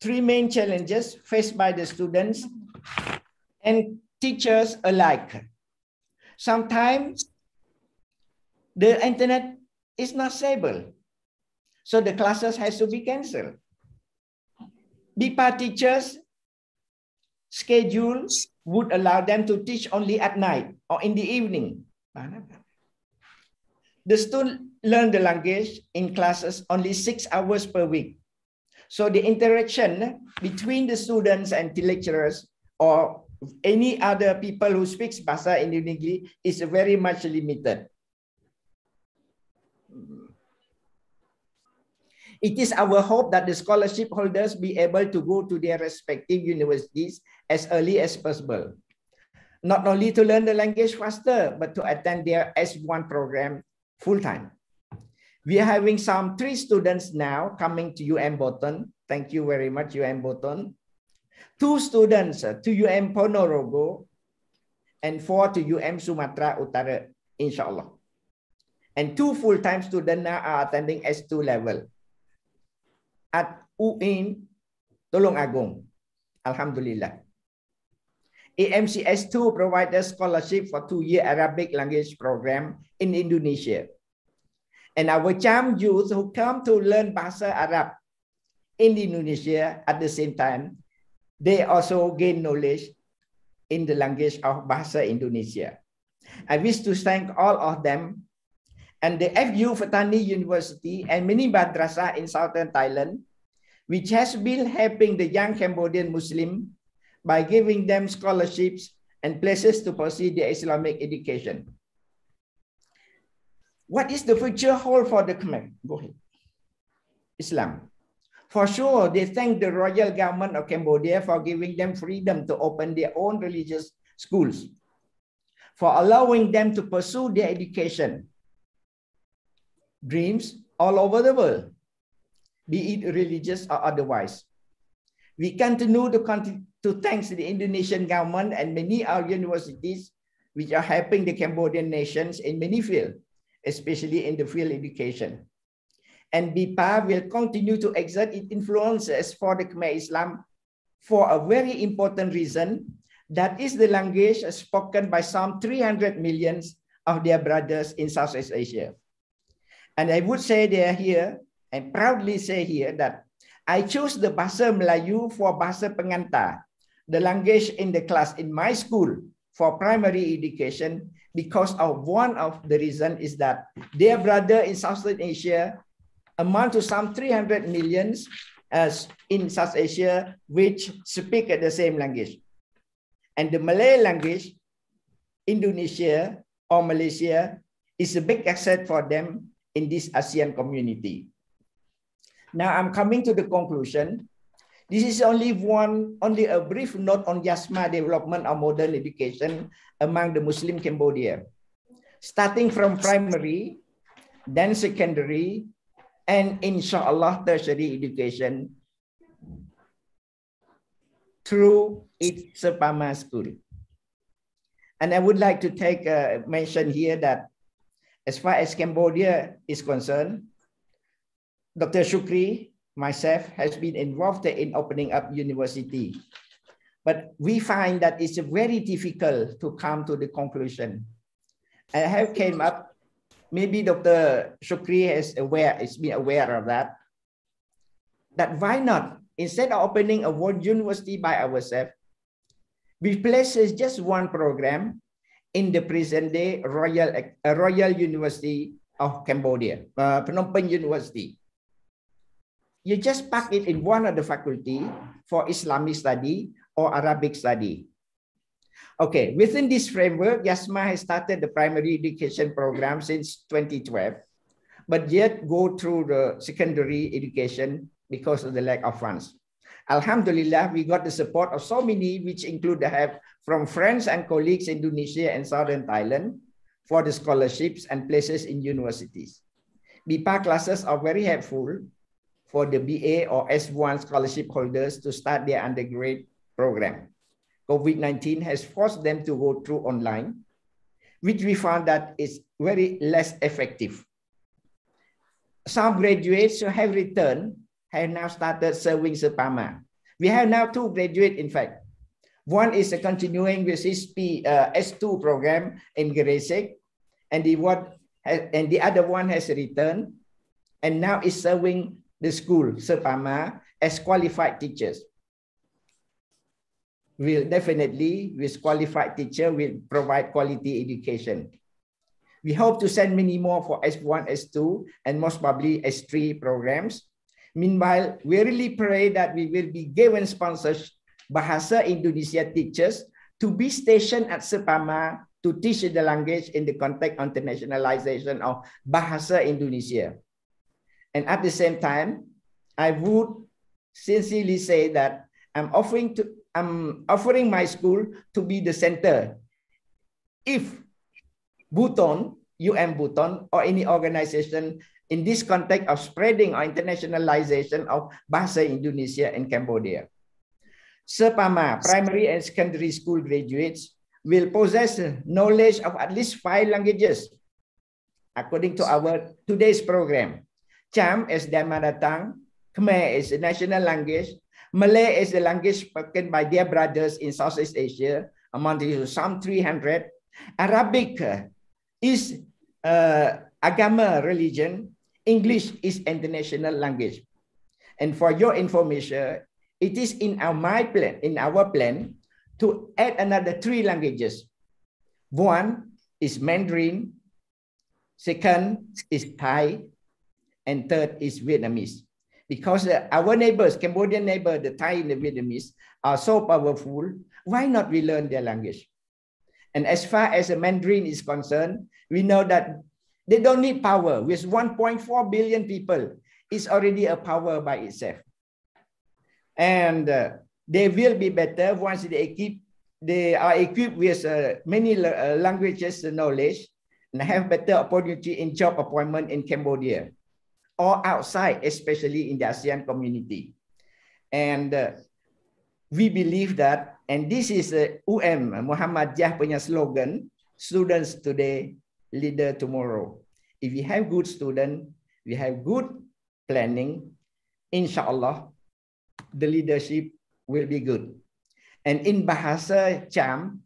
Three main challenges faced by the students and teachers alike. Sometimes the internet is not stable, so the classes has to be canceled. BIPA teachers schedule would allow them to teach only at night or in the evening. The students learn the language in classes only six hours per week. So the interaction between the students and the lecturers or any other people who speaks Bahasa Indonesia is very much limited. It is our hope that the scholarship holders be able to go to their respective universities as early as possible, not only to learn the language faster, but to attend their S1 program full time. We are having some three students now coming to UM Bolton. Thank you very much, UM Bolton. Two students uh, to UM Ponorogo and four to UM Sumatra Utara, inshallah. And two full-time students now are attending S2 level at UIN Tulung Agung. Alhamdulillah. AMCS2 provided scholarship for two-year Arabic language program in Indonesia. And our CHAM youth who come to learn Bahasa Arab in Indonesia at the same time, they also gain knowledge in the language of Bahasa Indonesia. I wish to thank all of them and the FU Fatani University and many madrasa in southern Thailand, which has been helping the young Cambodian Muslim by giving them scholarships and places to pursue their Islamic education. What is the future hold for the Khmer? Go ahead. Islam. For sure, they thank the royal government of Cambodia for giving them freedom to open their own religious schools, for allowing them to pursue their education, dreams all over the world, be it religious or otherwise. We continue to, to thank the Indonesian government and many our universities which are helping the Cambodian nations in many fields, especially in the field education. And BIPA will continue to exert its influences for the Khmer Islam for a very important reason, that is the language spoken by some 300 millions of their brothers in Southeast Asia. And I would say they are here and proudly say here that I chose the Bahasa Melayu for Bahasa Pengantar, the language in the class in my school for primary education because of one of the reason is that their brother in Southeast Asia amount to some 300 millions as in South Asia which speak the same language. And the Malay language, Indonesia or Malaysia, is a big asset for them in this ASEAN community. Now I'm coming to the conclusion. This is only one, only a brief note on Yasma development of modern education among the Muslim Cambodia, starting from primary, then secondary, and inshallah tertiary education through its Sepama school. And I would like to take a uh, mention here that as far as Cambodia is concerned, Dr. Shukri, myself, has been involved in opening up university. But we find that it's very difficult to come to the conclusion. I have came up, maybe Dr. Shukri is aware, is been aware of that, that why not, instead of opening a world university by ourselves, we places just one program in the present day Royal, uh, Royal University of Cambodia, uh, Phnom Penh University. You just pack it in one of the faculty for Islamic study or Arabic study. Okay, within this framework, YASMA has started the primary education program since 2012, but yet go through the secondary education because of the lack of funds. Alhamdulillah, we got the support of so many, which include the help from friends and colleagues in Indonesia and Southern Thailand for the scholarships and places in universities. BIPA classes are very helpful for the BA or S1 scholarship holders to start their undergrad program. COVID-19 has forced them to go through online, which we found that is very less effective. Some graduates who have returned have now started serving SEPAMA. We have now two graduates, in fact, one is a continuing with SP, uh, S2 program in Gresik, and the, what has, and the other one has returned, and now is serving the school, Sepama, as qualified teachers. Will definitely, with qualified teacher, will provide quality education. We hope to send many more for S1, S2, and most probably S3 programs. Meanwhile, we really pray that we will be given sponsorship Bahasa Indonesia teachers to be stationed at Sepama to teach the language in the context of internationalization of Bahasa Indonesia. And at the same time, I would sincerely say that I'm offering to I'm offering my school to be the center. If Bhutan, UN Bhutan, or any organization in this context of spreading or internationalization of Bahasa Indonesia in Cambodia. SEPAMA primary and secondary school graduates will possess knowledge of at least five languages. According to our today's program, Cham is their mother tongue, Khmer is the national language, Malay is the language spoken by their brothers in Southeast Asia, among the some 300. Arabic is uh, agama religion. English is international language. And for your information, it is in our my plan, in our plan, to add another three languages. One is Mandarin, second is Thai, and third is Vietnamese. Because our neighbors, Cambodian neighbor, the Thai and the Vietnamese, are so powerful, why not we learn their language? And as far as the Mandarin is concerned, we know that they don't need power. With 1.4 billion people, it's already a power by itself and uh, they will be better once they equip they are equipped with uh, many uh, languages knowledge and have better opportunity in job appointment in Cambodia or outside, especially in the ASEAN community. And uh, we believe that, and this is uh, UM, Muhammadiyah punya slogan, students today, leader tomorrow. If we have good student, we have good planning, inshallah, the leadership will be good. And in Bahasa Cham,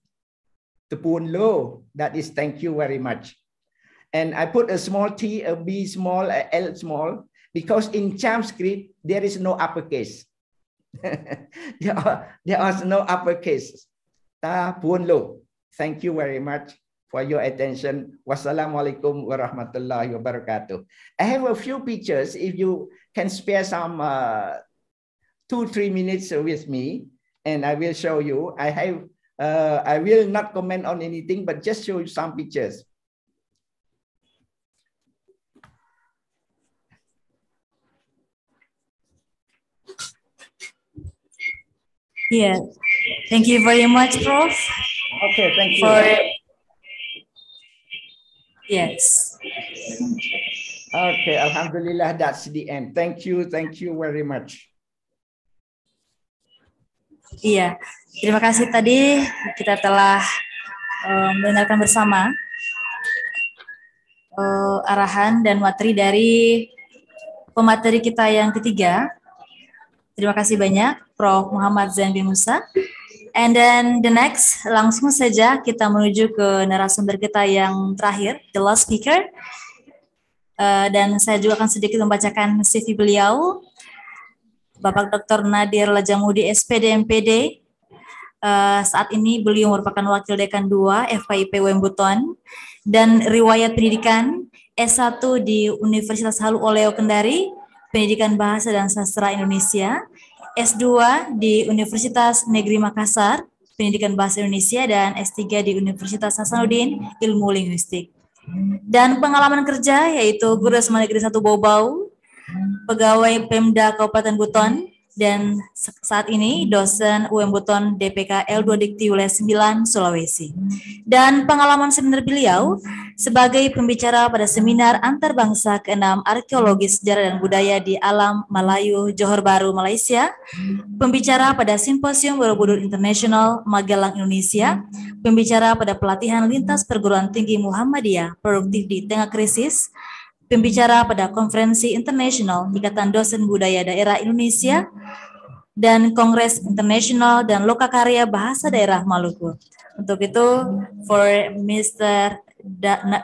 Tepun Lo, that is thank you very much. And I put a small t, a b small, a l small, because in Cham script, there is no uppercase. there, are, there are no uppercase. Ta Puan Lo, thank you very much for your attention. Wassalamualaikum warahmatullahi wabarakatuh. I have a few pictures if you can spare some uh, two, three minutes with me and I will show you. I have, uh, I will not comment on anything, but just show you some pictures. Yeah, thank you very much, Prof. Okay, thank you. For... Yes. Okay, Alhamdulillah, that's the end. Thank you, thank you very much. Iya, terima kasih tadi kita telah uh, mendengarkan bersama uh, arahan dan materi dari pemateri kita yang ketiga. Terima kasih banyak, Prof. Muhammad Zain bin Musa. And then the next, langsung saja kita menuju ke narasumber kita yang terakhir, the last speaker. Uh, dan saya juga akan sedikit membacakan CV beliau Bapak Dr. Nadir Lajamudi SPD MPD. Uh, eh, saat ini beliau merupakan Wakil Dekan 2 FKIP Wembuton dan riwayat pendidikan S1 di Universitas Halu Oleo Kendari, Pendidikan Bahasa dan Sastra Indonesia, S2 di Universitas Negeri Makassar, Pendidikan Bahasa Indonesia dan S3 di Universitas Hasanuddin Ilmu Linguistik. Dan pengalaman kerja yaitu Guru sma Negeri 1 bau pegawai Pemda Kabupaten Buton dan saat ini dosen UM Buton DPK L2 Dikti Wilayah 9 Sulawesi. Dan pengalaman seminar beliau sebagai pembicara pada seminar antarbangsa ke-6 Arkeologi Sejarah dan Budaya di Alam Melayu Johor Baru Malaysia, pembicara pada Simposium Borobudur International Magelang Indonesia, pembicara pada pelatihan lintas perguruan tinggi Muhammadiyah produktif di tengah krisis, pembicara pada Konferensi Internasional Ikatan Dosen Budaya Daerah Indonesia dan Kongres Internasional dan Lokakarya Bahasa Daerah Maluku. Untuk itu, for Mr.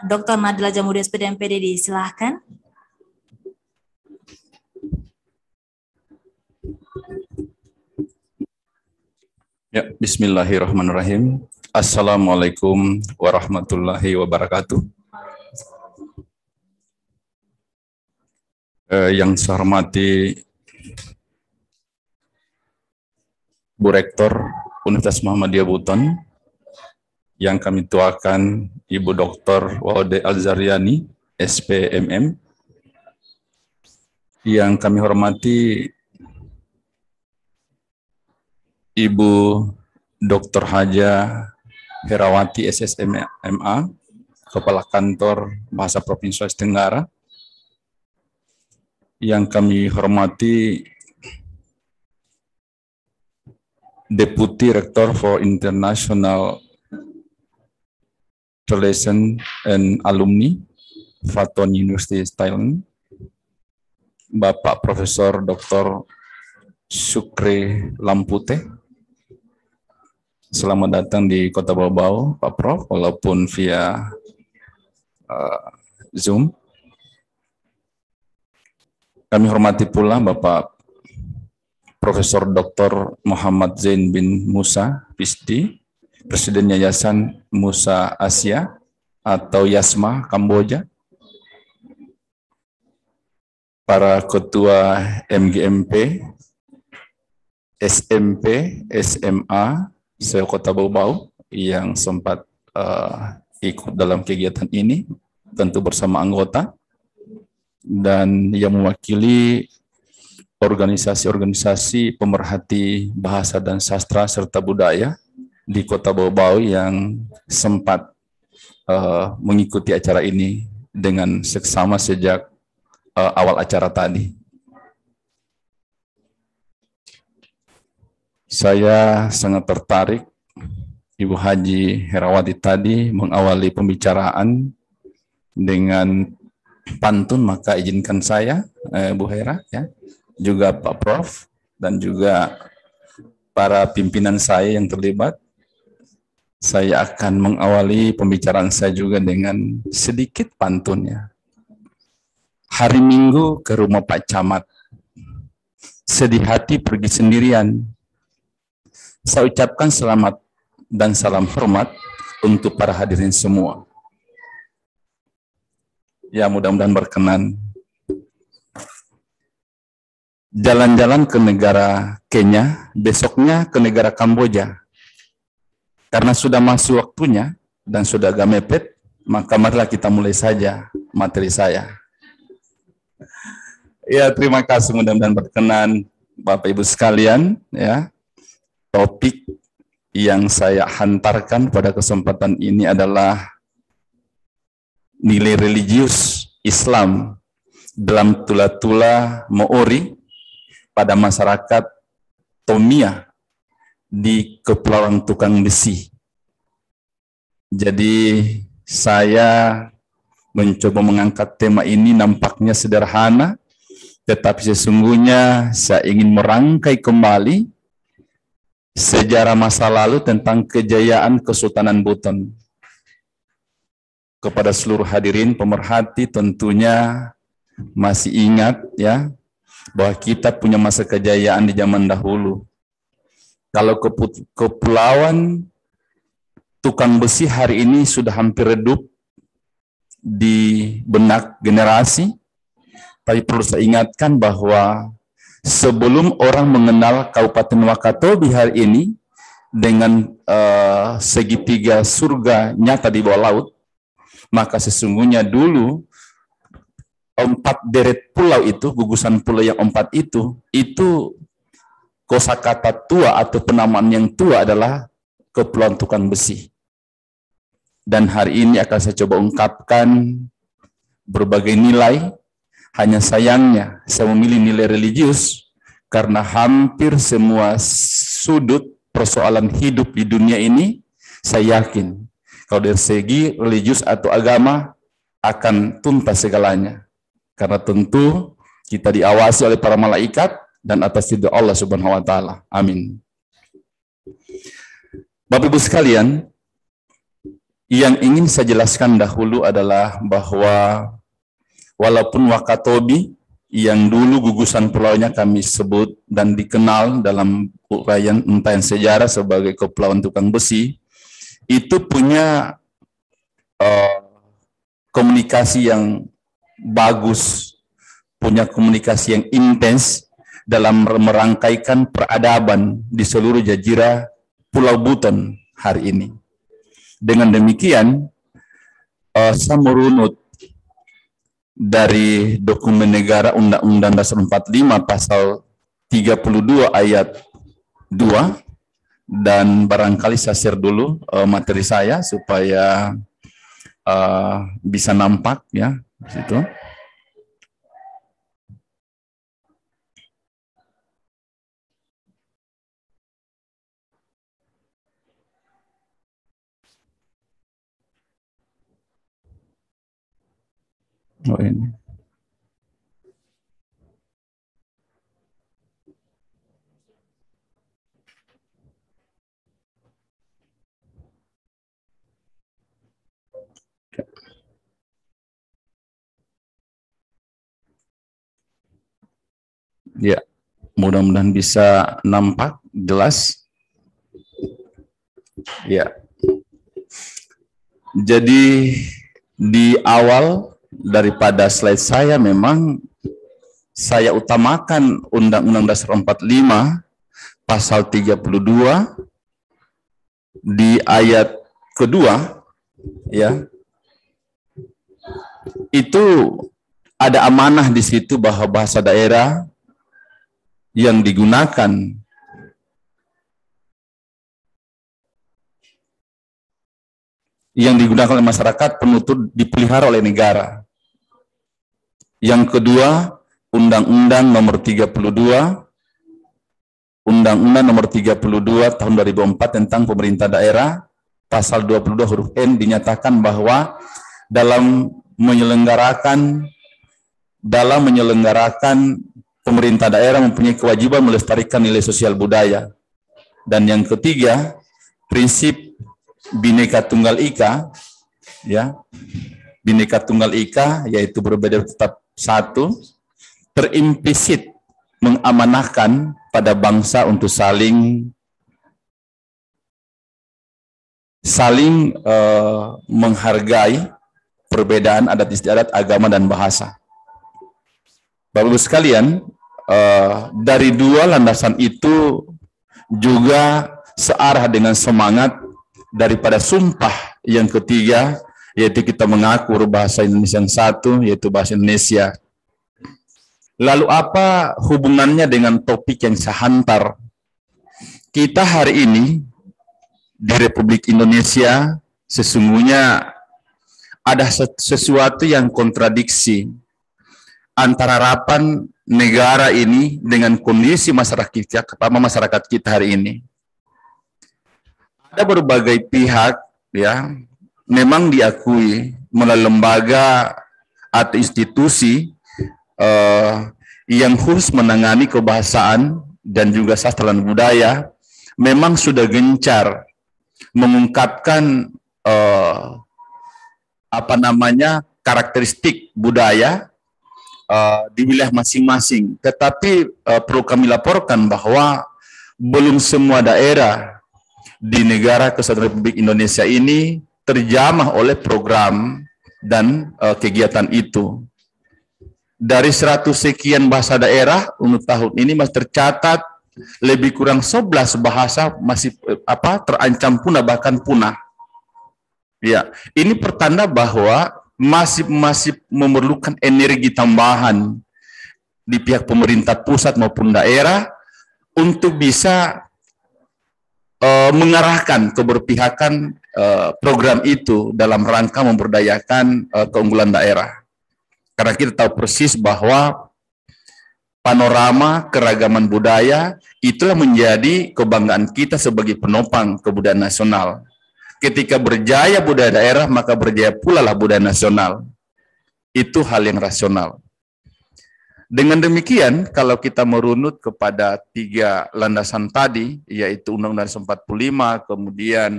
Dr. Nadila Jamudi SPD MPD disilahkan. Ya, bismillahirrahmanirrahim. Assalamualaikum warahmatullahi wabarakatuh. eh, yang saya hormati Bu Rektor Universitas Muhammadiyah Buton, yang kami tuakan Ibu Dr. Wode Alzariani, SPMM, yang kami hormati Ibu Dr. Haja Herawati SSMMA, Kepala Kantor Bahasa Provinsi Aceh Tenggara, yang kami hormati deputi rektor for International Relations and Alumni, Faton University Thailand, Bapak Profesor Dr. Sukri Lampute. Selamat datang di Kota Bau, Pak Prof, walaupun via uh, Zoom. Kami hormati pula Bapak Profesor Dr. Muhammad Zain bin Musa, Pisti, Presiden Yayasan Musa Asia atau Yasma Kamboja, para ketua MGMP, SMP, SMA, Kota Bau yang sempat uh, ikut dalam kegiatan ini, tentu bersama anggota, dan yang mewakili organisasi-organisasi pemerhati bahasa dan sastra serta budaya di Kota Bau bau yang sempat uh, mengikuti acara ini dengan seksama sejak uh, awal acara tadi. Saya sangat tertarik Ibu Haji Herawati tadi mengawali pembicaraan dengan pantun maka izinkan saya eh, Bu Hera ya juga Pak Prof dan juga para pimpinan saya yang terlibat saya akan mengawali pembicaraan saya juga dengan sedikit pantunnya hari Minggu ke rumah Pak Camat sedih hati pergi sendirian saya ucapkan selamat dan salam hormat untuk para hadirin semua Ya, mudah-mudahan berkenan. Jalan-jalan ke negara Kenya, besoknya ke negara Kamboja. Karena sudah masuk waktunya dan sudah agak mepet, maka marilah kita mulai saja materi saya. Ya, terima kasih mudah-mudahan berkenan Bapak Ibu sekalian, ya. Topik yang saya hantarkan pada kesempatan ini adalah nilai religius Islam dalam tula-tula Maori pada masyarakat Tomia di Kepulauan Tukang Besi. Jadi saya mencoba mengangkat tema ini nampaknya sederhana, tetapi sesungguhnya saya ingin merangkai kembali sejarah masa lalu tentang kejayaan Kesultanan Buton kepada seluruh hadirin pemerhati tentunya masih ingat ya bahwa kita punya masa kejayaan di zaman dahulu. Kalau kepulauan tukang besi hari ini sudah hampir redup di benak generasi, tapi perlu saya ingatkan bahwa sebelum orang mengenal Kabupaten Wakatobi hari ini dengan uh, segitiga surga nyata di bawah laut, maka sesungguhnya dulu empat deret pulau itu, gugusan pulau yang empat itu, itu kosakata tua atau penamaan yang tua adalah kepulauan tukang besi. Dan hari ini akan saya coba ungkapkan berbagai nilai, hanya sayangnya saya memilih nilai religius karena hampir semua sudut persoalan hidup di dunia ini saya yakin kalau dari segi religius atau agama akan tuntas segalanya. Karena tentu kita diawasi oleh para malaikat dan atas hidup Allah Subhanahu wa taala. Amin. Bapak Ibu sekalian, yang ingin saya jelaskan dahulu adalah bahwa walaupun Wakatobi yang dulu gugusan pulaunya kami sebut dan dikenal dalam uraian entah yang sejarah sebagai kepulauan tukang besi, itu punya uh, komunikasi yang bagus, punya komunikasi yang intens dalam merangkaikan peradaban di seluruh jazirah Pulau Buton hari ini. Dengan demikian, uh, saya merunut dari dokumen negara Undang-Undang Dasar 45 pasal 32 ayat 2 dan barangkali saya share dulu uh, materi saya supaya uh, bisa nampak ya di situ. Oh ini. Ya, mudah-mudahan bisa nampak jelas. Ya. Jadi di awal daripada slide saya memang saya utamakan Undang-Undang Dasar 45 pasal 32 di ayat kedua ya itu ada amanah di situ bahwa bahasa daerah yang digunakan yang digunakan oleh masyarakat penutur dipelihara oleh negara. Yang kedua, Undang-Undang Nomor 32 Undang-Undang Nomor 32 Tahun 2004 tentang Pemerintah Daerah pasal 22 huruf N dinyatakan bahwa dalam menyelenggarakan dalam menyelenggarakan pemerintah daerah mempunyai kewajiban melestarikan nilai sosial budaya. Dan yang ketiga, prinsip bineka tunggal ika, ya, bineka tunggal ika yaitu berbeda tetap satu, terimplisit mengamanahkan pada bangsa untuk saling saling uh, menghargai perbedaan adat istiadat agama dan bahasa. Bapak-Ibu sekalian, uh, dari dua landasan itu juga searah dengan semangat daripada sumpah yang ketiga yaitu kita mengaku bahasa Indonesia yang satu yaitu bahasa Indonesia. Lalu apa hubungannya dengan topik yang saya hantar? Kita hari ini di Republik Indonesia sesungguhnya ada sesuatu yang kontradiksi antara harapan negara ini dengan kondisi masyarakat kita, kepada masyarakat kita hari ini. Ada berbagai pihak ya memang diakui melalui lembaga atau institusi uh, yang khusus menangani kebahasaan dan juga sastra dan budaya memang sudah gencar mengungkapkan uh, apa namanya karakteristik budaya uh, di wilayah masing-masing. Tetapi uh, perlu kami laporkan bahwa belum semua daerah di negara Kesatuan Republik Indonesia ini terjamah oleh program dan uh, kegiatan itu. Dari 100 sekian bahasa daerah untuk tahun ini masih tercatat lebih kurang 11 bahasa masih apa terancam punah bahkan punah. Ya, ini pertanda bahwa masih-masih memerlukan energi tambahan di pihak pemerintah pusat maupun daerah untuk bisa uh, mengarahkan keberpihakan uh, program itu dalam rangka memberdayakan uh, keunggulan daerah. Karena kita tahu persis bahwa panorama keragaman budaya itulah menjadi kebanggaan kita sebagai penopang kebudayaan nasional Ketika berjaya budaya daerah, maka berjaya pula lah budaya nasional. Itu hal yang rasional. Dengan demikian, kalau kita merunut kepada tiga landasan tadi, yaitu Undang-Undang 45, kemudian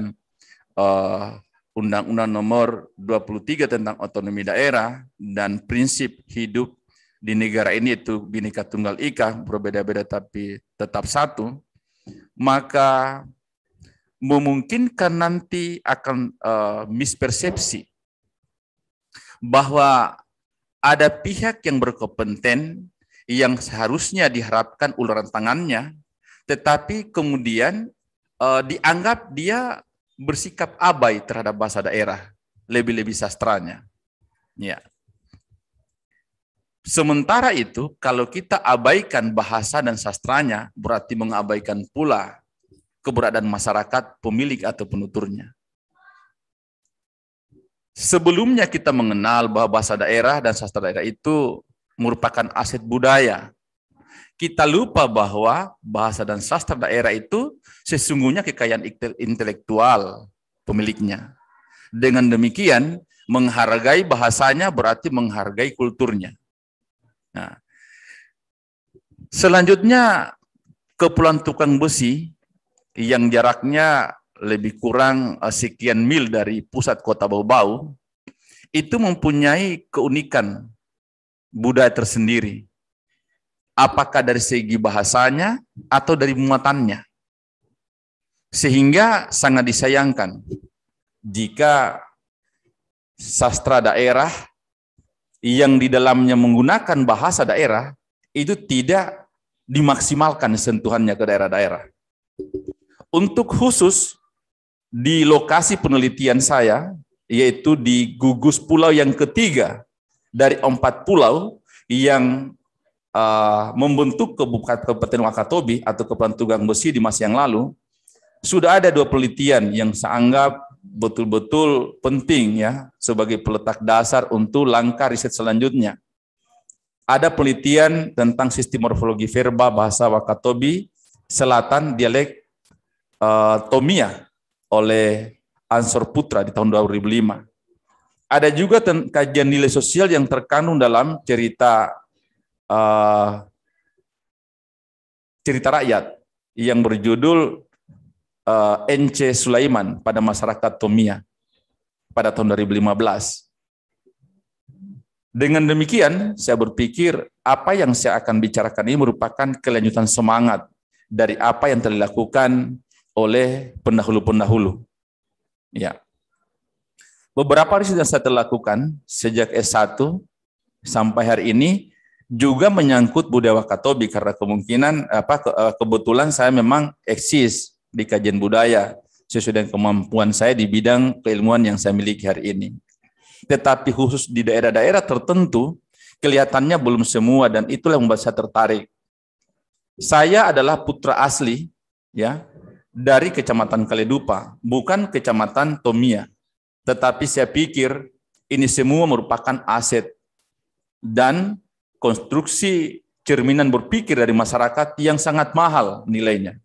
undang eh, Undang-Undang Nomor 23 tentang Otonomi Daerah, dan prinsip hidup di negara ini itu Bhinneka Tunggal Ika, berbeda-beda tapi tetap satu, maka memungkinkan nanti akan uh, mispersepsi bahwa ada pihak yang berkepentingan yang seharusnya diharapkan uluran tangannya, tetapi kemudian uh, dianggap dia bersikap abai terhadap bahasa daerah, lebih-lebih sastranya. Ya. Sementara itu, kalau kita abaikan bahasa dan sastranya, berarti mengabaikan pula keberadaan masyarakat, pemilik atau penuturnya. Sebelumnya kita mengenal bahwa bahasa daerah dan sastra daerah itu merupakan aset budaya. Kita lupa bahwa bahasa dan sastra daerah itu sesungguhnya kekayaan intelektual pemiliknya. Dengan demikian, menghargai bahasanya berarti menghargai kulturnya. Nah, selanjutnya, kepulauan tukang besi yang jaraknya lebih kurang eh, sekian mil dari pusat kota Bau-Bau, itu mempunyai keunikan budaya tersendiri. Apakah dari segi bahasanya atau dari muatannya. Sehingga sangat disayangkan jika sastra daerah yang di dalamnya menggunakan bahasa daerah itu tidak dimaksimalkan sentuhannya ke daerah-daerah. Untuk khusus di lokasi penelitian saya, yaitu di gugus pulau yang ketiga dari empat pulau yang uh, membentuk Kabupaten Wakatobi atau Kepulauan Tugang Besi di masa yang lalu, sudah ada dua penelitian yang saya anggap betul-betul penting ya sebagai peletak dasar untuk langkah riset selanjutnya. Ada penelitian tentang sistem morfologi verba bahasa Wakatobi Selatan dialek uh, Tomia oleh Ansor Putra di tahun 2005. Ada juga kajian nilai sosial yang terkandung dalam cerita uh, cerita rakyat yang berjudul uh, eh, NC Sulaiman pada masyarakat Tomia pada tahun 2015. Dengan demikian, saya berpikir apa yang saya akan bicarakan ini merupakan kelanjutan semangat dari apa yang telah dilakukan oleh pendahulu-pendahulu. Ya. Beberapa riset yang saya telah lakukan sejak S1 sampai hari ini juga menyangkut budaya Wakatobi karena kemungkinan apa eh, kebetulan saya memang eksis di kajian budaya sesuai dengan kemampuan saya di bidang keilmuan yang saya miliki hari ini. Tetapi khusus di daerah-daerah tertentu kelihatannya belum semua dan itulah yang membuat saya tertarik. Saya adalah putra asli ya dari Kecamatan Kaledupa, bukan Kecamatan Tomia. Tetapi saya pikir ini semua merupakan aset dan konstruksi cerminan berpikir dari masyarakat yang sangat mahal nilainya.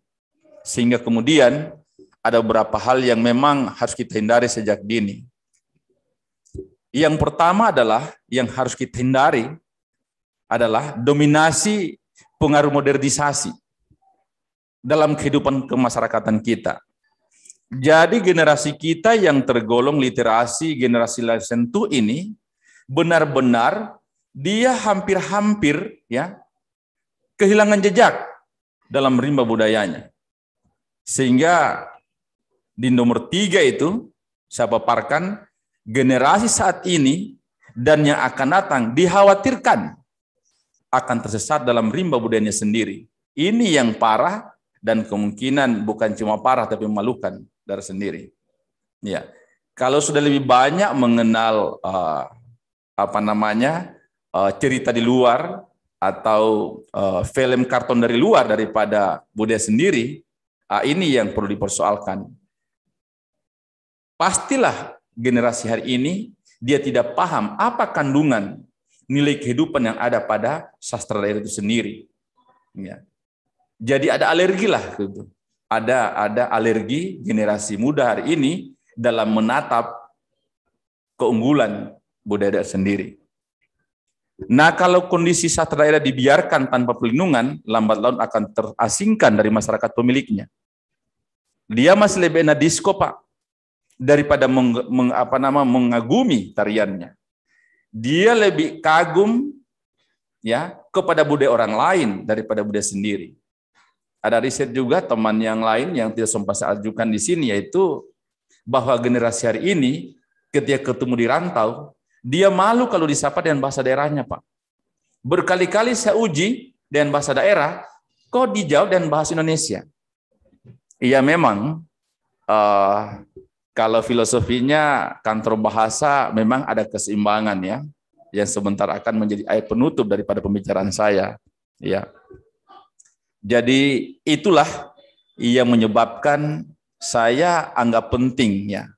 Sehingga kemudian ada beberapa hal yang memang harus kita hindari sejak dini. Yang pertama adalah yang harus kita hindari adalah dominasi pengaruh modernisasi dalam kehidupan kemasyarakatan kita. Jadi generasi kita yang tergolong literasi generasi Lasentu ini benar-benar dia hampir-hampir ya kehilangan jejak dalam rimba budayanya. Sehingga di nomor tiga itu saya paparkan generasi saat ini dan yang akan datang dikhawatirkan akan tersesat dalam rimba budayanya sendiri. Ini yang parah dan kemungkinan bukan cuma parah tapi memalukan dari sendiri. Ya. Kalau sudah lebih banyak mengenal uh, apa namanya? Uh, cerita di luar atau uh, film karton dari luar daripada budaya sendiri, uh, ini yang perlu dipersoalkan. Pastilah generasi hari ini dia tidak paham apa kandungan nilai kehidupan yang ada pada sastra daerah itu sendiri. Ya jadi ada alergi lah gitu. Ada ada alergi generasi muda hari ini dalam menatap keunggulan budaya daerah sendiri. Nah, kalau kondisi sastra daerah dibiarkan tanpa pelindungan, lambat laun akan terasingkan dari masyarakat pemiliknya. Dia masih lebih enak disco, Pak, daripada meng, meng, apa nama, mengagumi tariannya. Dia lebih kagum ya kepada budaya orang lain daripada budaya sendiri ada riset juga teman yang lain yang tidak sempat saya ajukan di sini yaitu bahwa generasi hari ini ketika ketemu di rantau dia malu kalau disapa dengan bahasa daerahnya pak berkali-kali saya uji dengan bahasa daerah kok dijawab dengan bahasa Indonesia iya memang uh, kalau filosofinya kantor bahasa memang ada keseimbangan ya yang sebentar akan menjadi ayat penutup daripada pembicaraan saya ya jadi itulah yang menyebabkan saya anggap penting ya.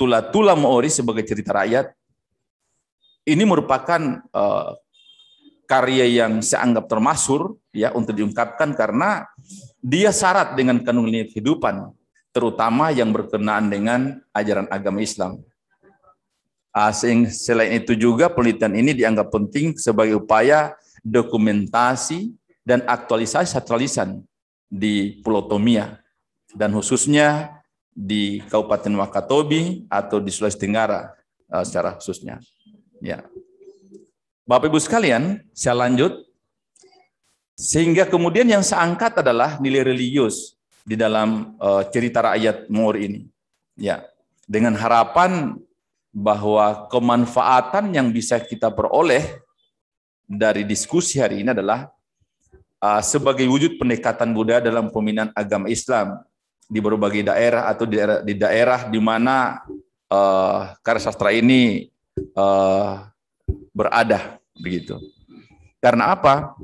Tula-tula Maori sebagai cerita rakyat ini merupakan uh, karya yang saya anggap termasur ya untuk diungkapkan karena dia syarat dengan kanunia kehidupan terutama yang berkenaan dengan ajaran agama Islam. Uh, selain itu juga penelitian ini dianggap penting sebagai upaya dokumentasi dan aktualisasi sastralisan di Pulau Tomia dan khususnya di Kabupaten Wakatobi atau di Sulawesi Tenggara eh, secara khususnya. Ya. Bapak Ibu sekalian, saya lanjut. Sehingga kemudian yang seangkat adalah nilai religius di dalam eh, cerita rakyat Moor ini. Ya. Dengan harapan bahwa kemanfaatan yang bisa kita peroleh dari diskusi hari ini adalah ah, sebagai wujud pendekatan Buddha dalam pembinaan agama Islam di berbagai daerah atau di daerah di, daerah di mana uh, karya sastra ini uh, ah, berada begitu. Karena apa?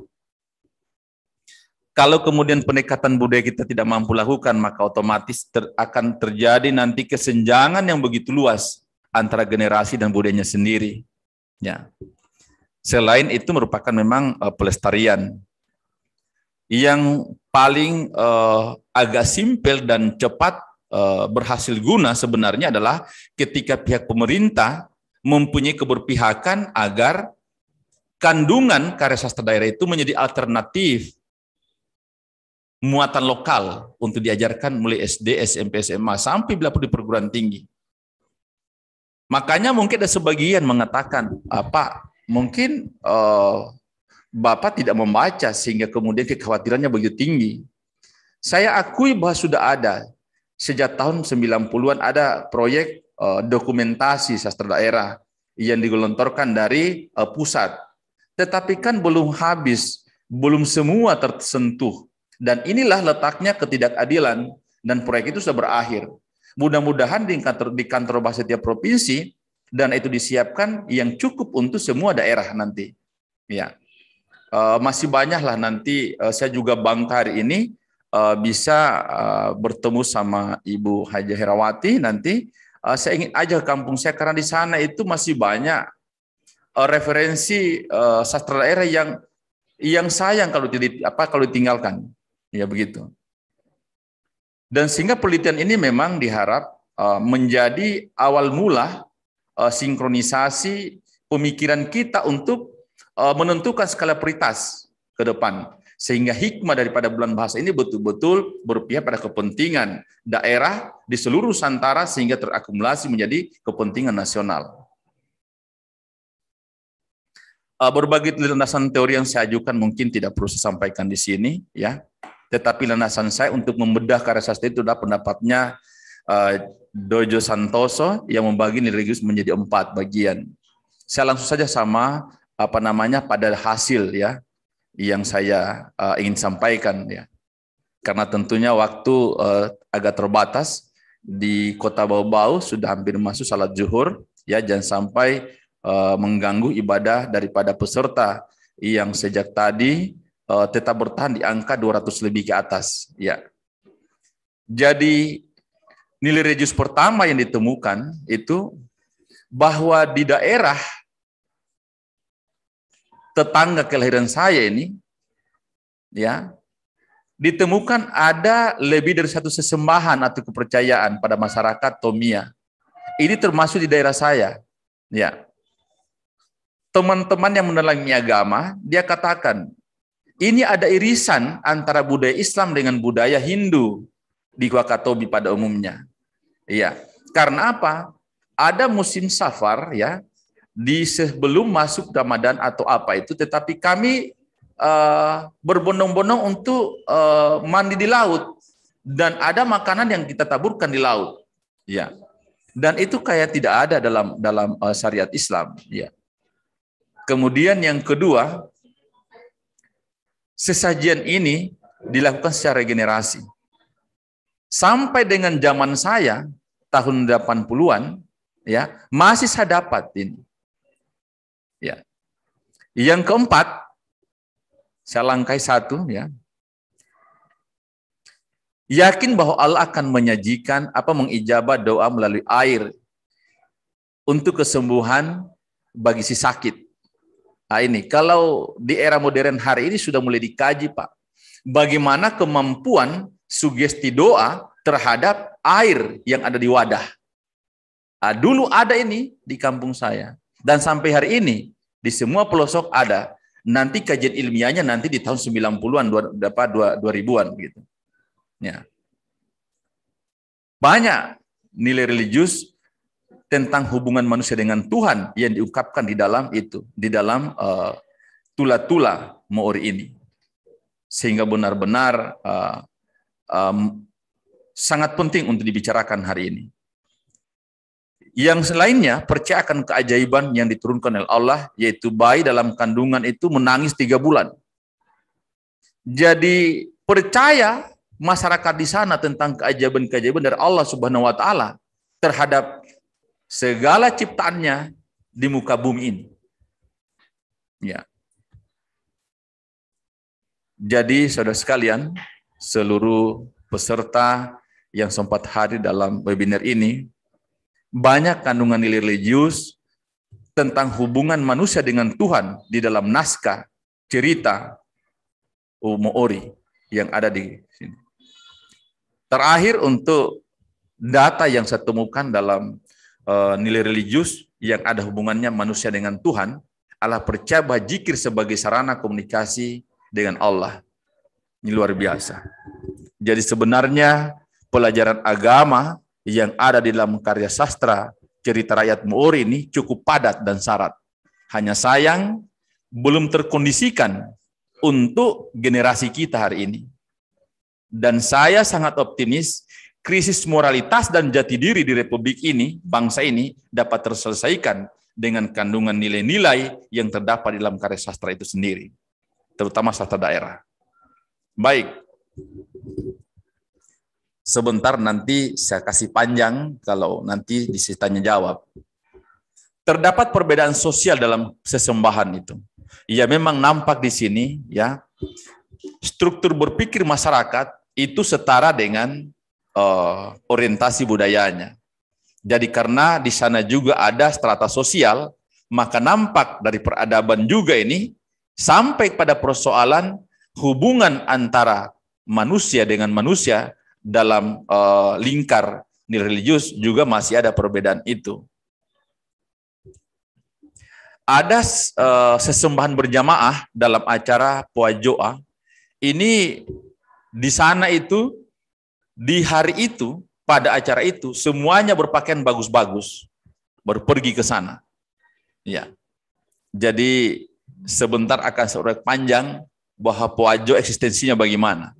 Kalau kemudian pendekatan budaya kita tidak mampu lakukan, maka otomatis ter, akan terjadi nanti kesenjangan yang begitu luas antara generasi dan budayanya sendiri. Ya. Selain itu merupakan memang uh, pelestarian yang paling uh, agak simpel dan cepat uh, berhasil guna sebenarnya adalah ketika pihak pemerintah mempunyai keberpihakan agar kandungan karya sastra daerah itu menjadi alternatif muatan lokal untuk diajarkan mulai SD, SMP, SMA sampai bila di perguruan tinggi. Makanya mungkin ada sebagian mengatakan, apa? Ah, mungkin uh, Bapak tidak membaca sehingga kemudian kekhawatirannya begitu tinggi. Saya akui bahwa sudah ada sejak tahun 90-an ada proyek uh, dokumentasi sastra daerah yang digelontorkan dari uh, pusat. Tetapi kan belum habis, belum semua tersentuh. Dan inilah letaknya ketidakadilan dan proyek itu sudah berakhir. Mudah-mudahan di kantor, di kantor bahasa setiap provinsi dan itu disiapkan yang cukup untuk semua daerah nanti. Ya. Eh, masih banyaklah nanti eh, saya juga bangka hari ini eh, bisa bertemu sama Ibu Haji Herawati nanti saya ingin ajak kampung saya karena di sana itu masih banyak referensi sastra daerah yang yang sayang kalau tidak apa kalau ditinggalkan. Ya begitu. Dan sehingga penelitian ini memang diharap menjadi awal mula uh, sinkronisasi pemikiran kita untuk uh, menentukan skala prioritas ke depan sehingga hikmah daripada bulan bahasa ini betul-betul berpihak pada kepentingan daerah di seluruh Nusantara sehingga terakumulasi menjadi kepentingan nasional. Eh, Berbagai landasan teori yang saya ajukan mungkin tidak perlu saya sampaikan di sini, ya. Tetapi landasan saya untuk membedah karya sastra itu adalah pendapatnya Dojo Santoso yang membagi religius menjadi empat bagian. Saya langsung saja sama apa namanya pada hasil ya yang saya uh, ingin sampaikan ya. Karena tentunya waktu uh, agak terbatas di Kota Bau-Bau sudah hampir masuk salat zuhur ya jangan sampai uh, mengganggu ibadah daripada peserta yang sejak tadi uh, tetap bertahan di angka 200 lebih ke atas ya. Jadi nilai reduce pertama yang ditemukan itu bahwa di daerah tetangga kelahiran saya ini ya ditemukan ada lebih dari satu sesembahan atau kepercayaan pada masyarakat Tomia. Ini termasuk di daerah saya. Ya. Teman-teman yang mendalami agama, dia katakan, ini ada irisan antara budaya Islam dengan budaya Hindu di Wakatobi pada umumnya. Iya. Karena apa? Ada musim safar ya di sebelum masuk Ramadan atau apa itu tetapi kami uh, berbondong-bondong untuk uh, mandi di laut dan ada makanan yang kita taburkan di laut. Ya. Dan itu kayak tidak ada dalam dalam uh, syariat Islam, ya. Kemudian yang kedua, sesajian ini dilakukan secara generasi. Sampai dengan zaman saya, tahun 80-an, ya masih saya dapat ini. Ya. Yang keempat, saya langkai satu ya. Yakin bahwa Allah akan menyajikan apa mengijabah doa melalui air untuk kesembuhan bagi si sakit. Nah ini, kalau di era modern hari ini sudah mulai dikaji Pak. Bagaimana kemampuan sugesti doa terhadap air yang ada di wadah. Nah, dulu ada ini di kampung saya. Dan sampai hari ini di semua pelosok ada. Nanti kajian ilmiahnya nanti di tahun 90-an, 2000-an. Gitu. Ya. Banyak nilai religius tentang hubungan manusia dengan Tuhan yang diungkapkan di dalam itu, di dalam eh, tula-tula uh, ini. Sehingga benar-benar uh, um, sangat penting untuk dibicarakan hari ini. Yang selainnya percaya akan keajaiban yang diturunkan oleh Allah, yaitu bayi dalam kandungan itu menangis tiga bulan. Jadi percaya masyarakat di sana tentang keajaiban-keajaiban dari Allah Subhanahu wa taala terhadap segala ciptaannya di muka bumi ini. Ya. Jadi saudara sekalian, seluruh peserta yang sempat hadir dalam webinar ini, banyak kandungan nilai religius tentang hubungan manusia dengan Tuhan di dalam naskah cerita Umo yang ada di sini. Terakhir untuk data yang saya temukan dalam eh, nilai religius yang ada hubungannya manusia dengan Tuhan, Allah percaya bahwa jikir sebagai sarana komunikasi dengan Allah. Ini luar biasa. Jadi sebenarnya pelajaran agama yang ada di dalam karya sastra cerita rakyat Muori ini cukup padat dan syarat. Hanya sayang belum terkondisikan untuk generasi kita hari ini. Dan saya sangat optimis krisis moralitas dan jati diri di republik ini, bangsa ini dapat terselesaikan dengan kandungan nilai-nilai yang terdapat di dalam karya sastra itu sendiri, terutama sastra daerah. Baik. Sebentar nanti saya kasih panjang kalau nanti disitanya jawab. Terdapat perbedaan sosial dalam sesembahan itu. Ya memang nampak di sini ya. Struktur berpikir masyarakat itu setara dengan uh, orientasi budayanya. Jadi karena di sana juga ada strata sosial, maka nampak dari peradaban juga ini sampai pada persoalan hubungan antara manusia dengan manusia dalam uh, lingkar religius juga masih ada perbedaan itu. Ada uh, sesembahan berjamaah dalam acara puajoa. Ini di sana itu di hari itu pada acara itu semuanya berpakaian bagus-bagus berpergi ke sana. Ya. Jadi sebentar akan seorang panjang bahwa Poajo eksistensinya bagaimana.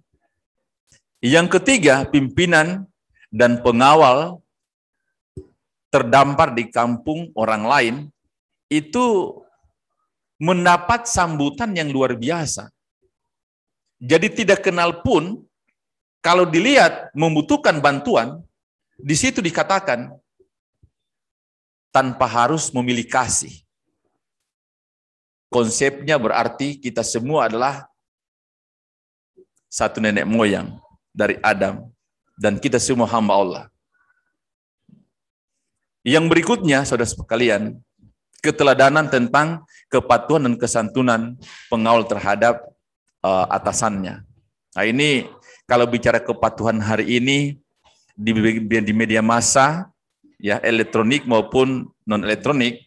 Yang ketiga, pimpinan dan pengawal terdampar di kampung orang lain itu mendapat sambutan yang luar biasa. Jadi tidak kenal pun kalau dilihat membutuhkan bantuan, di situ dikatakan tanpa harus memilih kasih. Konsepnya berarti kita semua adalah satu nenek moyang dari Adam dan kita semua hamba Allah. Yang berikutnya, saudara sekalian, keteladanan tentang kepatuhan dan kesantunan pengawal terhadap uh, atasannya. Nah ini kalau bicara kepatuhan hari ini di, di media massa, ya elektronik maupun non elektronik,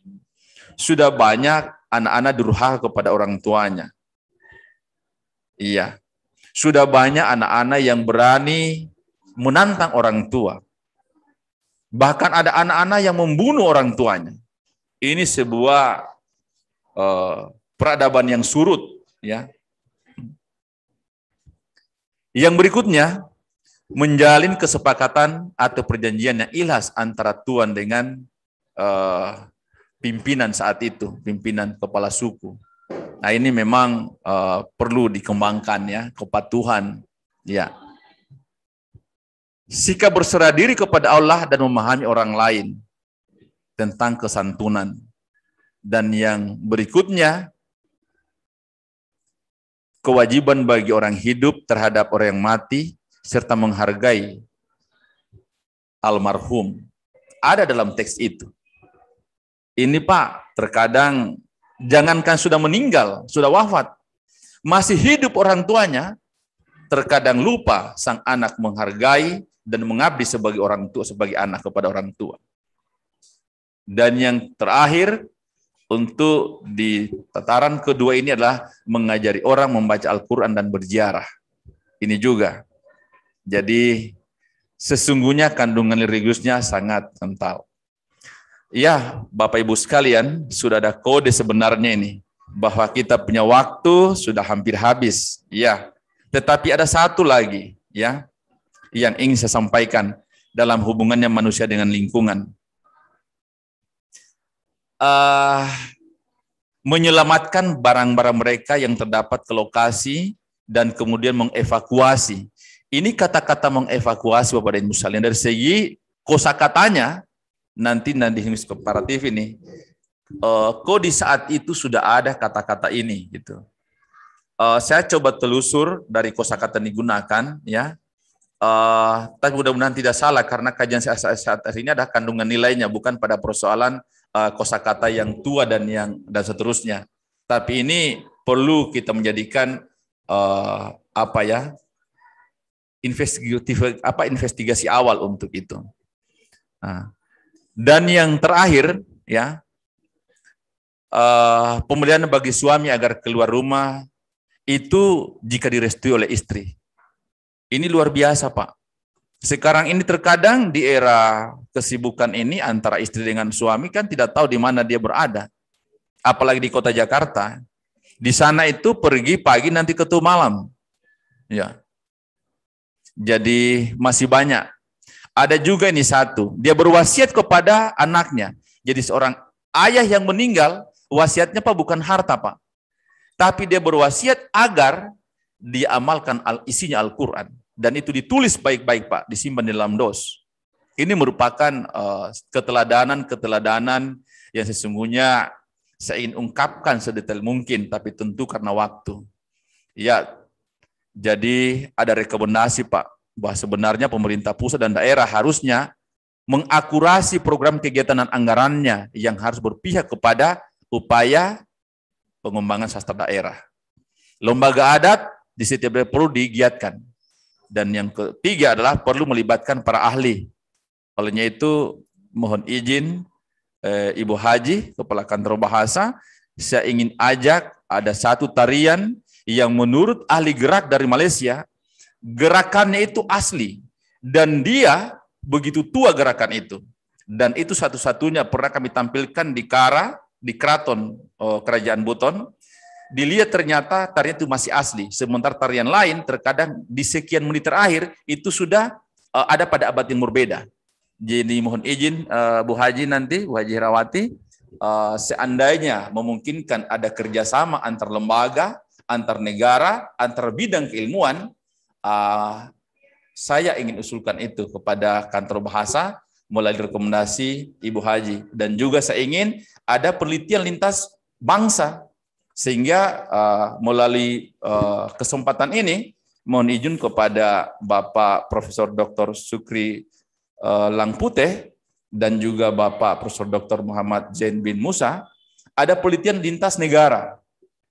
sudah banyak anak-anak durhaka kepada orang tuanya. Iya. Sudah banyak anak-anak yang berani menantang orang tua. Bahkan ada anak-anak yang membunuh orang tuanya. Ini sebuah uh, peradaban yang surut, ya. Yang berikutnya menjalin kesepakatan atau perjanjian yang ikhlas antara tuan dengan uh, pimpinan saat itu, pimpinan kepala suku. Nah ini memang uh, perlu dikembangkan ya kepatuhan. Ya, sikap berserah diri kepada Allah dan memahami orang lain tentang kesantunan. Dan yang berikutnya, kewajiban bagi orang hidup terhadap orang yang mati serta menghargai almarhum. Ada dalam teks itu ini Pak, terkadang jangankan sudah meninggal, sudah wafat, masih hidup orang tuanya, terkadang lupa sang anak menghargai dan mengabdi sebagai orang tua, sebagai anak kepada orang tua. Dan yang terakhir, untuk di tataran kedua ini adalah mengajari orang membaca Al-Quran dan berziarah. Ini juga. Jadi sesungguhnya kandungan religiusnya sangat kental. Ya, Bapak Ibu sekalian, sudah ada kode sebenarnya ini bahwa kita punya waktu sudah hampir habis, ya. Tetapi ada satu lagi, ya, yang ingin saya sampaikan dalam hubungannya manusia dengan lingkungan. Uh, menyelamatkan barang-barang mereka yang terdapat ke lokasi dan kemudian mengevakuasi. Ini kata-kata mengevakuasi Bapak dan Ibu sekalian dari segi kosakatanya nanti nanti komparatif ini uh, kok di saat itu sudah ada kata-kata ini gitu. Uh, saya coba telusur dari kosakata yang digunakan ya. Uh, tapi mudah-mudahan tidak salah karena kajian saya saat ini ada kandungan nilainya bukan pada persoalan uh, kosakata yang tua dan yang dan seterusnya. Tapi ini perlu kita menjadikan uh, apa ya investigatif apa investigasi awal untuk itu. Nah, dan yang terakhir, ya, uh, eh, pembelian bagi suami agar keluar rumah itu jika direstui oleh istri. Ini luar biasa, Pak. Sekarang ini terkadang di era kesibukan ini antara istri dengan suami kan tidak tahu di mana dia berada. Apalagi di kota Jakarta. Di sana itu pergi pagi nanti ketemu malam. Ya. Jadi masih banyak ada juga ini satu, dia berwasiat kepada anaknya. Jadi seorang ayah yang meninggal, wasiatnya Pak bukan harta Pak. Tapi dia berwasiat agar diamalkan al isinya Al-Quran. Dan itu ditulis baik-baik Pak, disimpan di dalam dos. Ini merupakan eh, keteladanan-keteladanan uh, yang sesungguhnya saya ingin ungkapkan sedetail mungkin, tapi tentu karena waktu. Ya, jadi ada rekomendasi Pak bahwa sebenarnya pemerintah pusat dan daerah harusnya mengakurasi program kegiatan dan anggarannya yang harus berpihak kepada upaya pengembangan sastra daerah. Lembaga adat di setiap daerah perlu digiatkan. Dan yang ketiga adalah perlu melibatkan para ahli. Olehnya itu mohon izin eh, Ibu Haji, Kepala Kantor Bahasa, saya ingin ajak ada satu tarian yang menurut ahli gerak dari Malaysia Gerakannya itu asli. Dan dia begitu tua gerakan itu. Dan itu satu-satunya pernah kami tampilkan di Kara, di Keraton eh, Kerajaan Buton. Dilihat ternyata tarian itu masih asli. Sementara tarian lain terkadang di sekian menit terakhir itu sudah eh, ada pada abad yang berbeda. Jadi mohon izin eh, Bu Haji nanti, Bu Haji Rawati seandainya memungkinkan ada kerjasama antar lembaga, antar negara, antar bidang keilmuan, uh, saya ingin usulkan itu kepada kantor bahasa mulai rekomendasi Ibu Haji dan juga saya ingin ada penelitian lintas bangsa sehingga uh, melalui uh, kesempatan ini mohon izin kepada Bapak Profesor Dr. Sukri uh, Langputeh dan juga Bapak Profesor Dr. Muhammad Zain bin Musa ada penelitian lintas negara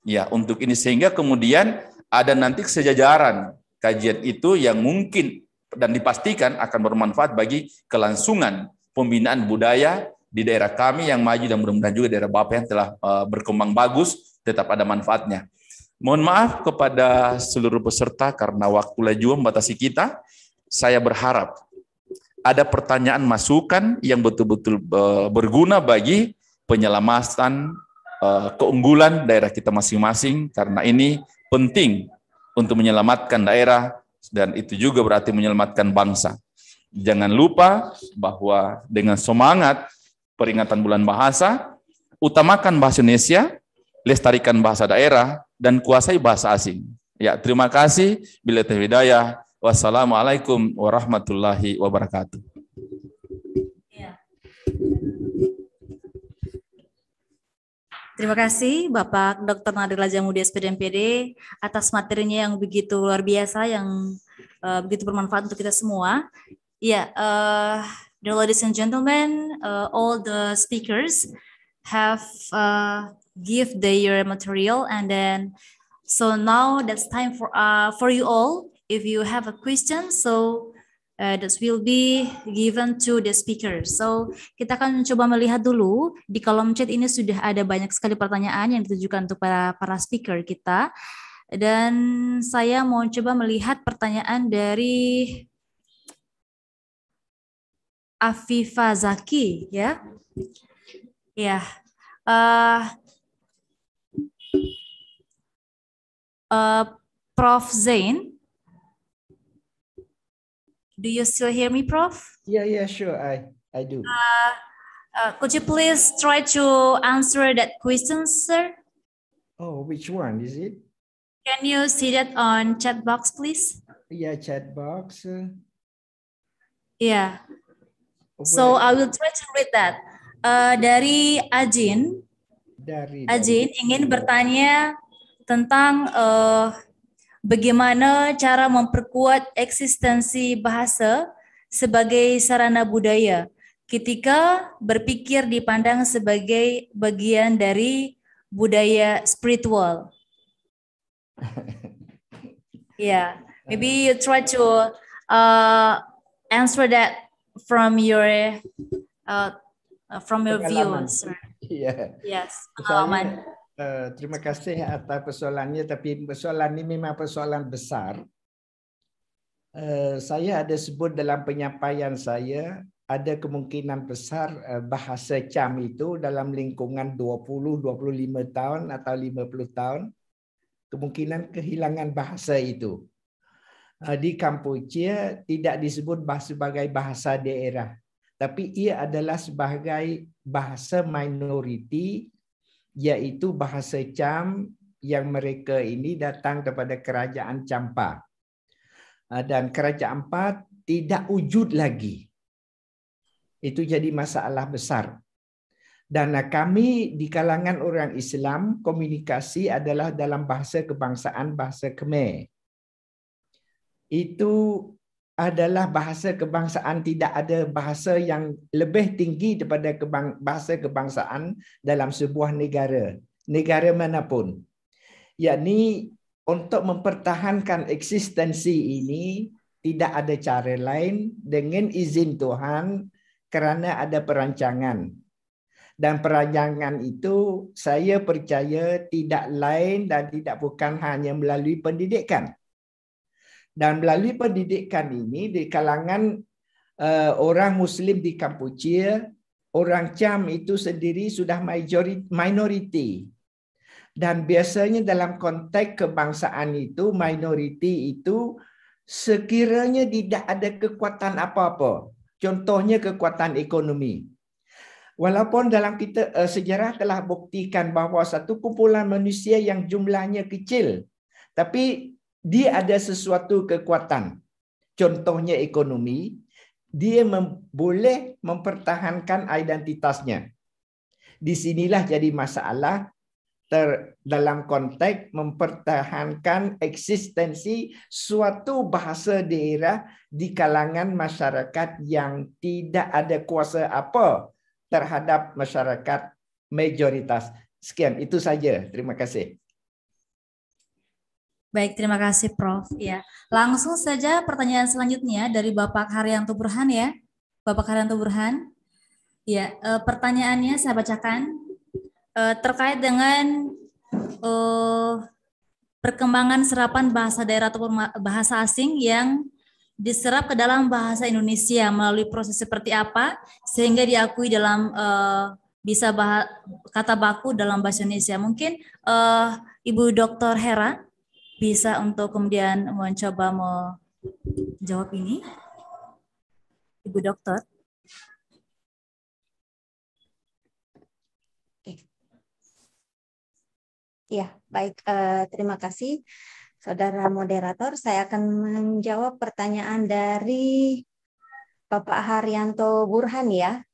ya untuk ini sehingga kemudian ada nanti sejajaran kajian itu yang mungkin dan dipastikan akan bermanfaat bagi kelangsungan pembinaan budaya di daerah kami yang maju dan mudah-mudahan juga daerah Bapak yang telah eh, berkembang bagus tetap ada manfaatnya. Mohon maaf kepada seluruh peserta karena waktu juga membatasi kita. Saya berharap ada pertanyaan masukan yang betul-betul eh, berguna bagi penyelamatan eh, keunggulan daerah kita masing-masing karena ini penting untuk menyelamatkan daerah dan itu juga berarti menyelamatkan bangsa. Jangan lupa bahwa dengan semangat peringatan bulan bahasa, utamakan bahasa Indonesia, lestarikan bahasa daerah, dan kuasai bahasa asing. Ya, terima kasih. Bila terhidayah. Wassalamualaikum warahmatullahi wabarakatuh. Terima kasih Bapak Dr. Nadila Jamudi spd atas materinya yang begitu luar biasa, yang uh, begitu bermanfaat untuk kita semua. Ya, yeah, uh, the ladies and gentlemen, uh, all the speakers have uh, give their material and then so now that's time for uh, for you all if you have a question so uh, that will be given to the speaker. So kita akan coba melihat dulu di kolom chat ini sudah ada banyak sekali pertanyaan yang ditujukan untuk para para speaker kita. Dan saya mau coba melihat pertanyaan dari Afifa Zaki ya. Ya. Uh, uh, Prof Zain Do you still hear me, Prof? Yeah, yeah, sure. I, I do. Uh, uh, could you please try to answer that question, sir? Oh, which one is it? Can you see that on chat box, please? Yeah, chat box. Yeah. Where? So I will try to read that. Uh, dari Ajin. Dari. Ajin ingin bertanya tentang uh, bagaimana cara memperkuat eksistensi bahasa sebagai sarana budaya ketika berpikir dipandang sebagai bagian dari budaya spiritual. yeah, maybe you try to uh, answer that from your uh, uh from your views. Yeah. Yes, pengalaman. Soalnya, Eh, terima kasih atas persoalannya tapi persoalan ini memang persoalan besar. Eh, saya ada sebut dalam penyampaian saya ada kemungkinan besar eh, bahasa cam itu dalam lingkungan 20 25 tahun atau 50 tahun kemungkinan kehilangan bahasa itu. di Kampuchea tidak disebut sebagai bahasa daerah tapi ia adalah sebagai bahasa minoriti iaitu bahasa Cham yang mereka ini datang kepada kerajaan Champa. Ah, dan kerajaan empat tidak wujud lagi. Itu jadi masalah besar. Dan ah, kami di kalangan orang Islam, komunikasi adalah dalam bahasa kebangsaan, bahasa Khmer. Itu adalah bahasa kebangsaan tidak ada bahasa yang lebih tinggi daripada kebang, bahasa kebangsaan dalam sebuah negara negara manapun yakni untuk mempertahankan eksistensi ini tidak ada cara lain dengan izin Tuhan kerana ada perancangan dan perancangan itu saya percaya tidak lain dan tidak bukan hanya melalui pendidikan dan melalui pendidikan ini di kalangan uh, orang muslim di Kampuchea orang Cham itu sendiri sudah majority minority dan biasanya dalam konteks kebangsaan itu minority itu sekiranya tidak ada kekuatan apa-apa contohnya kekuatan ekonomi walaupun dalam kita uh, sejarah telah buktikan bahawa satu kumpulan manusia yang jumlahnya kecil tapi dia ada sesuatu kekuatan. Contohnya ekonomi, dia mem boleh mempertahankan identitasnya. Disinilah jadi masalah ter dalam konteks mempertahankan eksistensi suatu bahasa daerah di kalangan masyarakat yang tidak ada kuasa apa terhadap masyarakat majoritas. Sekian, itu saja. Terima kasih. Baik, terima kasih Prof. Ya, langsung saja pertanyaan selanjutnya dari Bapak Haryanto Burhan ya. Bapak Haryanto Burhan. Ya, e, pertanyaannya saya bacakan e, terkait dengan e, perkembangan serapan bahasa daerah atau bahasa asing yang diserap ke dalam bahasa Indonesia melalui proses seperti apa sehingga diakui dalam e, bisa bah, kata baku dalam bahasa Indonesia. Mungkin e, Ibu Dr. Hera bisa untuk kemudian mencoba menjawab ini? Ibu dokter. Ya, baik. Eh, terima kasih, Saudara Moderator. Saya akan menjawab pertanyaan dari Bapak Haryanto Burhan ya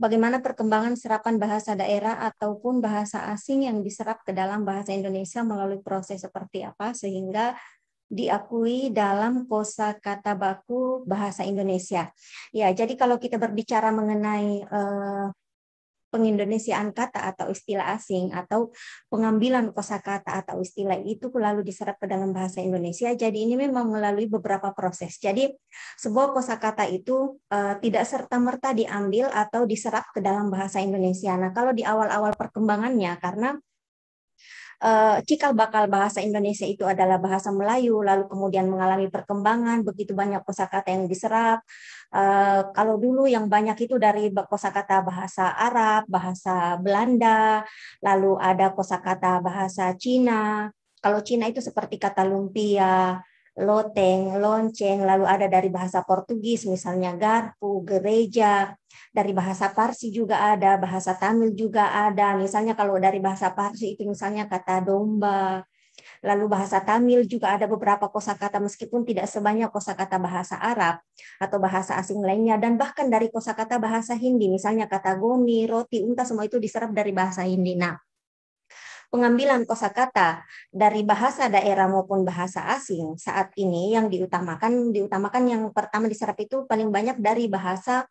bagaimana perkembangan serapan bahasa daerah ataupun bahasa asing yang diserap ke dalam bahasa Indonesia melalui proses seperti apa sehingga diakui dalam kosa kata baku bahasa Indonesia. Ya, jadi kalau kita berbicara mengenai uh, pengindonesiaan kata atau istilah asing atau pengambilan kosakata atau istilah itu lalu diserap ke dalam bahasa Indonesia. Jadi ini memang melalui beberapa proses. Jadi sebuah kosakata itu uh, tidak serta-merta diambil atau diserap ke dalam bahasa Indonesia. Nah, kalau di awal-awal perkembangannya karena Eh, cikal bakal bahasa Indonesia itu adalah bahasa Melayu, lalu kemudian mengalami perkembangan, begitu banyak kosakata yang diserap. Eh, kalau dulu yang banyak itu dari kosakata bahasa Arab, bahasa Belanda, lalu ada kosakata bahasa Cina. Kalau Cina itu seperti kata lumpia, loteng, lonceng, lalu ada dari bahasa Portugis misalnya garpu, gereja, dari bahasa Parsi juga ada, bahasa Tamil juga ada. Misalnya kalau dari bahasa Parsi itu misalnya kata domba, lalu bahasa Tamil juga ada beberapa kosakata meskipun tidak sebanyak kosakata bahasa Arab atau bahasa asing lainnya dan bahkan dari kosakata bahasa Hindi misalnya kata gomi, roti, unta semua itu diserap dari bahasa Hindi. Nah, pengambilan kosakata dari bahasa daerah maupun bahasa asing saat ini yang diutamakan diutamakan yang pertama diserap itu paling banyak dari bahasa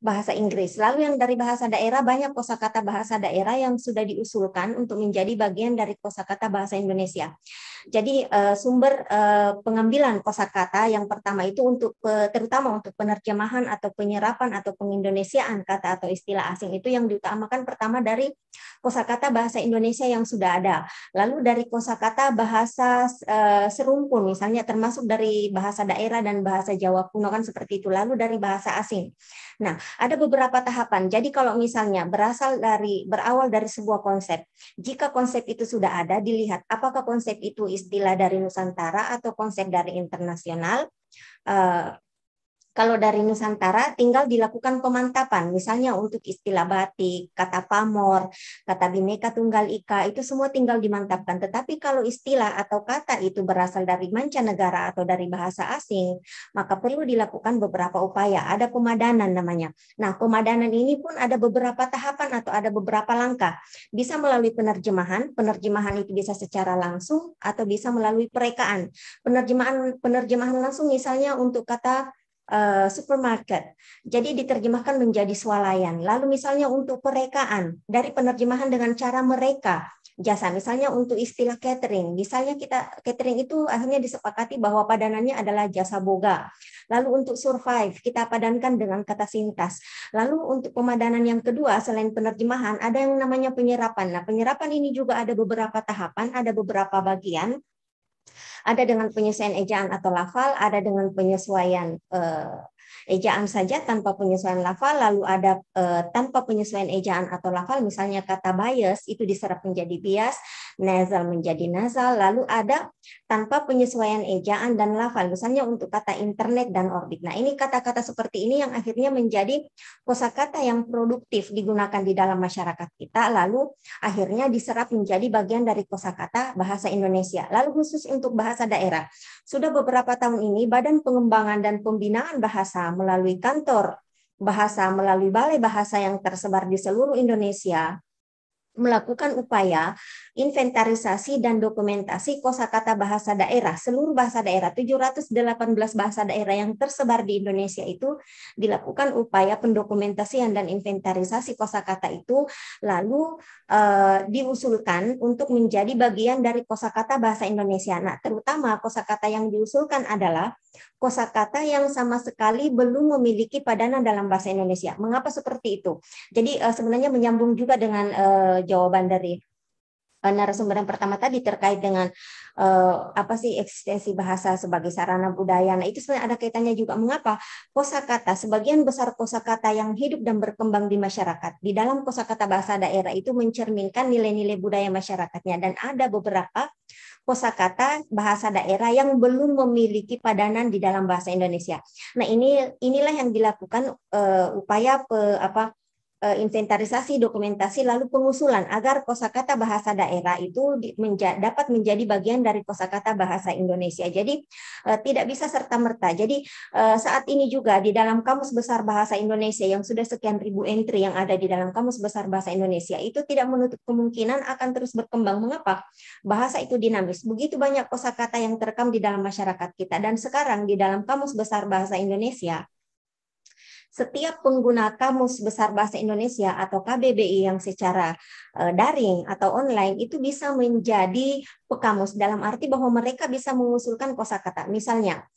bahasa Inggris. Lalu yang dari bahasa daerah banyak kosakata bahasa daerah yang sudah diusulkan untuk menjadi bagian dari kosakata bahasa Indonesia. Jadi eh, sumber eh, pengambilan kosakata yang pertama itu untuk eh, terutama untuk penerjemahan atau penyerapan atau pengindonesiaan kata atau istilah asing itu yang diutamakan pertama dari kosakata bahasa Indonesia yang sudah ada. Lalu dari kosakata bahasa serumpun misalnya termasuk dari bahasa daerah dan bahasa Jawa kuno kan seperti itu. Lalu dari bahasa asing. Nah, Nah, ada beberapa tahapan. Jadi kalau misalnya berasal dari berawal dari sebuah konsep, jika konsep itu sudah ada, dilihat apakah konsep itu istilah dari Nusantara atau konsep dari internasional. Eh, kalau dari Nusantara tinggal dilakukan pemantapan misalnya untuk istilah batik, kata pamor, kata bineka tunggal ika itu semua tinggal dimantapkan. Tetapi kalau istilah atau kata itu berasal dari mancanegara atau dari bahasa asing, maka perlu dilakukan beberapa upaya. Ada pemadanan namanya. Nah, pemadanan ini pun ada beberapa tahapan atau ada beberapa langkah. Bisa melalui penerjemahan, penerjemahan itu bisa secara langsung atau bisa melalui perekaan. Penerjemahan penerjemahan langsung misalnya untuk kata Eh, supermarket. Jadi diterjemahkan menjadi swalayan. Lalu misalnya untuk perekaan dari penerjemahan dengan cara mereka jasa. Misalnya untuk istilah catering, misalnya kita catering itu akhirnya disepakati bahwa padanannya adalah jasa boga. Lalu untuk survive kita padankan dengan kata sintas. Lalu untuk pemadanan yang kedua selain penerjemahan ada yang namanya penyerapan. Nah, penyerapan ini juga ada beberapa tahapan, ada beberapa bagian. Ada dengan penyesuaian ejaan atau lafal, ada dengan penyesuaian eh, ejaan saja tanpa penyesuaian lafal, lalu ada eh, tanpa penyesuaian ejaan atau lafal, misalnya kata bias itu diserap menjadi bias, nasal menjadi nasal, lalu ada tanpa penyesuaian ejaan dan lafal, misalnya untuk kata internet dan orbit. Nah, ini kata-kata seperti ini yang akhirnya menjadi kosakata yang produktif digunakan di dalam masyarakat kita, lalu akhirnya diserap menjadi bagian dari kosakata bahasa Indonesia. Lalu khusus untuk bahasa daerah, sudah beberapa tahun ini Badan Pengembangan dan Pembinaan Bahasa melalui kantor bahasa melalui balai bahasa yang tersebar di seluruh Indonesia melakukan upaya inventarisasi dan dokumentasi kosakata bahasa daerah seluruh bahasa daerah 718 bahasa daerah yang tersebar di Indonesia itu dilakukan upaya pendokumentasian dan inventarisasi kosakata itu lalu e, diusulkan untuk menjadi bagian dari kosakata bahasa Indonesia. Nah, terutama kosakata yang diusulkan adalah kosakata yang sama sekali belum memiliki padanan dalam bahasa Indonesia. Mengapa seperti itu? Jadi eh, sebenarnya menyambung juga dengan eh, jawaban dari Eh, narasumber yang pertama tadi terkait dengan uh, apa sih eksistensi bahasa sebagai sarana budaya. Nah, itu sebenarnya ada kaitannya juga mengapa kosakata sebagian besar kosakata yang hidup dan berkembang di masyarakat di dalam kosakata bahasa daerah itu mencerminkan nilai-nilai budaya masyarakatnya dan ada beberapa kosakata bahasa daerah yang belum memiliki padanan di dalam bahasa Indonesia. Nah, ini inilah yang dilakukan uh, upaya pe, apa Eh, inventarisasi, dokumentasi, lalu pengusulan agar kosakata bahasa daerah itu menja dapat menjadi bagian dari kosakata bahasa Indonesia. Jadi uh, tidak bisa serta merta. Jadi uh, saat ini juga di dalam kamus besar bahasa Indonesia yang sudah sekian ribu entry yang ada di dalam kamus besar bahasa Indonesia itu tidak menutup kemungkinan akan terus berkembang. Mengapa? Bahasa itu dinamis. Begitu banyak kosakata yang terekam di dalam masyarakat kita dan sekarang di dalam kamus besar bahasa Indonesia setiap pengguna Kamus Besar Bahasa Indonesia atau KBBI yang secara uh, daring atau online itu bisa menjadi pekamus dalam arti bahwa mereka bisa mengusulkan kosakata. Misalnya,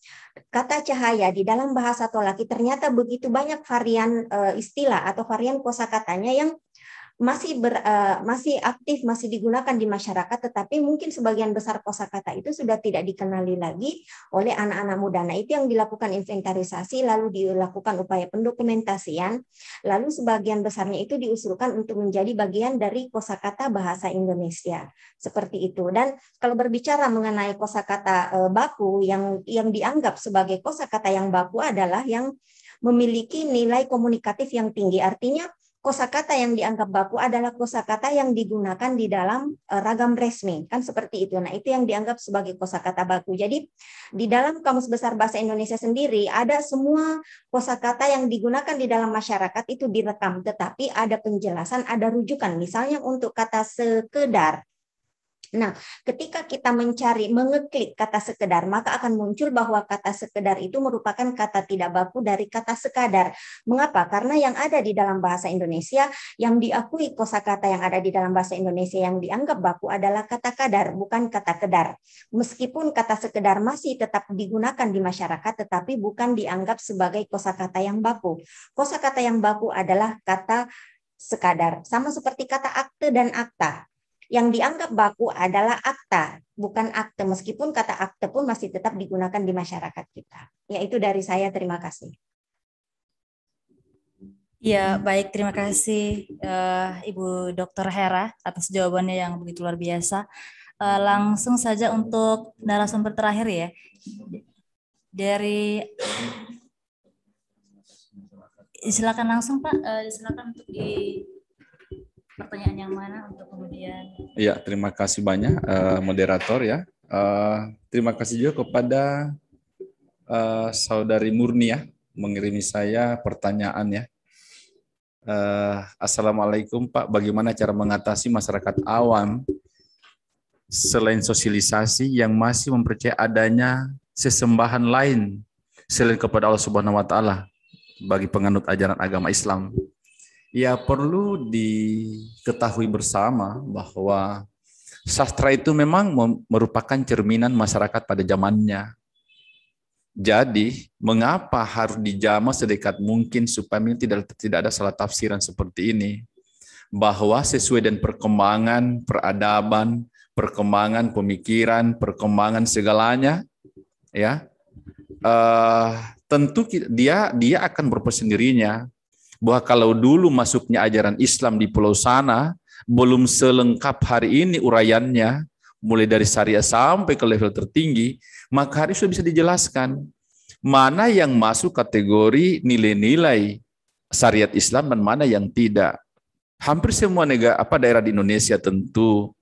kata cahaya di dalam bahasa Tolaki ternyata begitu banyak varian uh, istilah atau varian kosakatanya yang masih ber, uh, masih aktif, masih digunakan di masyarakat, tetapi mungkin sebagian besar kosakata itu sudah tidak dikenali lagi oleh anak-anak muda. Nah, itu yang dilakukan inventarisasi, lalu dilakukan upaya pendokumentasian, lalu sebagian besarnya itu diusulkan untuk menjadi bagian dari kosakata bahasa Indonesia. Seperti itu. Dan kalau berbicara mengenai kosakata uh, baku yang yang dianggap sebagai kosakata yang baku adalah yang memiliki nilai komunikatif yang tinggi. Artinya kosakata yang dianggap baku adalah kosakata yang digunakan di dalam eh, ragam resmi kan seperti itu. Nah, itu yang dianggap sebagai kosakata baku. Jadi di dalam Kamus Besar Bahasa Indonesia sendiri ada semua kosakata yang digunakan di dalam masyarakat itu direkam tetapi ada penjelasan, ada rujukan. Misalnya untuk kata sekedar Nah, ketika kita mencari, mengeklik kata sekedar, maka akan muncul bahwa kata sekedar itu merupakan kata tidak baku dari kata sekadar. Mengapa? Karena yang ada di dalam bahasa Indonesia, yang diakui kosakata yang ada di dalam bahasa Indonesia yang dianggap baku adalah kata kadar, bukan kata kedar. Meskipun kata sekedar masih tetap digunakan di masyarakat, tetapi bukan dianggap sebagai kosakata yang baku. Kosakata yang baku adalah kata sekadar, sama seperti kata akte dan akta yang dianggap baku adalah akta, bukan akte. Meskipun kata akte pun masih tetap digunakan di masyarakat kita. yaitu dari saya. Terima kasih. Ya, baik. Terima kasih uh, Ibu Dr. Hera atas jawabannya yang begitu luar biasa. Uh, langsung saja untuk narasumber terakhir ya. Dari silakan langsung Pak, eh, silakan untuk di pertanyaan yang mana untuk kemudian. Iya, terima kasih banyak uh, moderator ya. Uh, terima kasih juga kepada uh, saudari Murni ya mengirimi saya pertanyaan ya. Uh, Assalamualaikum Pak, bagaimana cara mengatasi masyarakat awam selain sosialisasi yang masih mempercayai adanya sesembahan lain selain kepada Allah Subhanahu wa taala bagi penganut ajaran agama Islam? ya perlu diketahui bersama bahwa sastra itu memang merupakan cerminan masyarakat pada zamannya. Jadi, mengapa harus dijama sedekat mungkin supaya tidak tidak ada salah tafsiran seperti ini? Bahwa sesuai dengan perkembangan peradaban, perkembangan pemikiran, perkembangan segalanya, ya, uh, tentu dia dia akan berpesendirinya bahwa kalau dulu masuknya ajaran Islam di pulau sana, belum selengkap hari ini uraiannya, mulai dari syariah sampai ke level tertinggi, maka hari sudah bisa dijelaskan mana yang masuk kategori nilai-nilai syariat Islam dan mana yang tidak. Hampir semua negara apa daerah di Indonesia tentu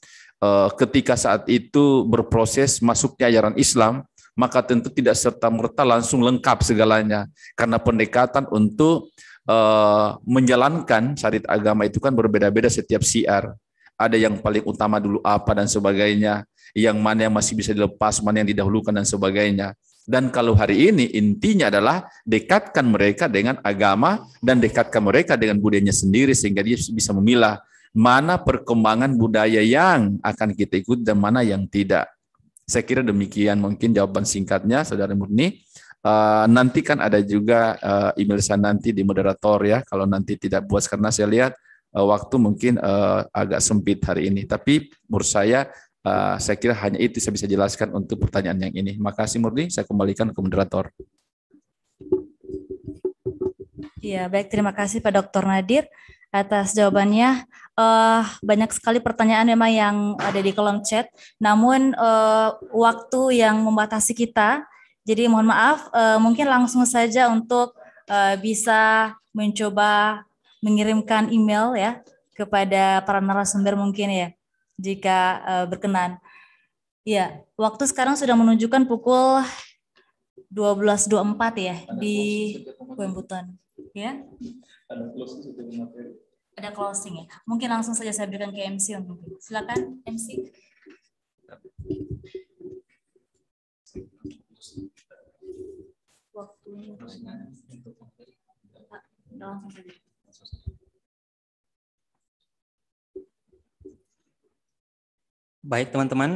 eh, ketika saat itu berproses masuknya ajaran Islam, maka tentu tidak serta merta langsung lengkap segalanya karena pendekatan untuk uh, menjalankan syariat agama itu kan berbeda-beda setiap siar. Ada yang paling utama dulu apa dan sebagainya, yang mana yang masih bisa dilepas, mana yang didahulukan dan sebagainya. Dan kalau hari ini intinya adalah dekatkan mereka dengan agama dan dekatkan mereka dengan budayanya sendiri sehingga dia bisa memilah mana perkembangan budaya yang akan kita ikut dan mana yang tidak. Saya kira demikian mungkin jawaban singkatnya Saudara Murni. Uh, nanti kan ada juga uh, email saya nanti di moderator ya kalau nanti tidak buat karena saya lihat uh, waktu mungkin uh, agak sempit hari ini tapi menurut saya uh, saya kira hanya itu saya bisa jelaskan untuk pertanyaan yang ini makasih Murni saya kembalikan ke moderator Iya baik terima kasih Pak Dokter Nadir atas jawabannya. Uh, banyak sekali pertanyaan memang yang ada di kolom chat, namun uh, waktu yang membatasi kita jadi mohon maaf, uh, mungkin langsung saja untuk uh, bisa mencoba mengirimkan email ya kepada para narasumber mungkin ya jika uh, berkenan. Ya, waktu sekarang sudah menunjukkan pukul 12.24 ya di Wembuton. Ya. Ada closing Ada closing ya. Mungkin langsung saja saya berikan ke MC untuk silakan MC. Baik teman-teman,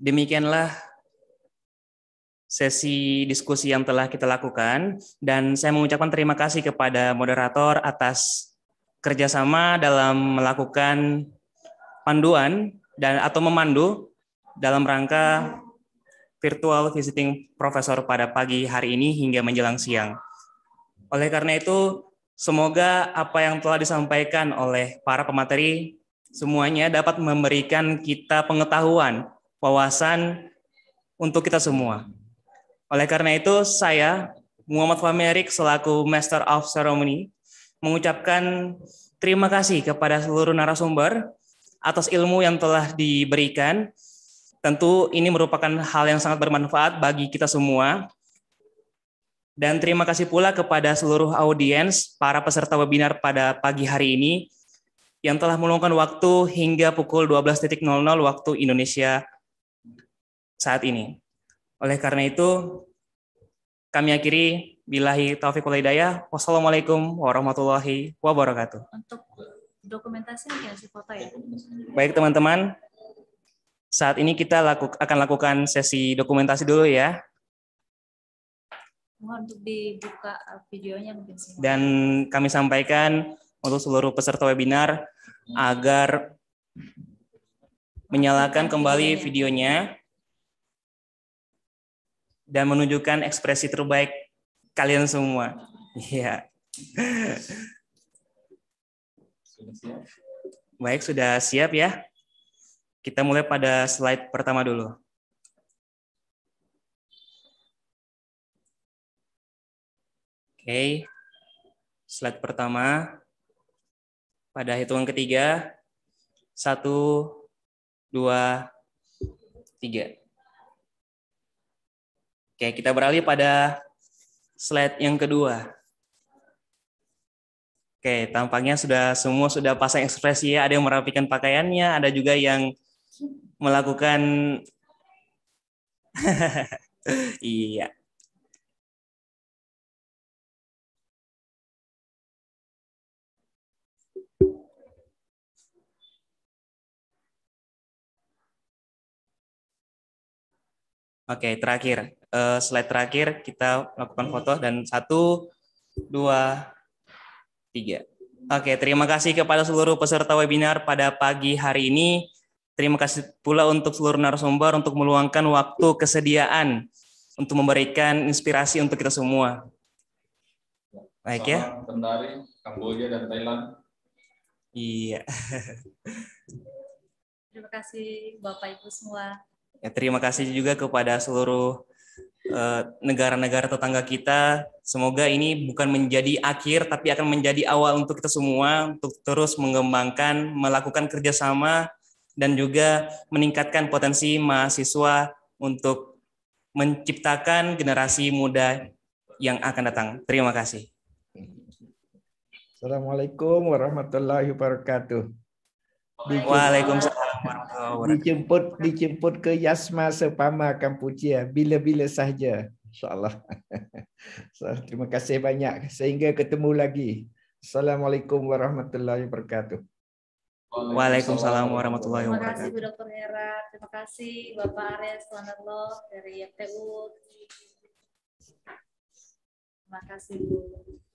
demikianlah sesi diskusi yang telah kita lakukan dan saya mengucapkan terima kasih kepada moderator atas kerjasama dalam melakukan panduan dan atau memandu dalam rangka virtual visiting profesor pada pagi hari ini hingga menjelang siang. Oleh karena itu, semoga apa yang telah disampaikan oleh para pemateri semuanya dapat memberikan kita pengetahuan, wawasan untuk kita semua. Oleh karena itu, saya Muhammad Famerik selaku Master of Ceremony mengucapkan terima kasih kepada seluruh narasumber atas ilmu yang telah diberikan Tentu ini merupakan hal yang sangat bermanfaat bagi kita semua. Dan terima kasih pula kepada seluruh audiens, para peserta webinar pada pagi hari ini yang telah meluangkan waktu hingga pukul 12.00 waktu Indonesia saat ini. Oleh karena itu, kami akhiri bilahi taufiq wal hidayah. Wassalamualaikum warahmatullahi wabarakatuh. Untuk dokumentasi yang kasih foto ya. Baik teman-teman, saat ini kita laku, akan lakukan sesi dokumentasi dulu ya. Mohon Untuk dibuka uh, videonya mungkin. Dan kami sampaikan untuk seluruh peserta webinar agar menyalakan kembali videonya dan menunjukkan ekspresi terbaik kalian semua. Iya. Baik, sudah siap ya? Kita mulai pada slide pertama dulu. Oke, okay. slide pertama. Pada hitungan ketiga, satu, dua, tiga. Oke, kita beralih pada slide yang kedua. Oke, tampaknya sudah semua sudah pasang ekspresi ya. Ada yang merapikan pakaiannya, ada juga yang melakukan iya Oke, terakhir. Uh, slide terakhir kita lakukan foto dan satu, dua, tiga. Oke, terima kasih kepada seluruh peserta webinar pada pagi hari ini. Terima kasih pula untuk seluruh narasumber untuk meluangkan waktu kesediaan untuk memberikan inspirasi untuk kita semua. Baik ya. Kendari, Kamboja dan Thailand. Iya. terima kasih Bapak Ibu semua. Ya, terima kasih juga kepada seluruh eh, negara-negara tetangga kita. Semoga ini bukan menjadi akhir, tapi akan menjadi awal untuk kita semua untuk terus mengembangkan, melakukan kerjasama dan juga meningkatkan potensi mahasiswa untuk menciptakan generasi muda yang akan datang. Terima kasih. Assalamualaikum warahmatullahi wabarakatuh. Dijemput, Waalaikumsalam warahmatullahi wabarakatuh. Dijemput, dijemput ke Yasma Sepama Kampuchia bila-bila saja InsyaAllah. So, terima kasih banyak. Sehingga ketemu lagi. Assalamualaikum warahmatullahi wabarakatuh. Waalaikumsalam warahmatullahi wabarakatuh. Terima kasih Bu Dokter Hera, terima kasih Bapak Arya Slanarlo dari YTU. Terima kasih Bu.